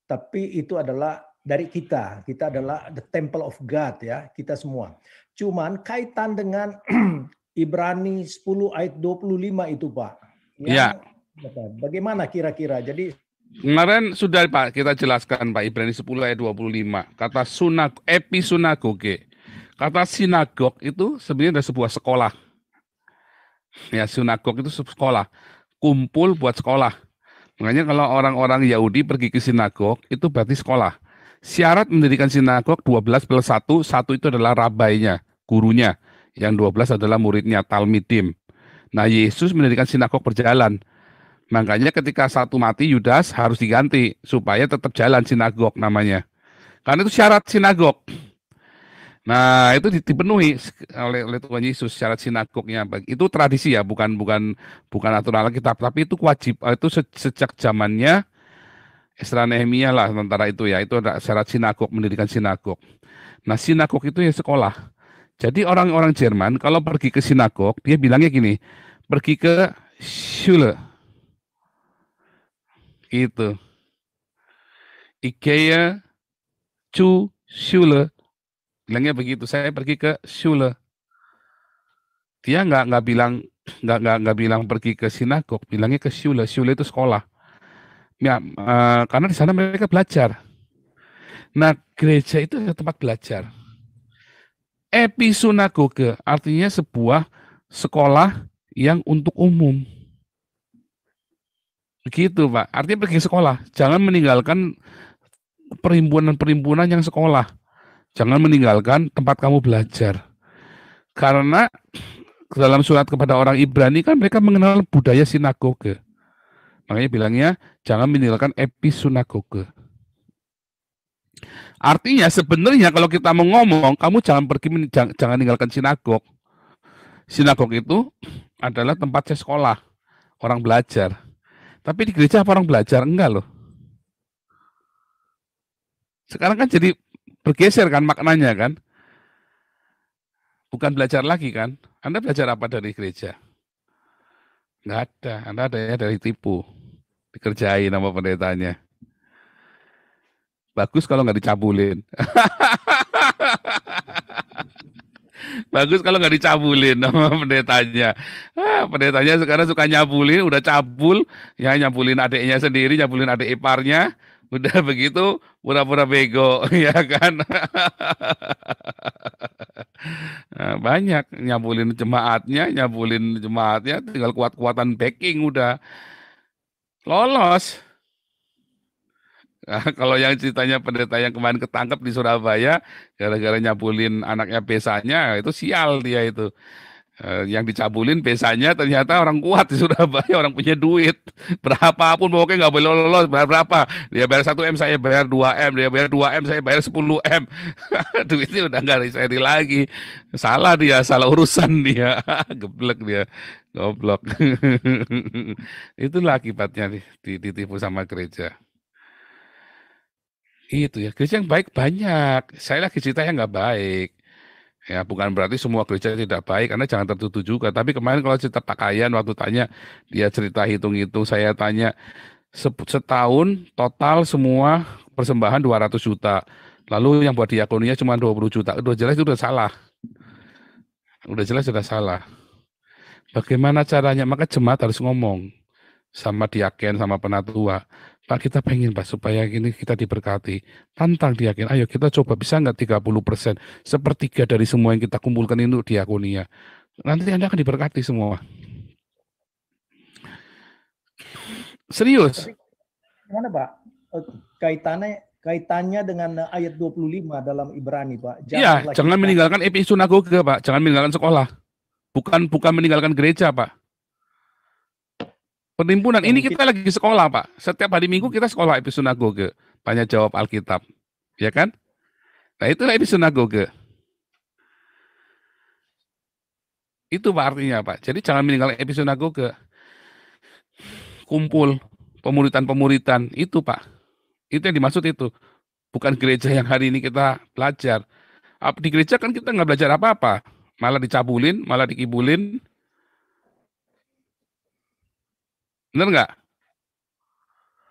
Speaker 10: tapi itu adalah dari kita kita adalah the temple of God ya kita semua cuman kaitan dengan Ibrani 10 ayat 25 itu Pak ya yeah. bagaimana kira-kira jadi
Speaker 1: Kemarin sudah Pak kita jelaskan Pak Ibrani 10 ayat 25. Kata sunag sunagoge Kata sinagog itu sebenarnya ada sebuah sekolah. Ya, sinagog itu sekolah. Kumpul buat sekolah. Makanya kalau orang-orang Yahudi pergi ke sinagog itu berarti sekolah. Syarat mendirikan sinagog 12 plus satu satu itu adalah rabainya, gurunya. Yang 12 adalah muridnya, Talmidim. Nah, Yesus mendirikan sinagog berjalan Makanya ketika satu mati Yudas harus diganti supaya tetap jalan sinagog namanya. Karena itu syarat sinagog. Nah, itu dipenuhi oleh oleh Tuhan Yesus syarat sinagognya. Itu tradisi ya, bukan bukan bukan aturan Alkitab, tapi itu wajib eh, itu sejak zamannya Esra Nehemia lah sementara itu ya. Itu syarat sinagog, mendirikan sinagog. Nah, sinagog itu ya sekolah. Jadi orang-orang Jerman kalau pergi ke sinagog, dia bilangnya gini, pergi ke Schule, itu. Ikea Chu Shule, Bilangnya begitu. Saya pergi ke Shule. Dia nggak nggak bilang nggak nggak nggak bilang pergi ke sinagog, bilangnya ke Shule. Shule itu sekolah. Ya, uh, karena di sana mereka belajar. Nah, gereja itu tempat belajar. Episunagoge artinya sebuah sekolah yang untuk umum. Begitu, Pak. Artinya pergi sekolah. Jangan meninggalkan perhimpunan-perhimpunan yang sekolah. Jangan meninggalkan tempat kamu belajar. Karena dalam surat kepada orang Ibrani kan mereka mengenal budaya sinagoge. Makanya bilangnya jangan meninggalkan episunagoge. Artinya sebenarnya kalau kita mau ngomong, kamu jangan pergi jangan meninggalkan sinagog. Sinagog itu adalah tempatnya sekolah, orang belajar. Tapi di gereja apa orang belajar? Enggak loh. Sekarang kan jadi bergeser kan maknanya kan. Bukan belajar lagi kan. Anda belajar apa dari gereja? Enggak ada. Anda ada ya dari tipu. Dikerjain sama pendetanya. Bagus kalau nggak dicabulin. Bagus kalau nggak dicabulin sama pendetanya. Ah, pendetanya sekarang suka nyabulin, udah cabul, ya nyabulin adiknya sendiri, nyabulin adik iparnya. Udah begitu pura-pura bego, ya kan? nah, banyak nyabulin jemaatnya, nyabulin jemaatnya, tinggal kuat-kuatan backing udah lolos. Nah, kalau yang ceritanya pendeta yang kemarin ketangkep di Surabaya gara-gara nyabulin anaknya pesanya itu sial dia itu. Eh, yang dicabulin pesanya ternyata orang kuat di Surabaya, orang punya duit. Berapapun pokoknya nggak boleh lolos, bayar berapa. Dia bayar 1 M, saya bayar 2 M, dia bayar 2 M, saya bayar 10 M. Duitnya udah nggak seri lagi. Salah dia, salah urusan dia. Geblek dia, goblok. Itulah akibatnya ditipu sama gereja itu ya gereja yang baik banyak. Saya lagi cerita yang nggak baik. Ya bukan berarti semua gereja tidak baik karena jangan tertutup juga. Tapi kemarin kalau cerita pakaian waktu tanya dia cerita hitung-hitung saya tanya setahun total semua persembahan 200 juta. Lalu yang buat diakoninya cuma 20 juta. Udah jelas itu udah salah. Udah jelas sudah salah. Bagaimana caranya? Maka jemaat harus ngomong sama diaken, sama penatua. Pak kita pengen Pak supaya ini kita diberkati. Tantang diakin, ayo kita coba bisa nggak 30 persen, sepertiga dari semua yang kita kumpulkan ini untuk diakonia. Ya. Nanti Anda akan diberkati semua. Serius.
Speaker 10: Gimana Pak? Eh, kaitannya kaitannya dengan ayat 25 dalam Ibrani Pak. Jangan ya, jangan
Speaker 1: kita... meninggalkan epi Pak, jangan meninggalkan sekolah. Bukan bukan meninggalkan gereja Pak. Penimbunan Ini kita lagi sekolah, Pak. Setiap hari Minggu kita sekolah episode sinagoge Tanya jawab Alkitab. Ya kan? Nah, itulah episode sinagoge Itu Pak artinya, Pak. Jadi jangan meninggalkan episode sinagoge Kumpul, pemuritan-pemuritan. Itu, Pak. Itu yang dimaksud itu. Bukan gereja yang hari ini kita belajar. Di gereja kan kita nggak belajar apa-apa. Malah dicabulin, malah dikibulin, Bener nggak?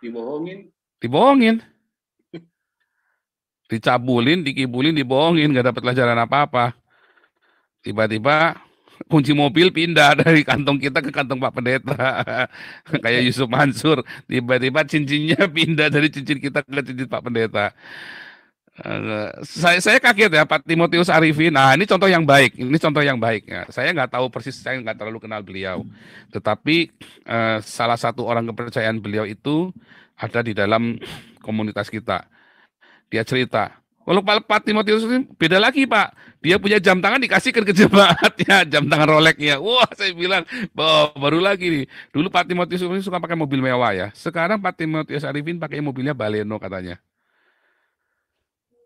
Speaker 1: Dibohongin. Dibohongin. Dicabulin, dikibulin, dibohongin, nggak dapat pelajaran apa-apa. Tiba-tiba kunci mobil pindah dari kantong kita ke kantong Pak Pendeta. Kayak Yusuf Mansur, tiba-tiba cincinnya pindah dari cincin kita ke cincin Pak Pendeta. Eh, saya saya kaget ya Pak Timotius Arifin. Nah ini contoh yang baik. Ini contoh yang baik. Ya. Saya nggak tahu persis, saya nggak terlalu kenal beliau. Tetapi eh, salah satu orang kepercayaan beliau itu ada di dalam komunitas kita. Dia cerita. Kalau Pak, Pak Timotius ini beda lagi Pak. Dia punya jam tangan dikasihkan ke jemaat ya, jam tangan Rolexnya. Wah saya bilang, oh, baru lagi nih. Dulu Pak Timotius ini suka pakai mobil mewah ya. Sekarang Pak Timotius Arifin pakai mobilnya Baleno katanya.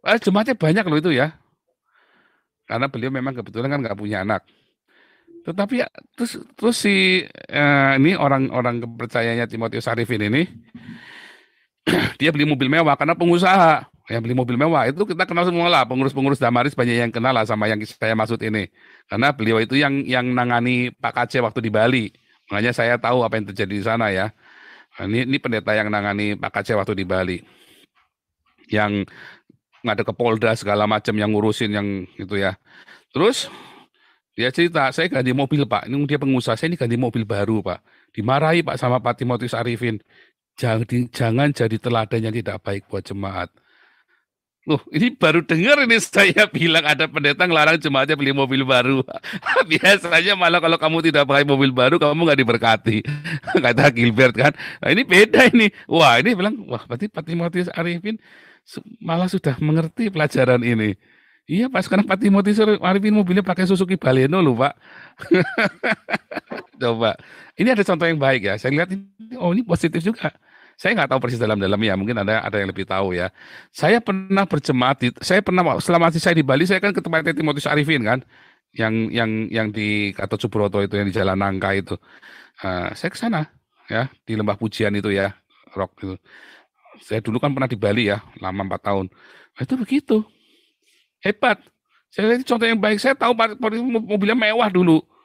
Speaker 1: Eh, jemaatnya banyak loh itu ya. Karena beliau memang kebetulan kan nggak punya anak. Tetapi ya, terus terus si eh, ini orang-orang kepercayaannya Timotius Arifin ini dia beli mobil mewah karena pengusaha yang beli mobil mewah itu kita kenal semua lah pengurus-pengurus Damaris banyak yang kenal lah sama yang saya maksud ini karena beliau itu yang yang nangani Pak KC waktu di Bali makanya saya tahu apa yang terjadi di sana ya nah, ini ini pendeta yang nangani Pak KC waktu di Bali yang ada Polda segala macam yang ngurusin yang gitu ya. Terus dia cerita, saya ganti mobil Pak, ini dia pengusaha, saya ini ganti mobil baru Pak. Dimarahi Pak sama Pak Timotius Arifin, jangan, jangan jadi teladan yang tidak baik buat jemaat. Loh, ini baru dengar ini saya bilang ada pendeta ngelarang jemaatnya beli mobil baru. Biasanya malah kalau kamu tidak pakai mobil baru, kamu nggak diberkati. Kata Gilbert kan. Nah, ini beda ini. Wah, ini bilang, wah berarti Pak Timotius Arifin malah sudah mengerti pelajaran ini. Iya Pak, sekarang Pak Arifin mobilnya pakai Suzuki Baleno loh Pak. Coba. Ini ada contoh yang baik ya. Saya lihat ini, oh ini positif juga. Saya nggak tahu persis dalam-dalam ya, mungkin ada ada yang lebih tahu ya. Saya pernah berjemaat di, saya pernah selama saya di Bali, saya kan ke tempatnya Timotius Arifin kan, yang yang yang di Kato Subroto itu yang di Jalan Nangka itu. Uh, saya ke sana ya di Lembah Pujian itu ya, rock itu saya dulu kan pernah di Bali ya, lama empat tahun. Nah, itu begitu. Hebat. Saya lihat contoh yang baik, saya tahu mobilnya mewah dulu.